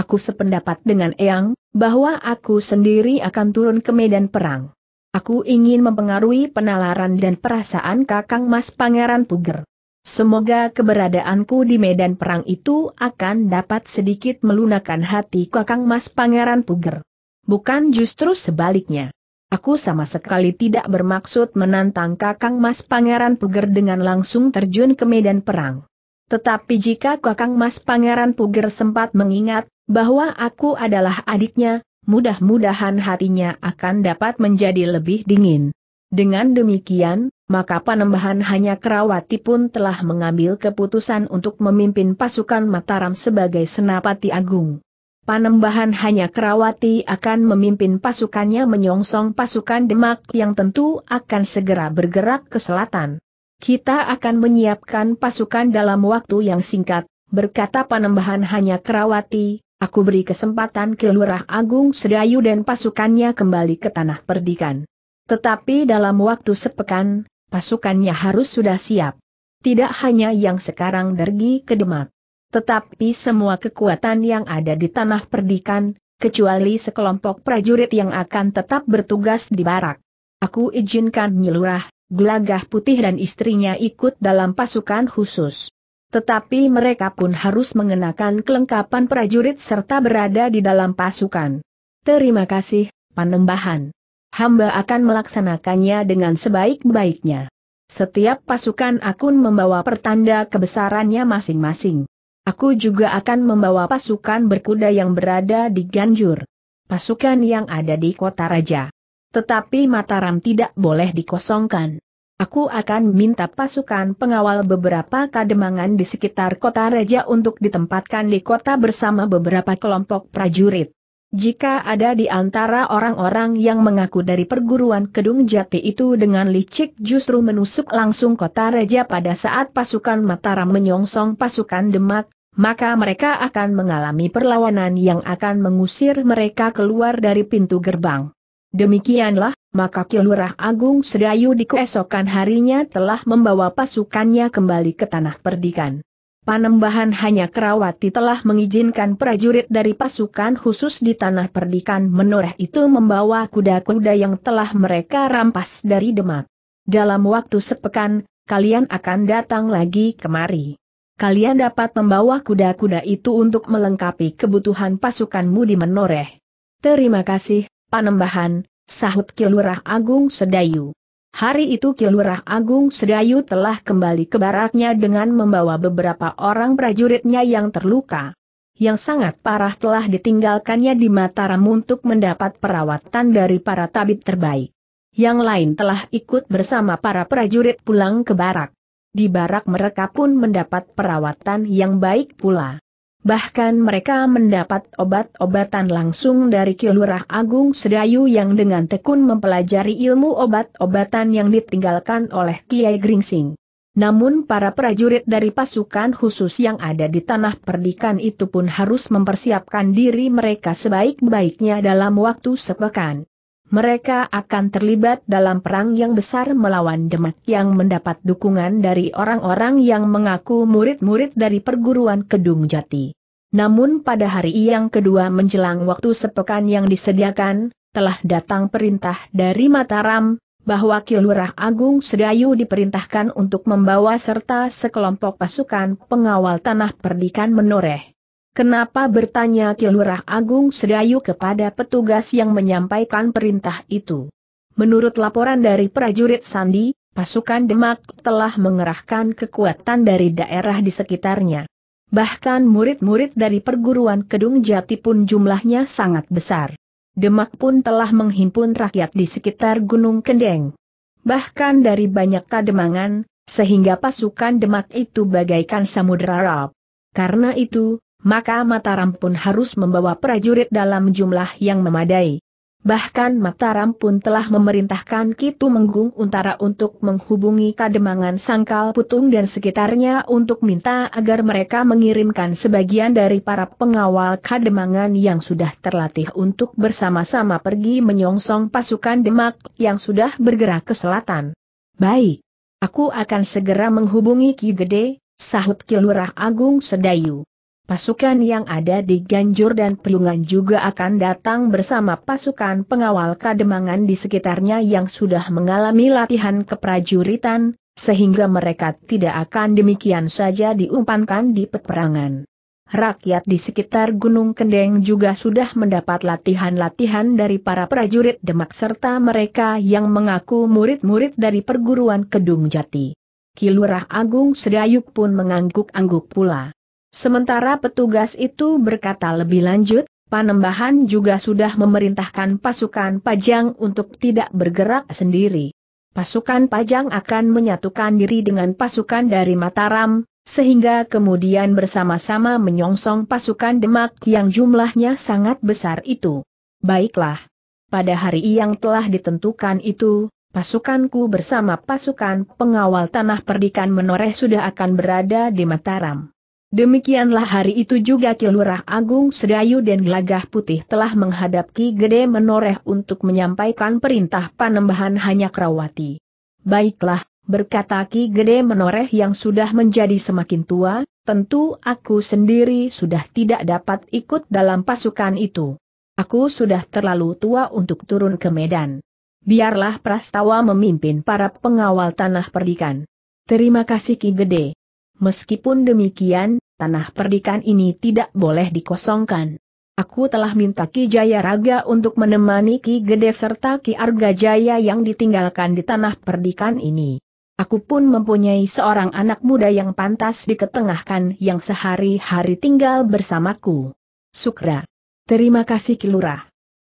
Aku sependapat dengan Eyang, bahwa aku sendiri akan turun ke medan perang. Aku ingin mempengaruhi penalaran dan perasaan kakang Mas Pangeran Puger. Semoga keberadaanku di medan perang itu akan dapat sedikit melunakan hati kakang Mas Pangeran Puger. Bukan justru sebaliknya. Aku sama sekali tidak bermaksud menantang kakang Mas Pangeran Puger dengan langsung terjun ke medan perang. Tetapi jika Kakang Mas Pangeran Puger sempat mengingat, bahwa aku adalah adiknya, mudah-mudahan hatinya akan dapat menjadi lebih dingin. Dengan demikian, maka Panembahan hanya Kerawati pun telah mengambil keputusan untuk memimpin pasukan Mataram sebagai Senapati Agung. Panembahan hanya Kerawati akan memimpin pasukannya menyongsong pasukan Demak yang tentu akan segera bergerak ke selatan. Kita akan menyiapkan pasukan dalam waktu yang singkat, berkata Panembahan hanya Kerawati, aku beri kesempatan ke Lurah Agung Sedayu dan pasukannya kembali ke tanah perdikan. Tetapi dalam waktu sepekan, pasukannya harus sudah siap. Tidak hanya yang sekarang dergi ke Demak. Tetapi semua kekuatan yang ada di tanah perdikan, kecuali sekelompok prajurit yang akan tetap bertugas di barak. Aku izinkan nyelurah, Gelagah Putih dan istrinya ikut dalam pasukan khusus. Tetapi mereka pun harus mengenakan kelengkapan prajurit serta berada di dalam pasukan. Terima kasih, Panembahan. Hamba akan melaksanakannya dengan sebaik-baiknya. Setiap pasukan akun membawa pertanda kebesarannya masing-masing. Aku juga akan membawa pasukan berkuda yang berada di Ganjur. Pasukan yang ada di kota raja. Tetapi Mataram tidak boleh dikosongkan. Aku akan minta pasukan pengawal beberapa kademangan di sekitar kota Raja untuk ditempatkan di kota bersama beberapa kelompok prajurit. Jika ada di antara orang-orang yang mengaku dari perguruan Kedung Jati itu dengan licik justru menusuk langsung kota Raja pada saat pasukan Mataram menyongsong pasukan Demak, maka mereka akan mengalami perlawanan yang akan mengusir mereka keluar dari pintu gerbang. Demikianlah, maka Kilurah Agung Sedayu di keesokan harinya telah membawa pasukannya kembali ke tanah perdikan. Panembahan hanya Kerawati telah mengizinkan prajurit dari pasukan khusus di tanah perdikan menoreh itu membawa kuda-kuda yang telah mereka rampas dari Demak. Dalam waktu sepekan, kalian akan datang lagi kemari. Kalian dapat membawa kuda-kuda itu untuk melengkapi kebutuhan pasukanmu di menoreh. Terima kasih, Panembahan, sahut Kilurah Agung Sedayu. Hari itu Kilurah Agung Sedayu telah kembali ke baraknya dengan membawa beberapa orang prajuritnya yang terluka. Yang sangat parah telah ditinggalkannya di Mataram untuk mendapat perawatan dari para tabib terbaik. Yang lain telah ikut bersama para prajurit pulang ke barak. Di barak mereka pun mendapat perawatan yang baik pula. Bahkan mereka mendapat obat-obatan langsung dari Kilurah Agung Sedayu yang dengan tekun mempelajari ilmu obat-obatan yang ditinggalkan oleh Kiai Gringsing. Namun para prajurit dari pasukan khusus yang ada di tanah perdikan itu pun harus mempersiapkan diri mereka sebaik-baiknya dalam waktu sepekan mereka akan terlibat dalam perang yang besar melawan Demak yang mendapat dukungan dari orang-orang yang mengaku murid-murid dari perguruan Kedung Jati. Namun pada hari yang kedua menjelang waktu sepekan yang disediakan, telah datang perintah dari Mataram, bahwa Kilurah Agung Sedayu diperintahkan untuk membawa serta sekelompok pasukan pengawal tanah perdikan menoreh. Kenapa bertanya Kilurah Agung Sedayu kepada petugas yang menyampaikan perintah itu? Menurut laporan dari prajurit Sandi, pasukan Demak telah mengerahkan kekuatan dari daerah di sekitarnya. Bahkan murid-murid dari perguruan Kedung Jati pun jumlahnya sangat besar. Demak pun telah menghimpun rakyat di sekitar Gunung Kendeng. Bahkan dari banyak kademangan, sehingga pasukan Demak itu bagaikan samudera Arab. Karena itu, maka Mataram pun harus membawa prajurit dalam jumlah yang memadai. Bahkan Mataram pun telah memerintahkan Kitu Menggung Untara untuk menghubungi Kademangan Sangkal Putung dan sekitarnya untuk minta agar mereka mengirimkan sebagian dari para pengawal Kademangan yang sudah terlatih untuk bersama-sama pergi menyongsong pasukan Demak yang sudah bergerak ke selatan. Baik. Aku akan segera menghubungi Ki Gede, sahut Kilurah Agung Sedayu. Pasukan yang ada di Ganjur dan Priungan juga akan datang bersama pasukan pengawal kademangan di sekitarnya yang sudah mengalami latihan keprajuritan, sehingga mereka tidak akan demikian saja diumpankan di peperangan. Rakyat di sekitar Gunung Kendeng juga sudah mendapat latihan-latihan dari para prajurit Demak serta mereka yang mengaku murid-murid dari perguruan Kedung Jati. Kilurah Agung Sedayuk pun mengangguk-angguk pula. Sementara petugas itu berkata lebih lanjut, Panembahan juga sudah memerintahkan pasukan Pajang untuk tidak bergerak sendiri. Pasukan Pajang akan menyatukan diri dengan pasukan dari Mataram, sehingga kemudian bersama-sama menyongsong pasukan Demak yang jumlahnya sangat besar itu. Baiklah. Pada hari yang telah ditentukan itu, pasukanku bersama pasukan pengawal tanah perdikan menoreh sudah akan berada di Mataram. Demikianlah hari itu juga Kilurah Agung Sedayu dan Gelagah Putih telah menghadap Ki Gede Menoreh untuk menyampaikan perintah panembahan hanya Krawati. Baiklah, berkata Ki Gede Menoreh yang sudah menjadi semakin tua, tentu aku sendiri sudah tidak dapat ikut dalam pasukan itu. Aku sudah terlalu tua untuk turun ke Medan. Biarlah Prastawa memimpin para pengawal tanah perdikan. Terima kasih Ki Gede. Meskipun demikian, tanah perdikan ini tidak boleh dikosongkan. Aku telah minta Ki Jaya Raga untuk menemani Ki Gede serta Ki Arga Jaya yang ditinggalkan di tanah perdikan ini. Aku pun mempunyai seorang anak muda yang pantas diketengahkan yang sehari-hari tinggal bersamaku. Sukra. Terima kasih Ki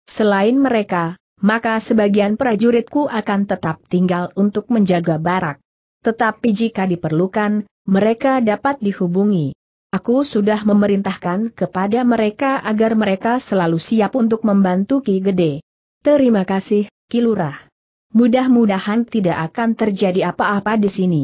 Selain mereka, maka sebagian prajuritku akan tetap tinggal untuk menjaga barak. Tetapi jika diperlukan, mereka dapat dihubungi. Aku sudah memerintahkan kepada mereka agar mereka selalu siap untuk membantu Ki Gede. Terima kasih, Ki Lurah. Mudah-mudahan tidak akan terjadi apa-apa di sini.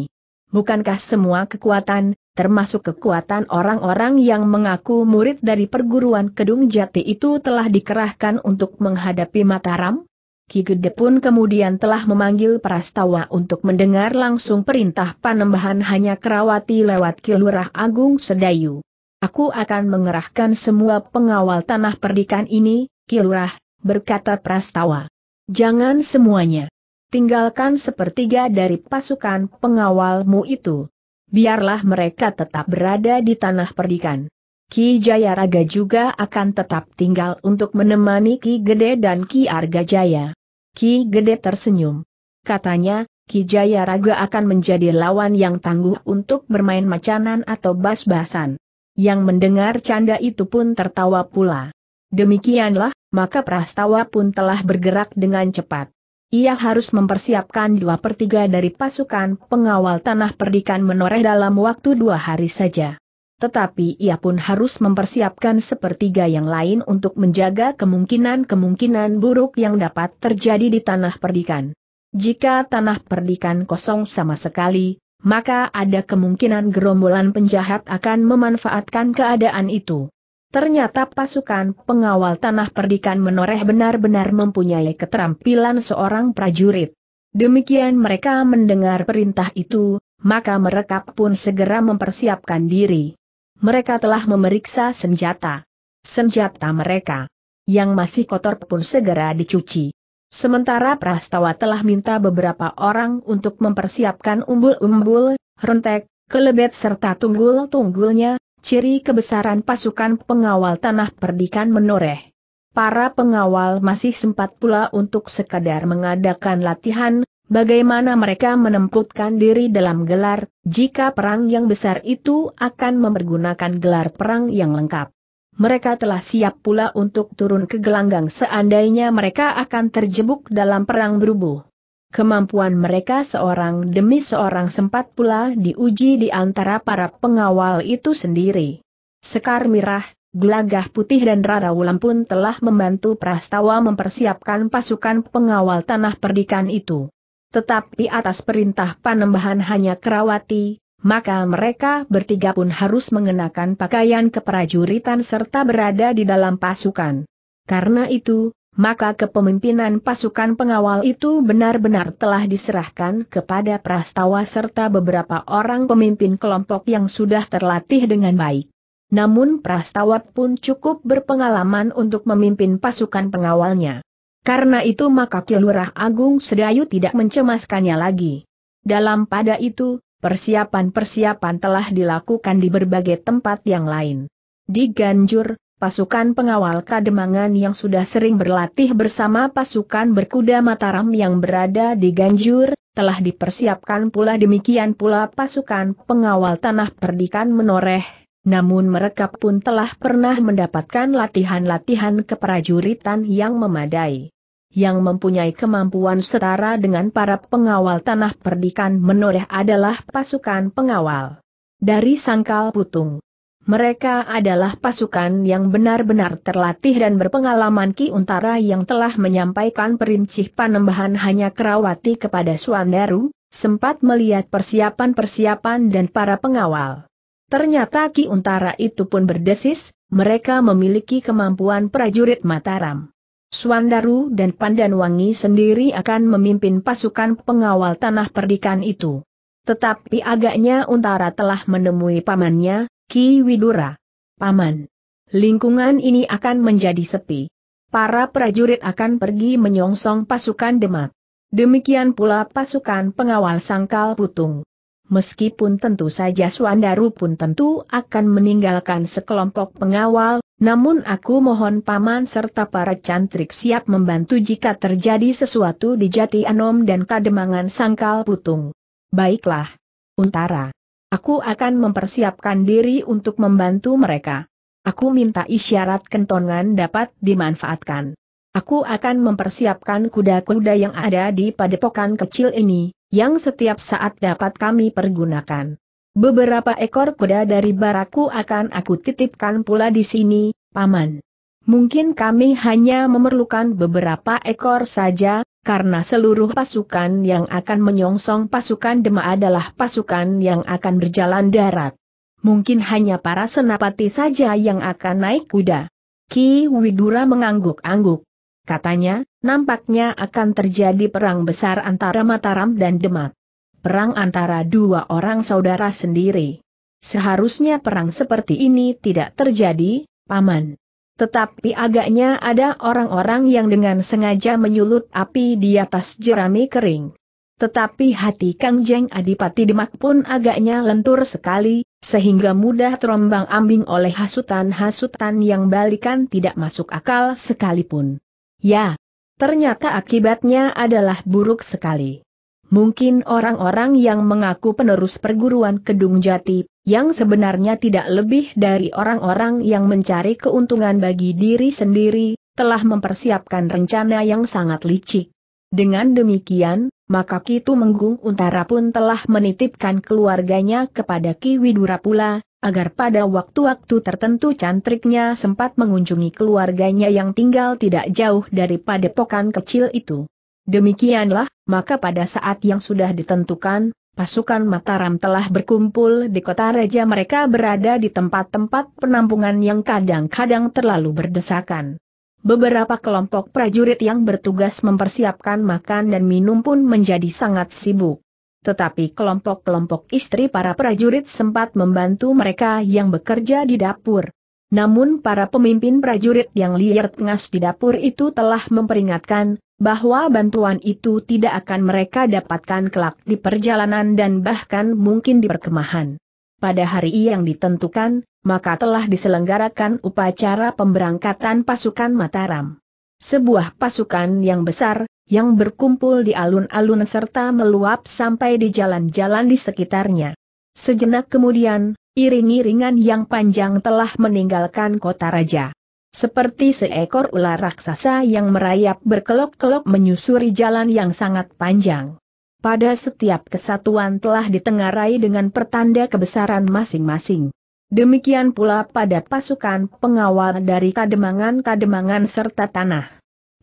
Bukankah semua kekuatan, termasuk kekuatan orang-orang yang mengaku murid dari perguruan Kedung Jati itu telah dikerahkan untuk menghadapi Mataram? Ki Gede pun kemudian telah memanggil Prastawa untuk mendengar langsung perintah panembahan hanya Kerawati lewat Kilurah Agung Sedayu. Aku akan mengerahkan semua pengawal tanah perdikan ini, Kilurah, berkata Prastawa. Jangan semuanya. Tinggalkan sepertiga dari pasukan pengawalmu itu. Biarlah mereka tetap berada di tanah perdikan. Ki Jayaraga juga akan tetap tinggal untuk menemani Ki Gede dan Ki Arga Jaya. Ki Gede tersenyum. Katanya, Ki Jaya Raga akan menjadi lawan yang tangguh untuk bermain macanan atau bas-basan. Yang mendengar canda itu pun tertawa pula. Demikianlah, maka Prastawa pun telah bergerak dengan cepat. Ia harus mempersiapkan dua per dari pasukan pengawal tanah perdikan menoreh dalam waktu dua hari saja tetapi ia pun harus mempersiapkan sepertiga yang lain untuk menjaga kemungkinan-kemungkinan buruk yang dapat terjadi di tanah perdikan. Jika tanah perdikan kosong sama sekali, maka ada kemungkinan gerombolan penjahat akan memanfaatkan keadaan itu. Ternyata pasukan pengawal tanah perdikan menoreh benar-benar mempunyai keterampilan seorang prajurit. Demikian mereka mendengar perintah itu, maka mereka pun segera mempersiapkan diri mereka telah memeriksa senjata. Senjata mereka yang masih kotor pun segera dicuci. Sementara Prastawa telah minta beberapa orang untuk mempersiapkan umbul-umbul, rentek, kelebet serta tunggul-tunggulnya, ciri kebesaran pasukan pengawal tanah perdikan menoreh. Para pengawal masih sempat pula untuk sekadar mengadakan latihan, bagaimana mereka menempatkan diri dalam gelar, jika perang yang besar itu akan mempergunakan gelar perang yang lengkap. Mereka telah siap pula untuk turun ke gelanggang seandainya mereka akan terjebuk dalam perang berubuh. Kemampuan mereka seorang demi seorang sempat pula diuji di antara para pengawal itu sendiri. Sekar Mirah, Gelagah Putih dan Rara Wulan pun telah membantu Prastawa mempersiapkan pasukan pengawal tanah perdikan itu. Tetapi atas perintah panembahan hanya Kerawati, maka mereka bertiga pun harus mengenakan pakaian keprajuritan serta berada di dalam pasukan. Karena itu, maka kepemimpinan pasukan pengawal itu benar-benar telah diserahkan kepada prastawa serta beberapa orang pemimpin kelompok yang sudah terlatih dengan baik. Namun prastawa pun cukup berpengalaman untuk memimpin pasukan pengawalnya. Karena itu maka Kilurah Agung Sedayu tidak mencemaskannya lagi. Dalam pada itu, persiapan-persiapan telah dilakukan di berbagai tempat yang lain. Di Ganjur, pasukan pengawal Kademangan yang sudah sering berlatih bersama pasukan berkuda Mataram yang berada di Ganjur, telah dipersiapkan pula demikian pula pasukan pengawal tanah perdikan menoreh, namun mereka pun telah pernah mendapatkan latihan-latihan keprajuritan yang memadai yang mempunyai kemampuan setara dengan para pengawal tanah perdikan menoreh adalah pasukan pengawal. Dari Sangkal Putung. Mereka adalah pasukan yang benar-benar terlatih dan berpengalaman Ki Untara yang telah menyampaikan perincih panembahan hanya Kerawati kepada Suandaru, sempat melihat persiapan-persiapan dan para pengawal. Ternyata Ki Untara itu pun berdesis, mereka memiliki kemampuan prajurit Mataram. Swandaru dan Pandanwangi sendiri akan memimpin pasukan pengawal tanah perdikan itu. Tetapi agaknya Untara telah menemui pamannya, Ki Widura. Paman, lingkungan ini akan menjadi sepi. Para prajurit akan pergi menyongsong pasukan Demak. Demikian pula pasukan pengawal sangkal putung. Meskipun tentu saja Swandaru pun tentu akan meninggalkan sekelompok pengawal, namun aku mohon paman serta para cantrik siap membantu jika terjadi sesuatu di Jati Anom dan Kademangan Sangkal Putung. Baiklah. Untara. Aku akan mempersiapkan diri untuk membantu mereka. Aku minta isyarat kentongan dapat dimanfaatkan. Aku akan mempersiapkan kuda-kuda yang ada di padepokan kecil ini, yang setiap saat dapat kami pergunakan. Beberapa ekor kuda dari baraku akan aku titipkan pula di sini, Paman. Mungkin kami hanya memerlukan beberapa ekor saja, karena seluruh pasukan yang akan menyongsong pasukan Dema adalah pasukan yang akan berjalan darat. Mungkin hanya para senapati saja yang akan naik kuda. Ki Widura mengangguk-angguk. Katanya, nampaknya akan terjadi perang besar antara Mataram dan Demak perang antara dua orang saudara sendiri. Seharusnya perang seperti ini tidak terjadi, Paman. Tetapi agaknya ada orang-orang yang dengan sengaja menyulut api di atas jerami kering. Tetapi hati Kang Jeng Adipati Demak pun agaknya lentur sekali, sehingga mudah terombang ambing oleh hasutan-hasutan yang balikan tidak masuk akal sekalipun. Ya, ternyata akibatnya adalah buruk sekali. Mungkin orang-orang yang mengaku penerus perguruan Kedung Jati, yang sebenarnya tidak lebih dari orang-orang yang mencari keuntungan bagi diri sendiri, telah mempersiapkan rencana yang sangat licik. Dengan demikian, maka Kitu Menggung Untara pun telah menitipkan keluarganya kepada Ki Widura pula, agar pada waktu-waktu tertentu cantriknya sempat mengunjungi keluarganya yang tinggal tidak jauh dari padepokan kecil itu. Demikianlah, maka pada saat yang sudah ditentukan, pasukan Mataram telah berkumpul di kota raja mereka berada di tempat-tempat penampungan yang kadang-kadang terlalu berdesakan. Beberapa kelompok prajurit yang bertugas mempersiapkan makan dan minum pun menjadi sangat sibuk. Tetapi kelompok-kelompok istri para prajurit sempat membantu mereka yang bekerja di dapur. Namun para pemimpin prajurit yang liar tengas di dapur itu telah memperingatkan, bahwa bantuan itu tidak akan mereka dapatkan kelak di perjalanan dan bahkan mungkin di perkemahan. Pada hari yang ditentukan, maka telah diselenggarakan upacara pemberangkatan pasukan Mataram. Sebuah pasukan yang besar, yang berkumpul di alun-alun serta meluap sampai di jalan-jalan di sekitarnya. Sejenak kemudian, Iring-iringan yang panjang telah meninggalkan kota raja. Seperti seekor ular raksasa yang merayap berkelok-kelok menyusuri jalan yang sangat panjang. Pada setiap kesatuan telah ditengarai dengan pertanda kebesaran masing-masing. Demikian pula pada pasukan pengawal dari kademangan-kademangan serta tanah.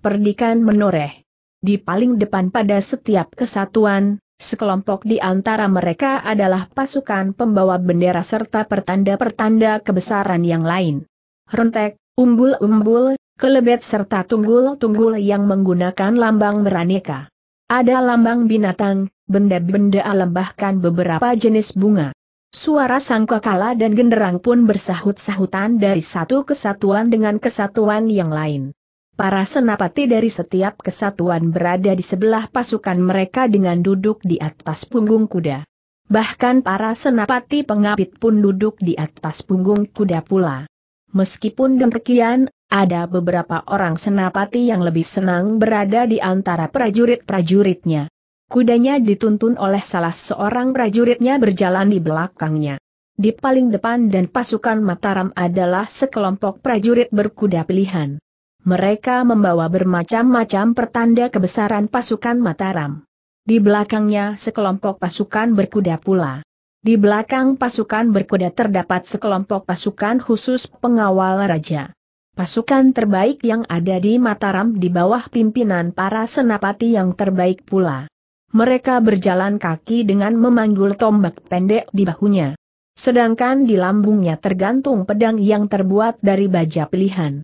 Perdikan menoreh. Di paling depan pada setiap kesatuan, Sekelompok di antara mereka adalah pasukan pembawa bendera serta pertanda-pertanda kebesaran yang lain. Rentek, umbul-umbul, kelebet serta tunggul-tunggul yang menggunakan lambang beraneka. Ada lambang binatang, benda-benda alam bahkan beberapa jenis bunga. Suara sangkakala dan genderang pun bersahut-sahutan dari satu kesatuan dengan kesatuan yang lain. Para senapati dari setiap kesatuan berada di sebelah pasukan mereka dengan duduk di atas punggung kuda. Bahkan para senapati pengapit pun duduk di atas punggung kuda pula. Meskipun demikian, ada beberapa orang senapati yang lebih senang berada di antara prajurit-prajuritnya. Kudanya dituntun oleh salah seorang prajuritnya berjalan di belakangnya. Di paling depan dan pasukan Mataram adalah sekelompok prajurit berkuda pilihan. Mereka membawa bermacam-macam pertanda kebesaran pasukan Mataram. Di belakangnya sekelompok pasukan berkuda pula. Di belakang pasukan berkuda terdapat sekelompok pasukan khusus pengawal raja. Pasukan terbaik yang ada di Mataram di bawah pimpinan para senapati yang terbaik pula. Mereka berjalan kaki dengan memanggul tombak pendek di bahunya. Sedangkan di lambungnya tergantung pedang yang terbuat dari baja pilihan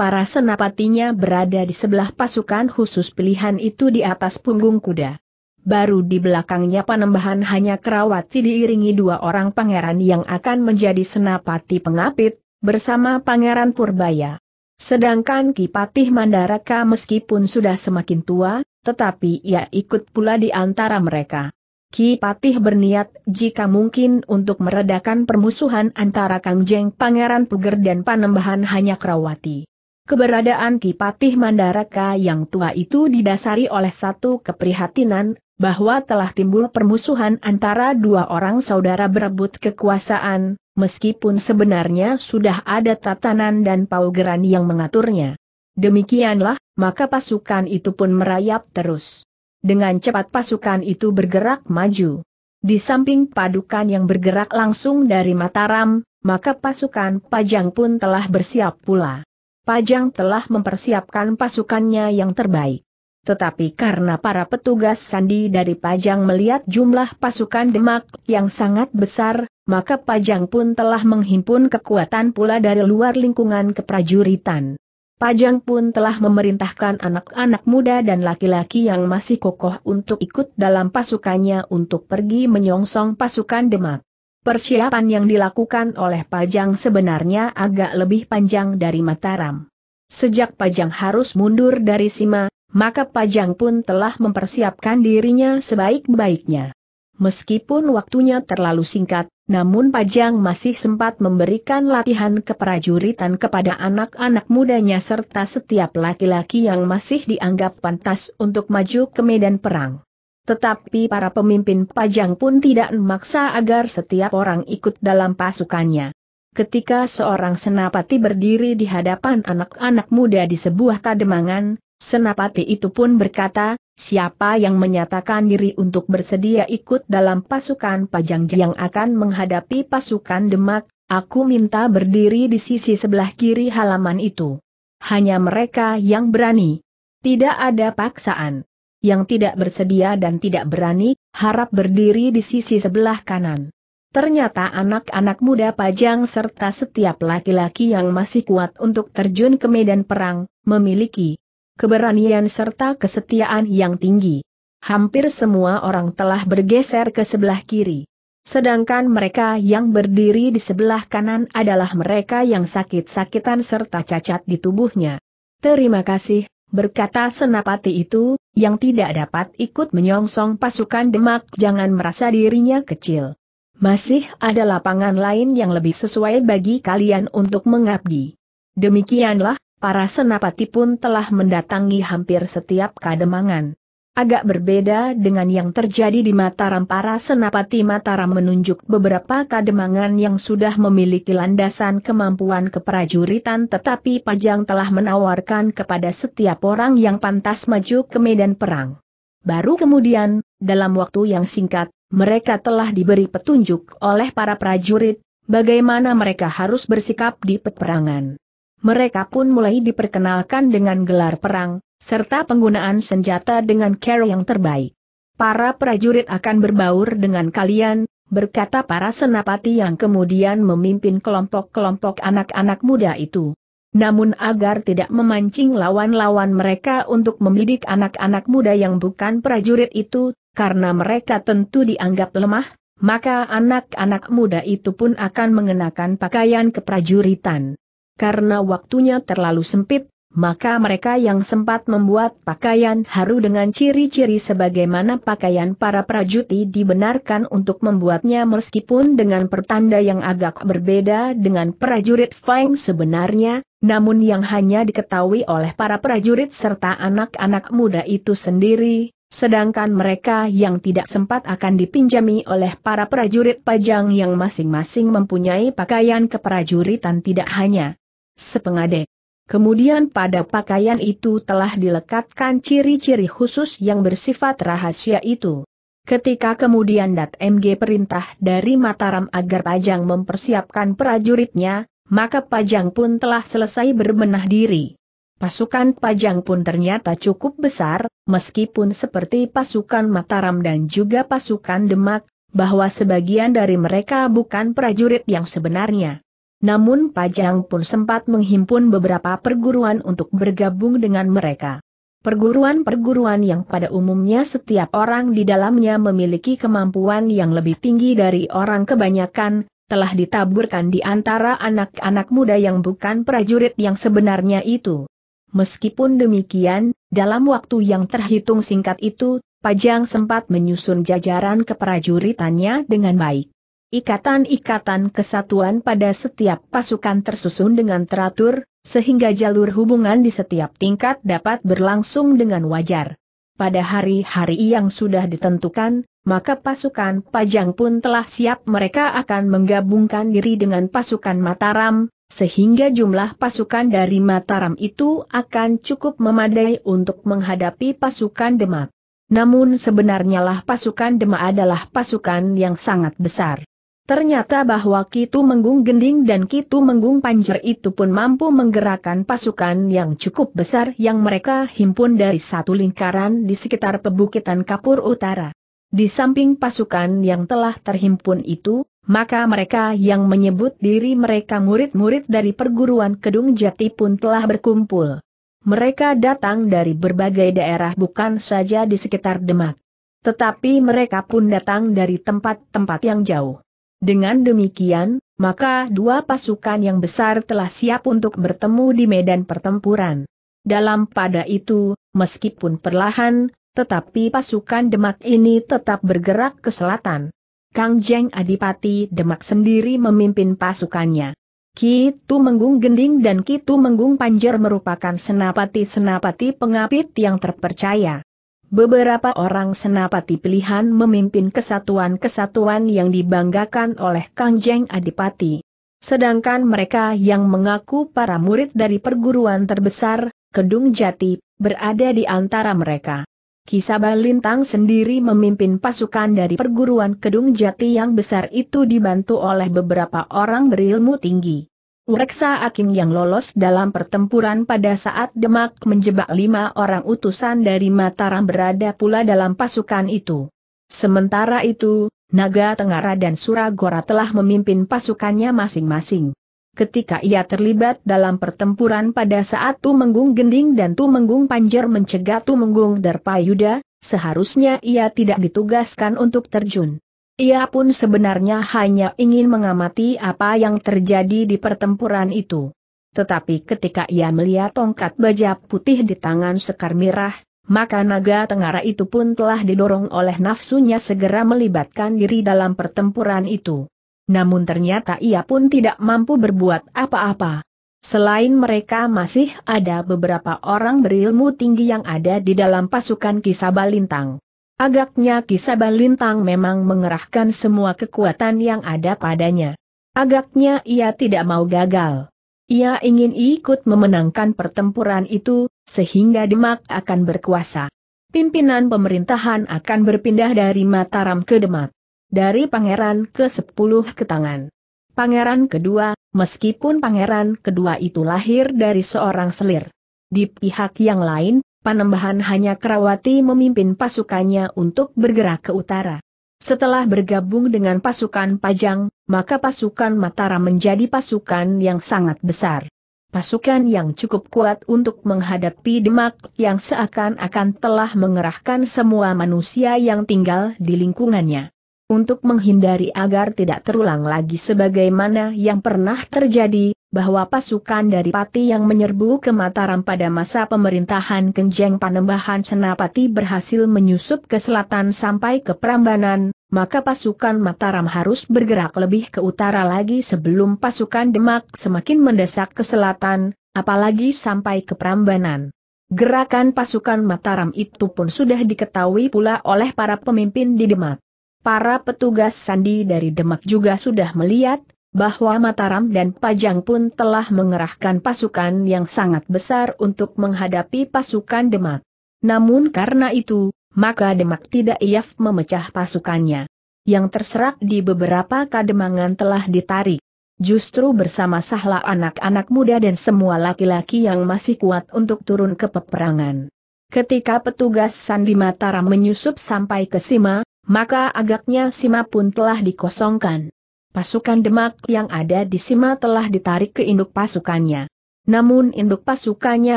para senapatinya berada di sebelah pasukan khusus pilihan itu di atas punggung kuda. Baru di belakangnya panembahan hanya Kerawati diiringi dua orang pangeran yang akan menjadi senapati pengapit, bersama Pangeran Purbaya. Sedangkan Kipatih Mandaraka meskipun sudah semakin tua, tetapi ia ikut pula di antara mereka. Kipatih berniat jika mungkin untuk meredakan permusuhan antara Kangjeng Pangeran Puger dan Panembahan Hanyakrawati. Keberadaan Kipatih Mandaraka yang tua itu didasari oleh satu keprihatinan, bahwa telah timbul permusuhan antara dua orang saudara berebut kekuasaan, meskipun sebenarnya sudah ada tatanan dan paugeran yang mengaturnya. Demikianlah, maka pasukan itu pun merayap terus. Dengan cepat pasukan itu bergerak maju. Di samping padukan yang bergerak langsung dari Mataram, maka pasukan Pajang pun telah bersiap pula. Pajang telah mempersiapkan pasukannya yang terbaik. Tetapi karena para petugas sandi dari Pajang melihat jumlah pasukan Demak yang sangat besar, maka Pajang pun telah menghimpun kekuatan pula dari luar lingkungan keprajuritan. Pajang pun telah memerintahkan anak-anak muda dan laki-laki yang masih kokoh untuk ikut dalam pasukannya untuk pergi menyongsong pasukan Demak. Persiapan yang dilakukan oleh Pajang sebenarnya agak lebih panjang dari Mataram. Sejak Pajang harus mundur dari Sima, maka Pajang pun telah mempersiapkan dirinya sebaik-baiknya. Meskipun waktunya terlalu singkat, namun Pajang masih sempat memberikan latihan keprajuritan kepada anak-anak mudanya serta setiap laki-laki yang masih dianggap pantas untuk maju ke medan perang. Tetapi para pemimpin pajang pun tidak memaksa agar setiap orang ikut dalam pasukannya. Ketika seorang senapati berdiri di hadapan anak-anak muda di sebuah kademangan, senapati itu pun berkata, siapa yang menyatakan diri untuk bersedia ikut dalam pasukan pajang yang akan menghadapi pasukan demak, aku minta berdiri di sisi sebelah kiri halaman itu. Hanya mereka yang berani. Tidak ada paksaan yang tidak bersedia dan tidak berani, harap berdiri di sisi sebelah kanan. Ternyata anak-anak muda pajang serta setiap laki-laki yang masih kuat untuk terjun ke medan perang, memiliki keberanian serta kesetiaan yang tinggi. Hampir semua orang telah bergeser ke sebelah kiri. Sedangkan mereka yang berdiri di sebelah kanan adalah mereka yang sakit-sakitan serta cacat di tubuhnya. Terima kasih, berkata senapati itu, yang tidak dapat ikut menyongsong pasukan Demak jangan merasa dirinya kecil. Masih ada lapangan lain yang lebih sesuai bagi kalian untuk mengabdi. Demikianlah, para senapati pun telah mendatangi hampir setiap kademangan. Agak berbeda dengan yang terjadi di Mataram para senapati Mataram menunjuk beberapa kademangan yang sudah memiliki landasan kemampuan keprajuritan tetapi Pajang telah menawarkan kepada setiap orang yang pantas maju ke medan perang. Baru kemudian, dalam waktu yang singkat, mereka telah diberi petunjuk oleh para prajurit, bagaimana mereka harus bersikap di peperangan. Mereka pun mulai diperkenalkan dengan gelar perang, serta penggunaan senjata dengan care yang terbaik. Para prajurit akan berbaur dengan kalian, berkata para senapati yang kemudian memimpin kelompok-kelompok anak-anak muda itu. Namun agar tidak memancing lawan-lawan mereka untuk membidik anak-anak muda yang bukan prajurit itu, karena mereka tentu dianggap lemah, maka anak-anak muda itu pun akan mengenakan pakaian keprajuritan. Karena waktunya terlalu sempit, maka mereka yang sempat membuat pakaian haru dengan ciri-ciri sebagaimana pakaian para prajuti dibenarkan untuk membuatnya meskipun dengan pertanda yang agak berbeda dengan prajurit Feng sebenarnya, namun yang hanya diketahui oleh para prajurit serta anak-anak muda itu sendiri, sedangkan mereka yang tidak sempat akan dipinjami oleh para prajurit pajang yang masing-masing mempunyai pakaian keprajuritan tidak hanya sepengade Kemudian pada pakaian itu telah dilekatkan ciri-ciri khusus yang bersifat rahasia itu. Ketika kemudian Dat MG perintah dari Mataram agar Pajang mempersiapkan prajuritnya, maka Pajang pun telah selesai berbenah diri. Pasukan Pajang pun ternyata cukup besar, meskipun seperti pasukan Mataram dan juga pasukan Demak, bahwa sebagian dari mereka bukan prajurit yang sebenarnya. Namun Pajang pun sempat menghimpun beberapa perguruan untuk bergabung dengan mereka. Perguruan-perguruan yang pada umumnya setiap orang di dalamnya memiliki kemampuan yang lebih tinggi dari orang kebanyakan, telah ditaburkan di antara anak-anak muda yang bukan prajurit yang sebenarnya itu. Meskipun demikian, dalam waktu yang terhitung singkat itu, Pajang sempat menyusun jajaran keprajuritannya dengan baik. Ikatan-ikatan kesatuan pada setiap pasukan tersusun dengan teratur, sehingga jalur hubungan di setiap tingkat dapat berlangsung dengan wajar. Pada hari-hari yang sudah ditentukan, maka pasukan Pajang pun telah siap mereka akan menggabungkan diri dengan pasukan Mataram, sehingga jumlah pasukan dari Mataram itu akan cukup memadai untuk menghadapi pasukan Demak. Namun sebenarnya lah pasukan Demak adalah pasukan yang sangat besar. Ternyata bahwa Kitu Menggung Gending dan Kitu Menggung Panjer itu pun mampu menggerakkan pasukan yang cukup besar yang mereka himpun dari satu lingkaran di sekitar pebukitan Kapur Utara. Di samping pasukan yang telah terhimpun itu, maka mereka yang menyebut diri mereka murid-murid dari perguruan Kedung Jati pun telah berkumpul. Mereka datang dari berbagai daerah bukan saja di sekitar Demak. Tetapi mereka pun datang dari tempat-tempat yang jauh. Dengan demikian, maka dua pasukan yang besar telah siap untuk bertemu di medan pertempuran. Dalam pada itu, meskipun perlahan, tetapi pasukan Demak ini tetap bergerak ke selatan. Kang Jeng Adipati Demak sendiri memimpin pasukannya. Kitu Menggung Gending dan Kitu Menggung Panjer merupakan senapati-senapati pengapit yang terpercaya. Beberapa orang senapati pilihan memimpin kesatuan-kesatuan yang dibanggakan oleh Kangjeng Adipati. Sedangkan mereka yang mengaku para murid dari perguruan terbesar, Kedung Jati, berada di antara mereka. Kisabah Lintang sendiri memimpin pasukan dari perguruan Kedung Jati yang besar itu dibantu oleh beberapa orang berilmu tinggi. Ureksa Aking yang lolos dalam pertempuran pada saat Demak menjebak lima orang utusan dari Mataram berada pula dalam pasukan itu. Sementara itu, Naga Tenggara dan Suragora telah memimpin pasukannya masing-masing. Ketika ia terlibat dalam pertempuran pada saat Tumenggung Gending dan Tumenggung Panjer mencegah Tumenggung Darpayuda, seharusnya ia tidak ditugaskan untuk terjun. Ia pun sebenarnya hanya ingin mengamati apa yang terjadi di pertempuran itu. Tetapi ketika ia melihat tongkat baja putih di tangan Sekar Mirah, maka naga Tenggara itu pun telah didorong oleh nafsunya segera melibatkan diri dalam pertempuran itu. Namun ternyata ia pun tidak mampu berbuat apa-apa. Selain mereka masih ada beberapa orang berilmu tinggi yang ada di dalam pasukan Kisabalintang. Agaknya kisah Balintang memang mengerahkan semua kekuatan yang ada padanya. Agaknya ia tidak mau gagal. Ia ingin ikut memenangkan pertempuran itu, sehingga Demak akan berkuasa. Pimpinan pemerintahan akan berpindah dari Mataram ke Demak. Dari pangeran ke sepuluh ke tangan. Pangeran kedua, meskipun pangeran kedua itu lahir dari seorang selir. Di pihak yang lain, Panembahan hanya Kerawati memimpin pasukannya untuk bergerak ke utara. Setelah bergabung dengan pasukan Pajang, maka pasukan Mataram menjadi pasukan yang sangat besar. Pasukan yang cukup kuat untuk menghadapi Demak yang seakan-akan telah mengerahkan semua manusia yang tinggal di lingkungannya. Untuk menghindari agar tidak terulang lagi sebagaimana yang pernah terjadi, bahwa pasukan dari Pati yang menyerbu ke Mataram pada masa pemerintahan Kenjeng Panembahan Senapati berhasil menyusup ke selatan sampai ke Prambanan, maka pasukan Mataram harus bergerak lebih ke utara lagi sebelum pasukan Demak semakin mendesak ke selatan, apalagi sampai ke Prambanan. Gerakan pasukan Mataram itu pun sudah diketahui pula oleh para pemimpin di Demak. Para petugas sandi dari Demak juga sudah melihat, bahwa Mataram dan Pajang pun telah mengerahkan pasukan yang sangat besar untuk menghadapi pasukan Demak. Namun karena itu, maka Demak tidak iaf memecah pasukannya. Yang terserak di beberapa kademangan telah ditarik. Justru bersama sahla anak-anak muda dan semua laki-laki yang masih kuat untuk turun ke peperangan. Ketika petugas Sandi Mataram menyusup sampai ke Sima, maka agaknya Sima pun telah dikosongkan pasukan Demak yang ada di Sima telah ditarik ke induk pasukannya. Namun induk pasukannya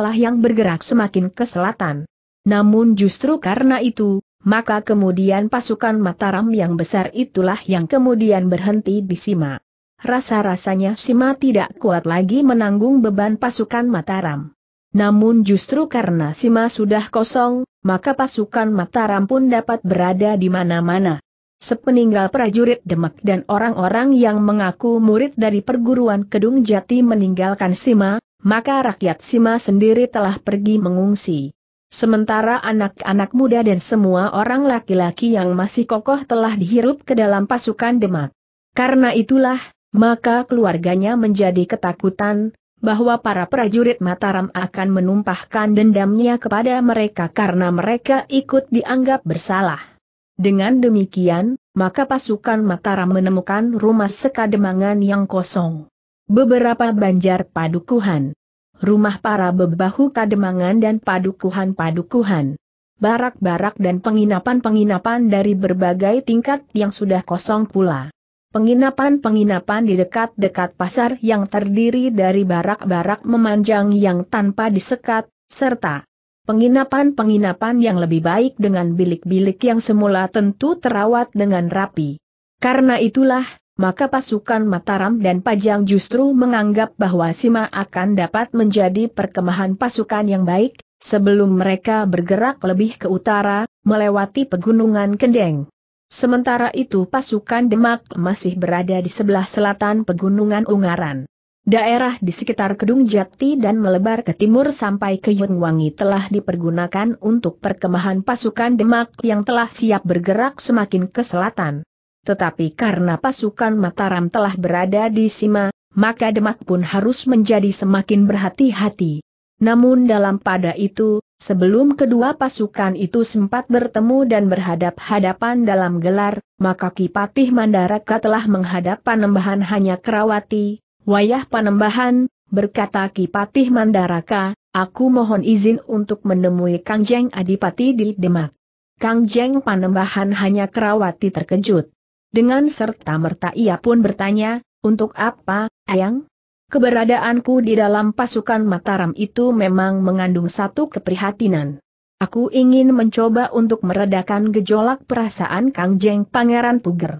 lah yang bergerak semakin ke selatan. Namun justru karena itu, maka kemudian pasukan Mataram yang besar itulah yang kemudian berhenti di Sima. Rasa-rasanya Sima tidak kuat lagi menanggung beban pasukan Mataram. Namun justru karena Sima sudah kosong, maka pasukan Mataram pun dapat berada di mana-mana. Sepeninggal prajurit Demak dan orang-orang yang mengaku murid dari perguruan Kedung Jati meninggalkan Sima, maka rakyat Sima sendiri telah pergi mengungsi. Sementara anak-anak muda dan semua orang laki-laki yang masih kokoh telah dihirup ke dalam pasukan Demak. Karena itulah, maka keluarganya menjadi ketakutan, bahwa para prajurit Mataram akan menumpahkan dendamnya kepada mereka karena mereka ikut dianggap bersalah. Dengan demikian, maka pasukan Mataram menemukan rumah sekademangan yang kosong. Beberapa banjar padukuhan. Rumah para bebahu kademangan dan padukuhan-padukuhan. Barak-barak dan penginapan-penginapan dari berbagai tingkat yang sudah kosong pula. Penginapan-penginapan di dekat-dekat pasar yang terdiri dari barak-barak memanjang yang tanpa disekat, serta penginapan-penginapan yang lebih baik dengan bilik-bilik yang semula tentu terawat dengan rapi. Karena itulah, maka pasukan Mataram dan Pajang justru menganggap bahwa Sima akan dapat menjadi perkemahan pasukan yang baik, sebelum mereka bergerak lebih ke utara, melewati pegunungan Kendeng. Sementara itu pasukan Demak masih berada di sebelah selatan pegunungan Ungaran. Daerah di sekitar Kedung Jati dan melebar ke timur sampai ke Yunwangi telah dipergunakan untuk perkemahan pasukan Demak yang telah siap bergerak semakin ke selatan. Tetapi karena pasukan Mataram telah berada di Sima, maka Demak pun harus menjadi semakin berhati-hati. Namun dalam pada itu, sebelum kedua pasukan itu sempat bertemu dan berhadap-hadapan dalam gelar, maka Kipatih Mandaraka telah menghadap Panembahan hanya Kerawati, Wayah Panembahan, berkata Kipatih Mandaraka, aku mohon izin untuk menemui Kang Jeng Adipati di Demak. Kang Jeng Panembahan hanya kerawati terkejut. Dengan serta-merta ia pun bertanya, untuk apa, Ayang? Keberadaanku di dalam pasukan Mataram itu memang mengandung satu keprihatinan. Aku ingin mencoba untuk meredakan gejolak perasaan Kang Jeng Pangeran Puger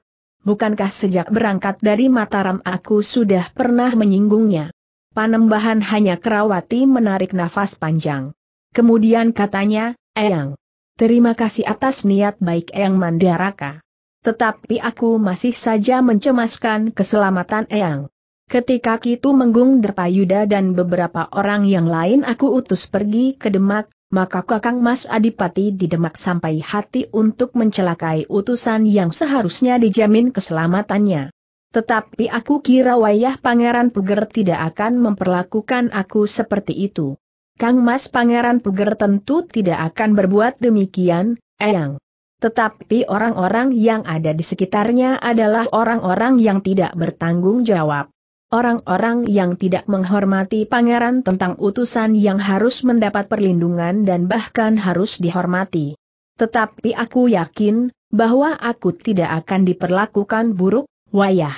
bukankah sejak berangkat dari Mataram aku sudah pernah menyinggungnya? Panembahan hanya Kerawati menarik nafas panjang. Kemudian katanya, Eyang, terima kasih atas niat baik Eyang Mandaraka. Tetapi aku masih saja mencemaskan keselamatan Eyang. Ketika Kitu Menggung Derpayuda dan beberapa orang yang lain aku utus pergi ke Demak, maka Kakang Mas Adipati didemak sampai hati untuk mencelakai utusan yang seharusnya dijamin keselamatannya. Tetapi aku kira wayah Pangeran Puger tidak akan memperlakukan aku seperti itu. Kang Mas Pangeran Puger tentu tidak akan berbuat demikian, Eyang. Tetapi orang-orang yang ada di sekitarnya adalah orang-orang yang tidak bertanggung jawab. Orang-orang yang tidak menghormati pangeran tentang utusan yang harus mendapat perlindungan dan bahkan harus dihormati. Tetapi aku yakin, bahwa aku tidak akan diperlakukan buruk, wayah.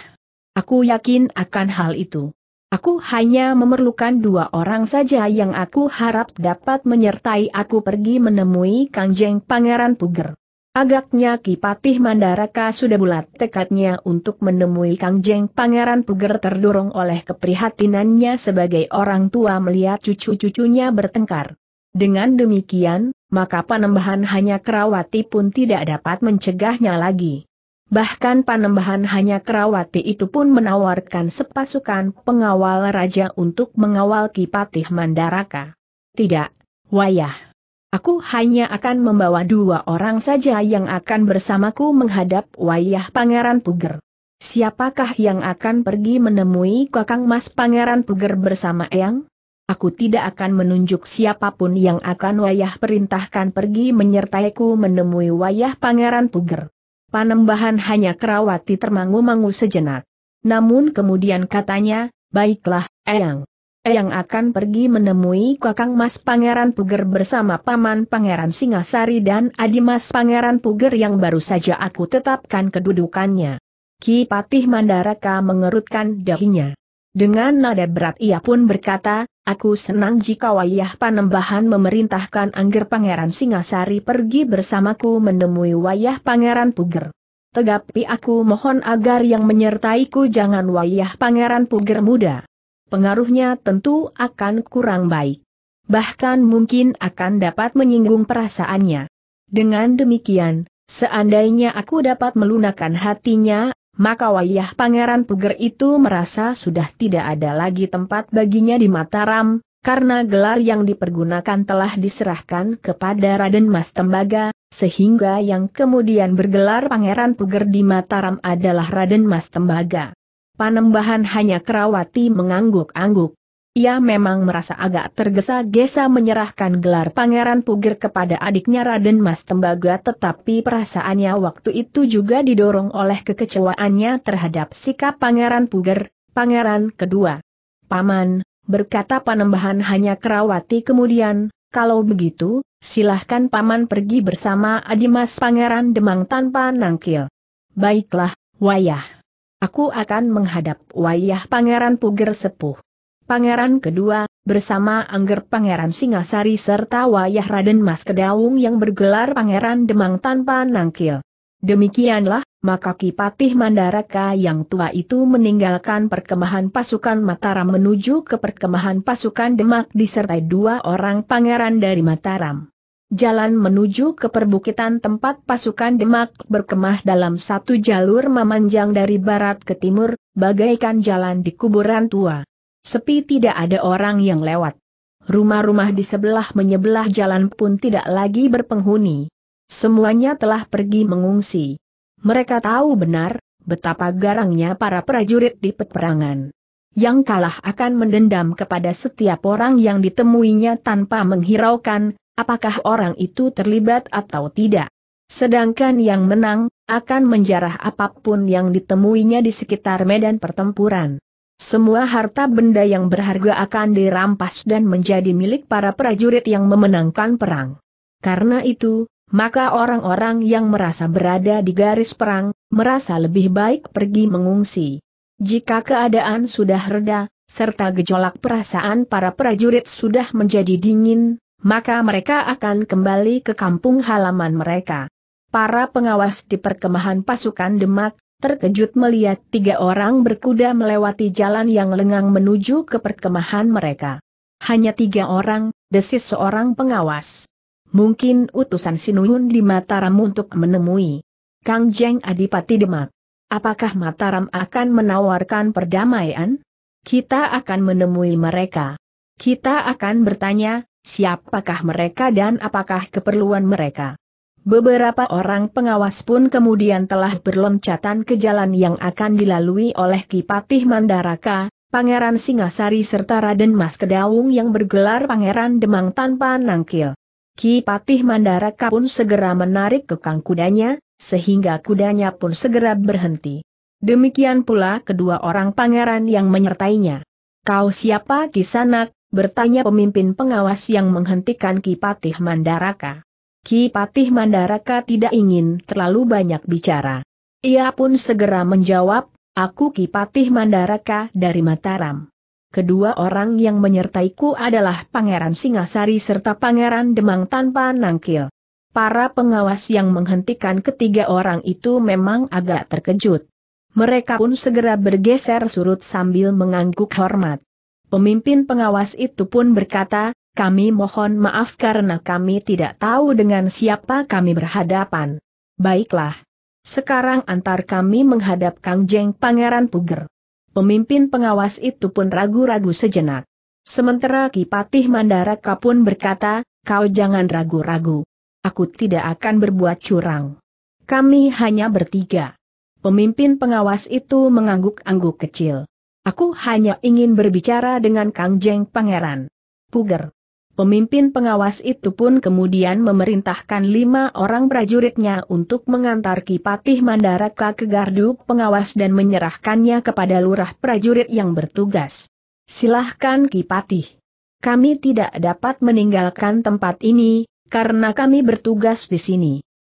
Aku yakin akan hal itu. Aku hanya memerlukan dua orang saja yang aku harap dapat menyertai aku pergi menemui Kang Pangeran Puger. Agaknya Kipatih Mandaraka sudah bulat tekadnya untuk menemui Kang Jeng Pangeran Puger terdorong oleh keprihatinannya sebagai orang tua melihat cucu-cucunya bertengkar. Dengan demikian, maka panembahan hanya Kerawati pun tidak dapat mencegahnya lagi. Bahkan panembahan hanya Kerawati itu pun menawarkan sepasukan pengawal raja untuk mengawal Kipatih Mandaraka. Tidak, wayah. Aku hanya akan membawa dua orang saja yang akan bersamaku menghadap wayah Pangeran Puger. Siapakah yang akan pergi menemui kakang mas Pangeran Puger bersama Eyang? Aku tidak akan menunjuk siapapun yang akan wayah perintahkan pergi menyertaiku menemui wayah Pangeran Puger. Panembahan hanya kerawati termangu-mangu sejenak. Namun kemudian katanya, baiklah, Eyang. Eyang akan pergi menemui kakang Mas Pangeran Puger bersama paman Pangeran Singasari dan adi Mas Pangeran Puger yang baru saja aku tetapkan kedudukannya. Ki Patih Mandaraka mengerutkan dahinya. Dengan nada berat ia pun berkata, aku senang jika Wayah Panembahan memerintahkan Angger Pangeran Singasari pergi bersamaku menemui Wayah Pangeran Puger. Tegapi aku mohon agar yang menyertaiku jangan Wayah Pangeran Puger muda pengaruhnya tentu akan kurang baik. Bahkan mungkin akan dapat menyinggung perasaannya. Dengan demikian, seandainya aku dapat melunakkan hatinya, maka wayah Pangeran Puger itu merasa sudah tidak ada lagi tempat baginya di Mataram, karena gelar yang dipergunakan telah diserahkan kepada Raden Mas Tembaga, sehingga yang kemudian bergelar Pangeran Puger di Mataram adalah Raden Mas Tembaga. Panembahan hanya Kerawati mengangguk-angguk. Ia memang merasa agak tergesa-gesa menyerahkan gelar Pangeran Puger kepada adiknya Raden Mas Tembaga tetapi perasaannya waktu itu juga didorong oleh kekecewaannya terhadap sikap Pangeran Puger, Pangeran kedua. Paman, berkata Panembahan hanya Kerawati kemudian, kalau begitu, silahkan Paman pergi bersama Adimas Pangeran Demang tanpa nangkil. Baiklah, wayah. Aku akan menghadap wayah Pangeran Puger Sepuh. Pangeran kedua, bersama Angger Pangeran Singasari serta wayah Raden Mas Kedaung yang bergelar Pangeran Demang tanpa nangkil. Demikianlah, maka Kipatih Mandaraka yang tua itu meninggalkan perkemahan pasukan Mataram menuju ke perkemahan pasukan Demak disertai dua orang pangeran dari Mataram jalan menuju ke perbukitan tempat pasukan Demak berkemah dalam satu jalur memanjang dari barat ke timur, bagaikan jalan di kuburan tua. Sepi tidak ada orang yang lewat. Rumah-rumah di sebelah menyebelah jalan pun tidak lagi berpenghuni. Semuanya telah pergi mengungsi. Mereka tahu benar, betapa garangnya para prajurit di peperangan. Yang kalah akan mendendam kepada setiap orang yang ditemuinya tanpa menghiraukan, apakah orang itu terlibat atau tidak. Sedangkan yang menang, akan menjarah apapun yang ditemuinya di sekitar medan pertempuran. Semua harta benda yang berharga akan dirampas dan menjadi milik para prajurit yang memenangkan perang. Karena itu, maka orang-orang yang merasa berada di garis perang, merasa lebih baik pergi mengungsi. Jika keadaan sudah reda, serta gejolak perasaan para prajurit sudah menjadi dingin, maka mereka akan kembali ke kampung halaman mereka. Para pengawas di perkemahan pasukan Demak, terkejut melihat tiga orang berkuda melewati jalan yang lengang menuju ke perkemahan mereka. Hanya tiga orang, desis seorang pengawas. Mungkin utusan Sinuyun di Mataram untuk menemui Kang Jeng Adipati Demak. Apakah Mataram akan menawarkan perdamaian? Kita akan menemui mereka. Kita akan bertanya, siapakah mereka dan apakah keperluan mereka. Beberapa orang pengawas pun kemudian telah berloncatan ke jalan yang akan dilalui oleh Kipatih Mandaraka, Pangeran Singasari serta Raden Mas Kedawung yang bergelar Pangeran Demang tanpa nangkil. Kipatih Mandaraka pun segera menarik kekang kudanya, sehingga kudanya pun segera berhenti. Demikian pula kedua orang pangeran yang menyertainya. Kau siapa kisanak, bertanya pemimpin pengawas yang menghentikan Kipatih Mandaraka. Kipatih Mandaraka tidak ingin terlalu banyak bicara. Ia pun segera menjawab, aku Kipatih Mandaraka dari Mataram. Kedua orang yang menyertaiku adalah Pangeran Singasari serta Pangeran Demang tanpa nangkil. Para pengawas yang menghentikan ketiga orang itu memang agak terkejut. Mereka pun segera bergeser surut sambil mengangguk hormat. Pemimpin pengawas itu pun berkata, kami mohon maaf karena kami tidak tahu dengan siapa kami berhadapan. Baiklah. Sekarang antar kami menghadap Kang Jeng Pangeran Puger. Pemimpin pengawas itu pun ragu-ragu sejenak. Sementara Kipatih Mandaraka pun berkata, kau jangan ragu-ragu. Aku tidak akan berbuat curang. Kami hanya bertiga. Pemimpin pengawas itu mengangguk-angguk kecil. Aku hanya ingin berbicara dengan Kang Jeng Pangeran. Puger. Pemimpin pengawas itu pun kemudian memerintahkan lima orang prajuritnya untuk mengantar Kipatih Mandaraka ke gardu pengawas dan menyerahkannya kepada lurah prajurit yang bertugas. Silahkan Kipatih. Kami tidak dapat meninggalkan tempat ini, karena kami bertugas di sini.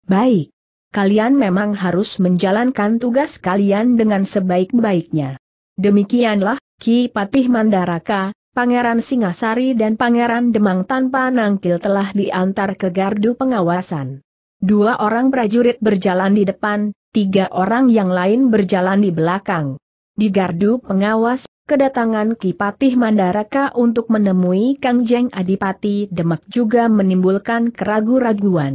Baik. Kalian memang harus menjalankan tugas kalian dengan sebaik-baiknya. Demikianlah, Ki Patih Mandaraka, Pangeran Singasari dan Pangeran Demang tanpa nangkil telah diantar ke gardu pengawasan. Dua orang prajurit berjalan di depan, tiga orang yang lain berjalan di belakang. Di gardu pengawas, kedatangan Ki Patih Mandaraka untuk menemui Kang Jeng Adipati Demak juga menimbulkan keraguan raguan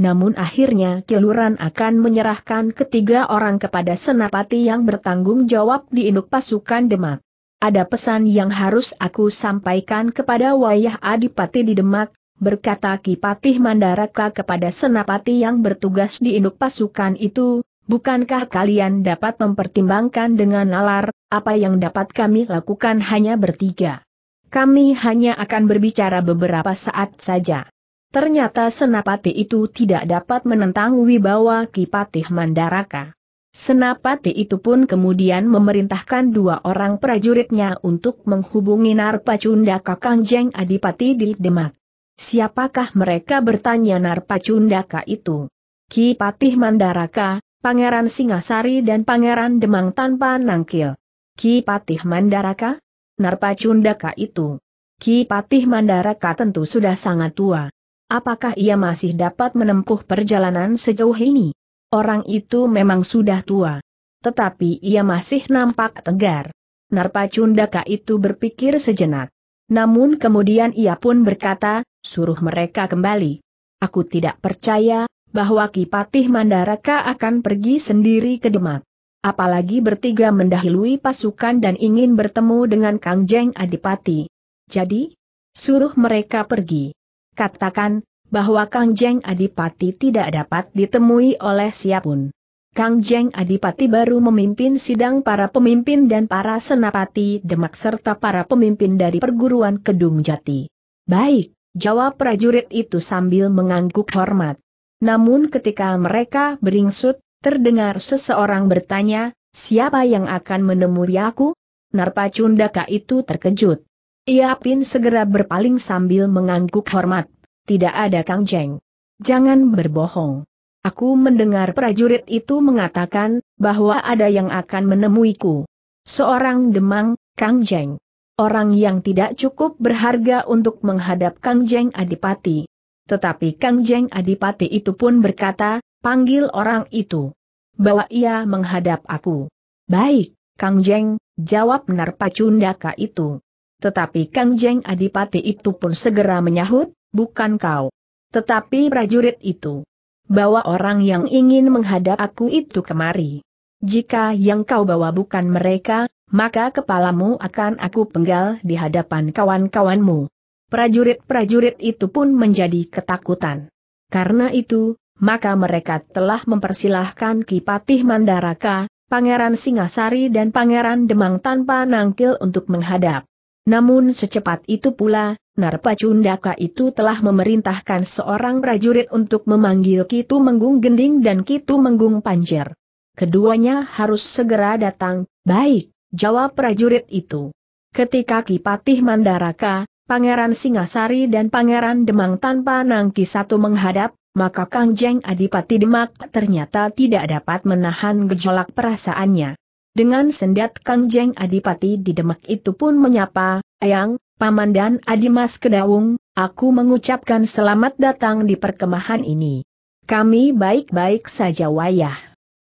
namun akhirnya Kiluran akan menyerahkan ketiga orang kepada senapati yang bertanggung jawab di induk pasukan Demak. Ada pesan yang harus aku sampaikan kepada Wayah Adipati di Demak, berkata Kipatih Mandaraka kepada senapati yang bertugas di induk pasukan itu, bukankah kalian dapat mempertimbangkan dengan nalar, apa yang dapat kami lakukan hanya bertiga. Kami hanya akan berbicara beberapa saat saja. Ternyata Senapati itu tidak dapat menentang wibawa Kipatih Mandaraka. Senapati itu pun kemudian memerintahkan dua orang prajuritnya untuk menghubungi Narpacunda Kakang Adipati di Demak. Siapakah mereka bertanya Narpacundaka itu? Kipatih Mandaraka, Pangeran Singasari dan Pangeran Demang tanpa nangkil. Kipatih Mandaraka? Narpacundaka itu. Kipatih Mandaraka tentu sudah sangat tua. Apakah ia masih dapat menempuh perjalanan sejauh ini? Orang itu memang sudah tua. Tetapi ia masih nampak tegar. Narpacundaka itu berpikir sejenak. Namun kemudian ia pun berkata, suruh mereka kembali. Aku tidak percaya, bahwa Kipatih Mandaraka akan pergi sendiri ke Demak. Apalagi bertiga mendahului pasukan dan ingin bertemu dengan Kang Jeng Adipati. Jadi, suruh mereka pergi katakan, bahwa Kang Jeng Adipati tidak dapat ditemui oleh siapun. Kang Jeng Adipati baru memimpin sidang para pemimpin dan para senapati Demak serta para pemimpin dari perguruan Kedung Jati. Baik, jawab prajurit itu sambil mengangguk hormat. Namun ketika mereka beringsut, terdengar seseorang bertanya, siapa yang akan menemui aku? Narpacundaka itu terkejut. Ia pin segera berpaling sambil mengangguk hormat. Tidak ada Kang Jeng. Jangan berbohong. Aku mendengar prajurit itu mengatakan, bahwa ada yang akan menemuiku. Seorang demang, Kang Jeng. Orang yang tidak cukup berharga untuk menghadap Kang Jeng Adipati. Tetapi Kang Jeng Adipati itu pun berkata, panggil orang itu. Bawa ia menghadap aku. Baik, Kang Jeng, jawab Narpacundaka itu. Tetapi Kang Jeng Adipati itu pun segera menyahut, bukan kau. Tetapi prajurit itu. Bawa orang yang ingin menghadap aku itu kemari. Jika yang kau bawa bukan mereka, maka kepalamu akan aku penggal di hadapan kawan-kawanmu. Prajurit-prajurit itu pun menjadi ketakutan. Karena itu, maka mereka telah mempersilahkan Kipatih Mandaraka, Pangeran Singasari dan Pangeran Demang tanpa nangkil untuk menghadap. Namun secepat itu pula, Narpa Cundaka itu telah memerintahkan seorang prajurit untuk memanggil Kitu Menggung Gending dan Kitu Menggung Panjer. Keduanya harus segera datang, baik, jawab prajurit itu. Ketika Kipatih Mandaraka, Pangeran Singasari dan Pangeran Demang tanpa nangki satu menghadap, maka Kang Jeng Adipati Demak ternyata tidak dapat menahan gejolak perasaannya. Dengan sendat Kang Jeng Adipati di Demak itu pun menyapa, Ayang, Paman dan Adimas Kedawung, aku mengucapkan selamat datang di perkemahan ini. Kami baik-baik saja wayah.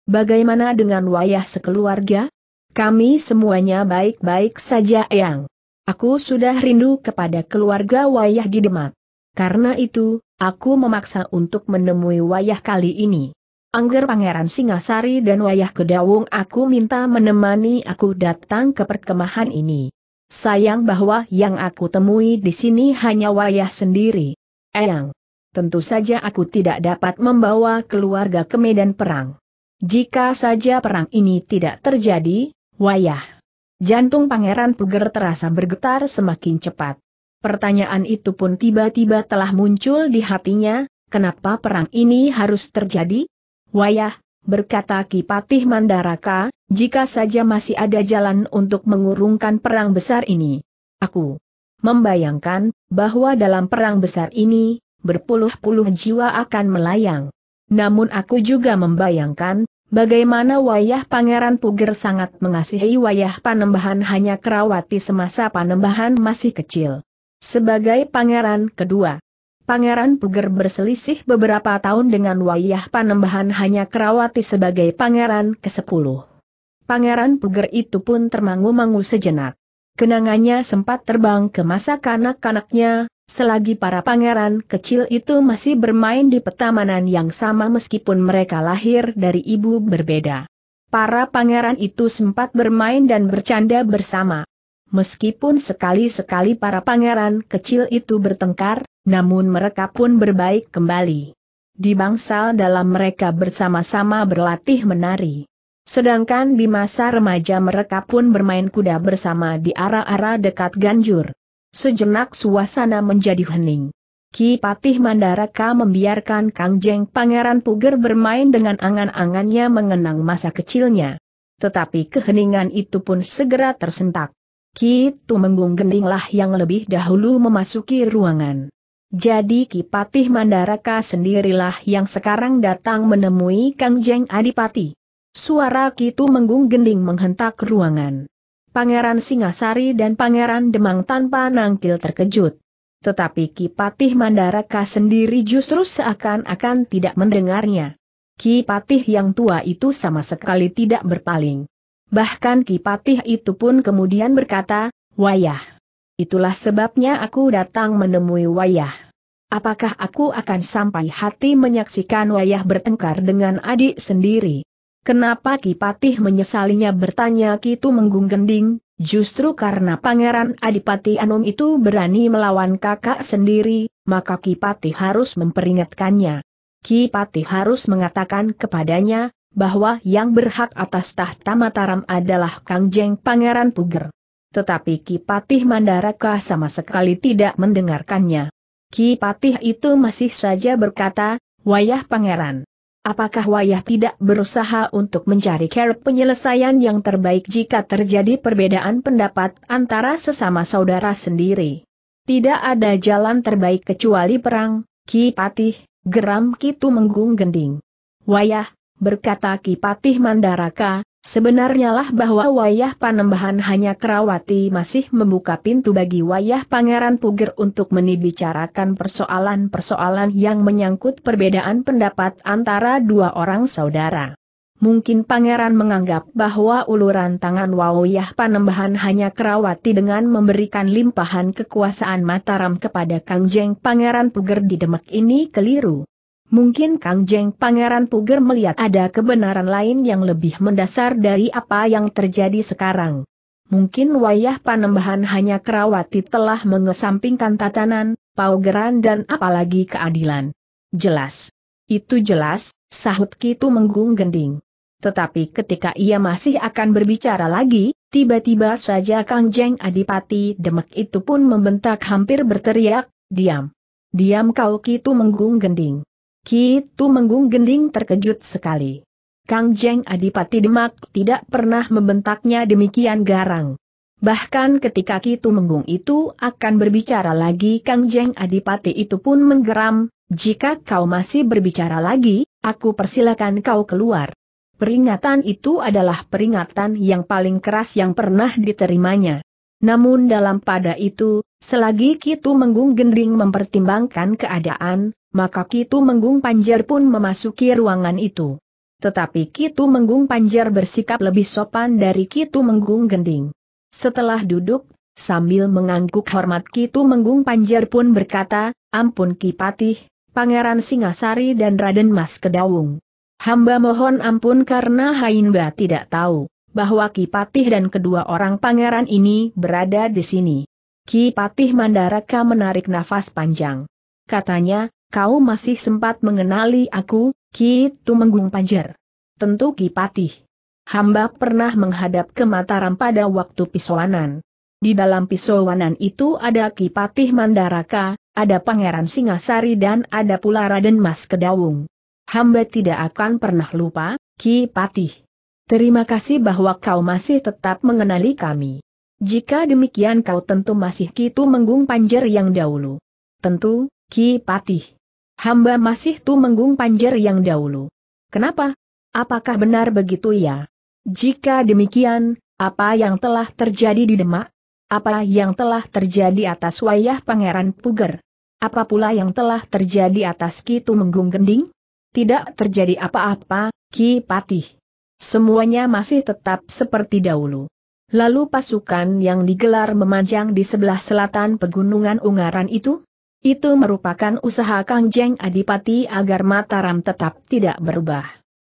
Bagaimana dengan wayah sekeluarga? Kami semuanya baik-baik saja Ayang. Aku sudah rindu kepada keluarga wayah di Demak. Karena itu, aku memaksa untuk menemui wayah kali ini. Angger Pangeran Singasari dan Wayah Kedawung aku minta menemani aku datang ke perkemahan ini. Sayang bahwa yang aku temui di sini hanya Wayah sendiri. Eyang. Tentu saja aku tidak dapat membawa keluarga ke medan perang. Jika saja perang ini tidak terjadi, Wayah. Jantung Pangeran Puger terasa bergetar semakin cepat. Pertanyaan itu pun tiba-tiba telah muncul di hatinya, kenapa perang ini harus terjadi? Wayah, berkata Kipatih Mandaraka, jika saja masih ada jalan untuk mengurungkan perang besar ini. Aku membayangkan bahwa dalam perang besar ini, berpuluh-puluh jiwa akan melayang. Namun aku juga membayangkan, bagaimana wayah Pangeran Puger sangat mengasihi wayah panembahan hanya Kerawati semasa panembahan masih kecil. Sebagai pangeran kedua, Pangeran Puger berselisih beberapa tahun dengan Wayah Panembahan hanya Kerawati sebagai pangeran ke-10. Pangeran Puger itu pun termangu-mangu sejenak. Kenangannya sempat terbang ke masa kanak-kanaknya, selagi para pangeran kecil itu masih bermain di petamanan yang sama meskipun mereka lahir dari ibu berbeda. Para pangeran itu sempat bermain dan bercanda bersama. Meskipun sekali-sekali para pangeran kecil itu bertengkar, namun mereka pun berbaik kembali. Di bangsal dalam mereka bersama-sama berlatih menari. Sedangkan di masa remaja mereka pun bermain kuda bersama di arah-arah dekat Ganjur. Sejenak suasana menjadi hening. Ki Patih Mandaraka membiarkan Kang Jeng Pangeran Puger bermain dengan angan-angannya mengenang masa kecilnya. Tetapi keheningan itu pun segera tersentak. Ki Tumenggung Gendinglah yang lebih dahulu memasuki ruangan. Jadi Kipatih Mandaraka sendirilah yang sekarang datang menemui Kang Jeng Adipati. Suara Kitu menggung gending menghentak ruangan. Pangeran Singasari dan Pangeran Demang tanpa nangkil terkejut. Tetapi Kipatih Mandaraka sendiri justru seakan-akan tidak mendengarnya. Kipatih yang tua itu sama sekali tidak berpaling. Bahkan Kipatih itu pun kemudian berkata, Wayah! Itulah sebabnya aku datang menemui wayah. Apakah aku akan sampai hati menyaksikan wayah bertengkar dengan adik sendiri? Kenapa Kipatih menyesalinya bertanya Kitu menggunggending, Justru karena Pangeran Adipati Anom itu berani melawan kakak sendiri, maka Kipati harus memperingatkannya. Kipati harus mengatakan kepadanya, bahwa yang berhak atas tahta Mataram adalah Kangjeng Pangeran Puger tetapi Kipatih Mandaraka sama sekali tidak mendengarkannya. Kipatih itu masih saja berkata, Wayah Pangeran. Apakah Wayah tidak berusaha untuk mencari care penyelesaian yang terbaik jika terjadi perbedaan pendapat antara sesama saudara sendiri? Tidak ada jalan terbaik kecuali perang, Ki Patih, geram Kitu Menggung Gending. Wayah, berkata Ki Patih Mandaraka, Sebenarnya lah bahwa wayah panembahan hanya Kerawati masih membuka pintu bagi wayah Pangeran Puger untuk menibicarakan persoalan-persoalan yang menyangkut perbedaan pendapat antara dua orang saudara. Mungkin Pangeran menganggap bahwa uluran tangan wayah panembahan hanya Kerawati dengan memberikan limpahan kekuasaan Mataram kepada Kangjeng Pangeran Puger di Demak ini keliru. Mungkin Kang Jeng Pangeran Puger melihat ada kebenaran lain yang lebih mendasar dari apa yang terjadi sekarang. Mungkin wayah panembahan hanya Kerawati telah mengesampingkan tatanan, paugeran dan apalagi keadilan. Jelas. Itu jelas, sahut Kitu menggung gending. Tetapi ketika ia masih akan berbicara lagi, tiba-tiba saja Kang Jeng Adipati Demek itu pun membentak hampir berteriak, diam. Diam kau Kitu menggung gending. Ki menggung Gending terkejut sekali. Kang Jeng Adipati Demak tidak pernah membentaknya demikian garang. Bahkan ketika Ki menggung itu akan berbicara lagi Kang Jeng Adipati itu pun menggeram, jika kau masih berbicara lagi, aku persilakan kau keluar. Peringatan itu adalah peringatan yang paling keras yang pernah diterimanya. Namun dalam pada itu, selagi Ki menggung Gending mempertimbangkan keadaan, maka Kitu Menggung Panjar pun memasuki ruangan itu. Tetapi Kitu Menggung Panjar bersikap lebih sopan dari Kitu Menggung Gending. Setelah duduk, sambil mengangguk hormat Kitu Menggung Panjar pun berkata, Ampun Ki Patih, Pangeran Singasari dan Raden Mas Kedawung. Hamba mohon ampun karena Hainba tidak tahu bahwa Ki Patih dan kedua orang pangeran ini berada di sini. Ki Patih Mandaraka menarik nafas panjang. Katanya, kau masih sempat mengenali aku, Ki Tumenggung Panjer. Tentu Ki Patih. Hamba pernah menghadap ke Mataram pada waktu pisoanan. Di dalam pisowanan itu ada Ki Patih Mandaraka, ada Pangeran Singasari dan ada pula Raden Mas Kedawung. Hamba tidak akan pernah lupa, Ki Patih. Terima kasih bahwa kau masih tetap mengenali kami. Jika demikian kau tentu masih Kitu Menggung Panjer yang dahulu. Tentu, Ki Patih. Hamba masih tu menggung panjer yang dahulu. Kenapa? Apakah benar begitu ya? Jika demikian, apa yang telah terjadi di Demak? Apa yang telah terjadi atas wayah Pangeran Puger? Apa pula yang telah terjadi atas Ki menggung Gending? Tidak terjadi apa-apa, Ki Patih. Semuanya masih tetap seperti dahulu. Lalu pasukan yang digelar memanjang di sebelah selatan pegunungan Ungaran itu? Itu merupakan usaha Kang Jeng Adipati agar Mataram tetap tidak berubah.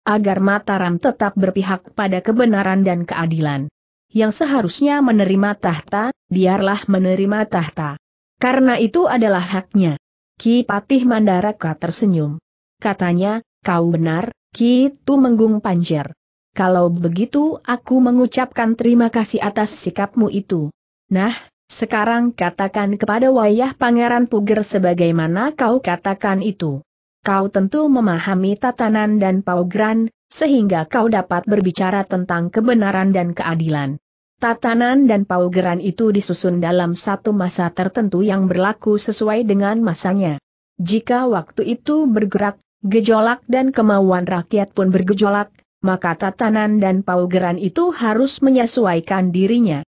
Agar Mataram tetap berpihak pada kebenaran dan keadilan. Yang seharusnya menerima tahta, biarlah menerima tahta. Karena itu adalah haknya. Ki Patih Mandaraka tersenyum. Katanya, kau benar, Ki Tu Menggung Panjer. Kalau begitu aku mengucapkan terima kasih atas sikapmu itu. Nah, sekarang katakan kepada wayah Pangeran Puger sebagaimana kau katakan itu. Kau tentu memahami tatanan dan paugran, sehingga kau dapat berbicara tentang kebenaran dan keadilan. Tatanan dan paugeran itu disusun dalam satu masa tertentu yang berlaku sesuai dengan masanya. Jika waktu itu bergerak, gejolak dan kemauan rakyat pun bergejolak, maka tatanan dan paugeran itu harus menyesuaikan dirinya.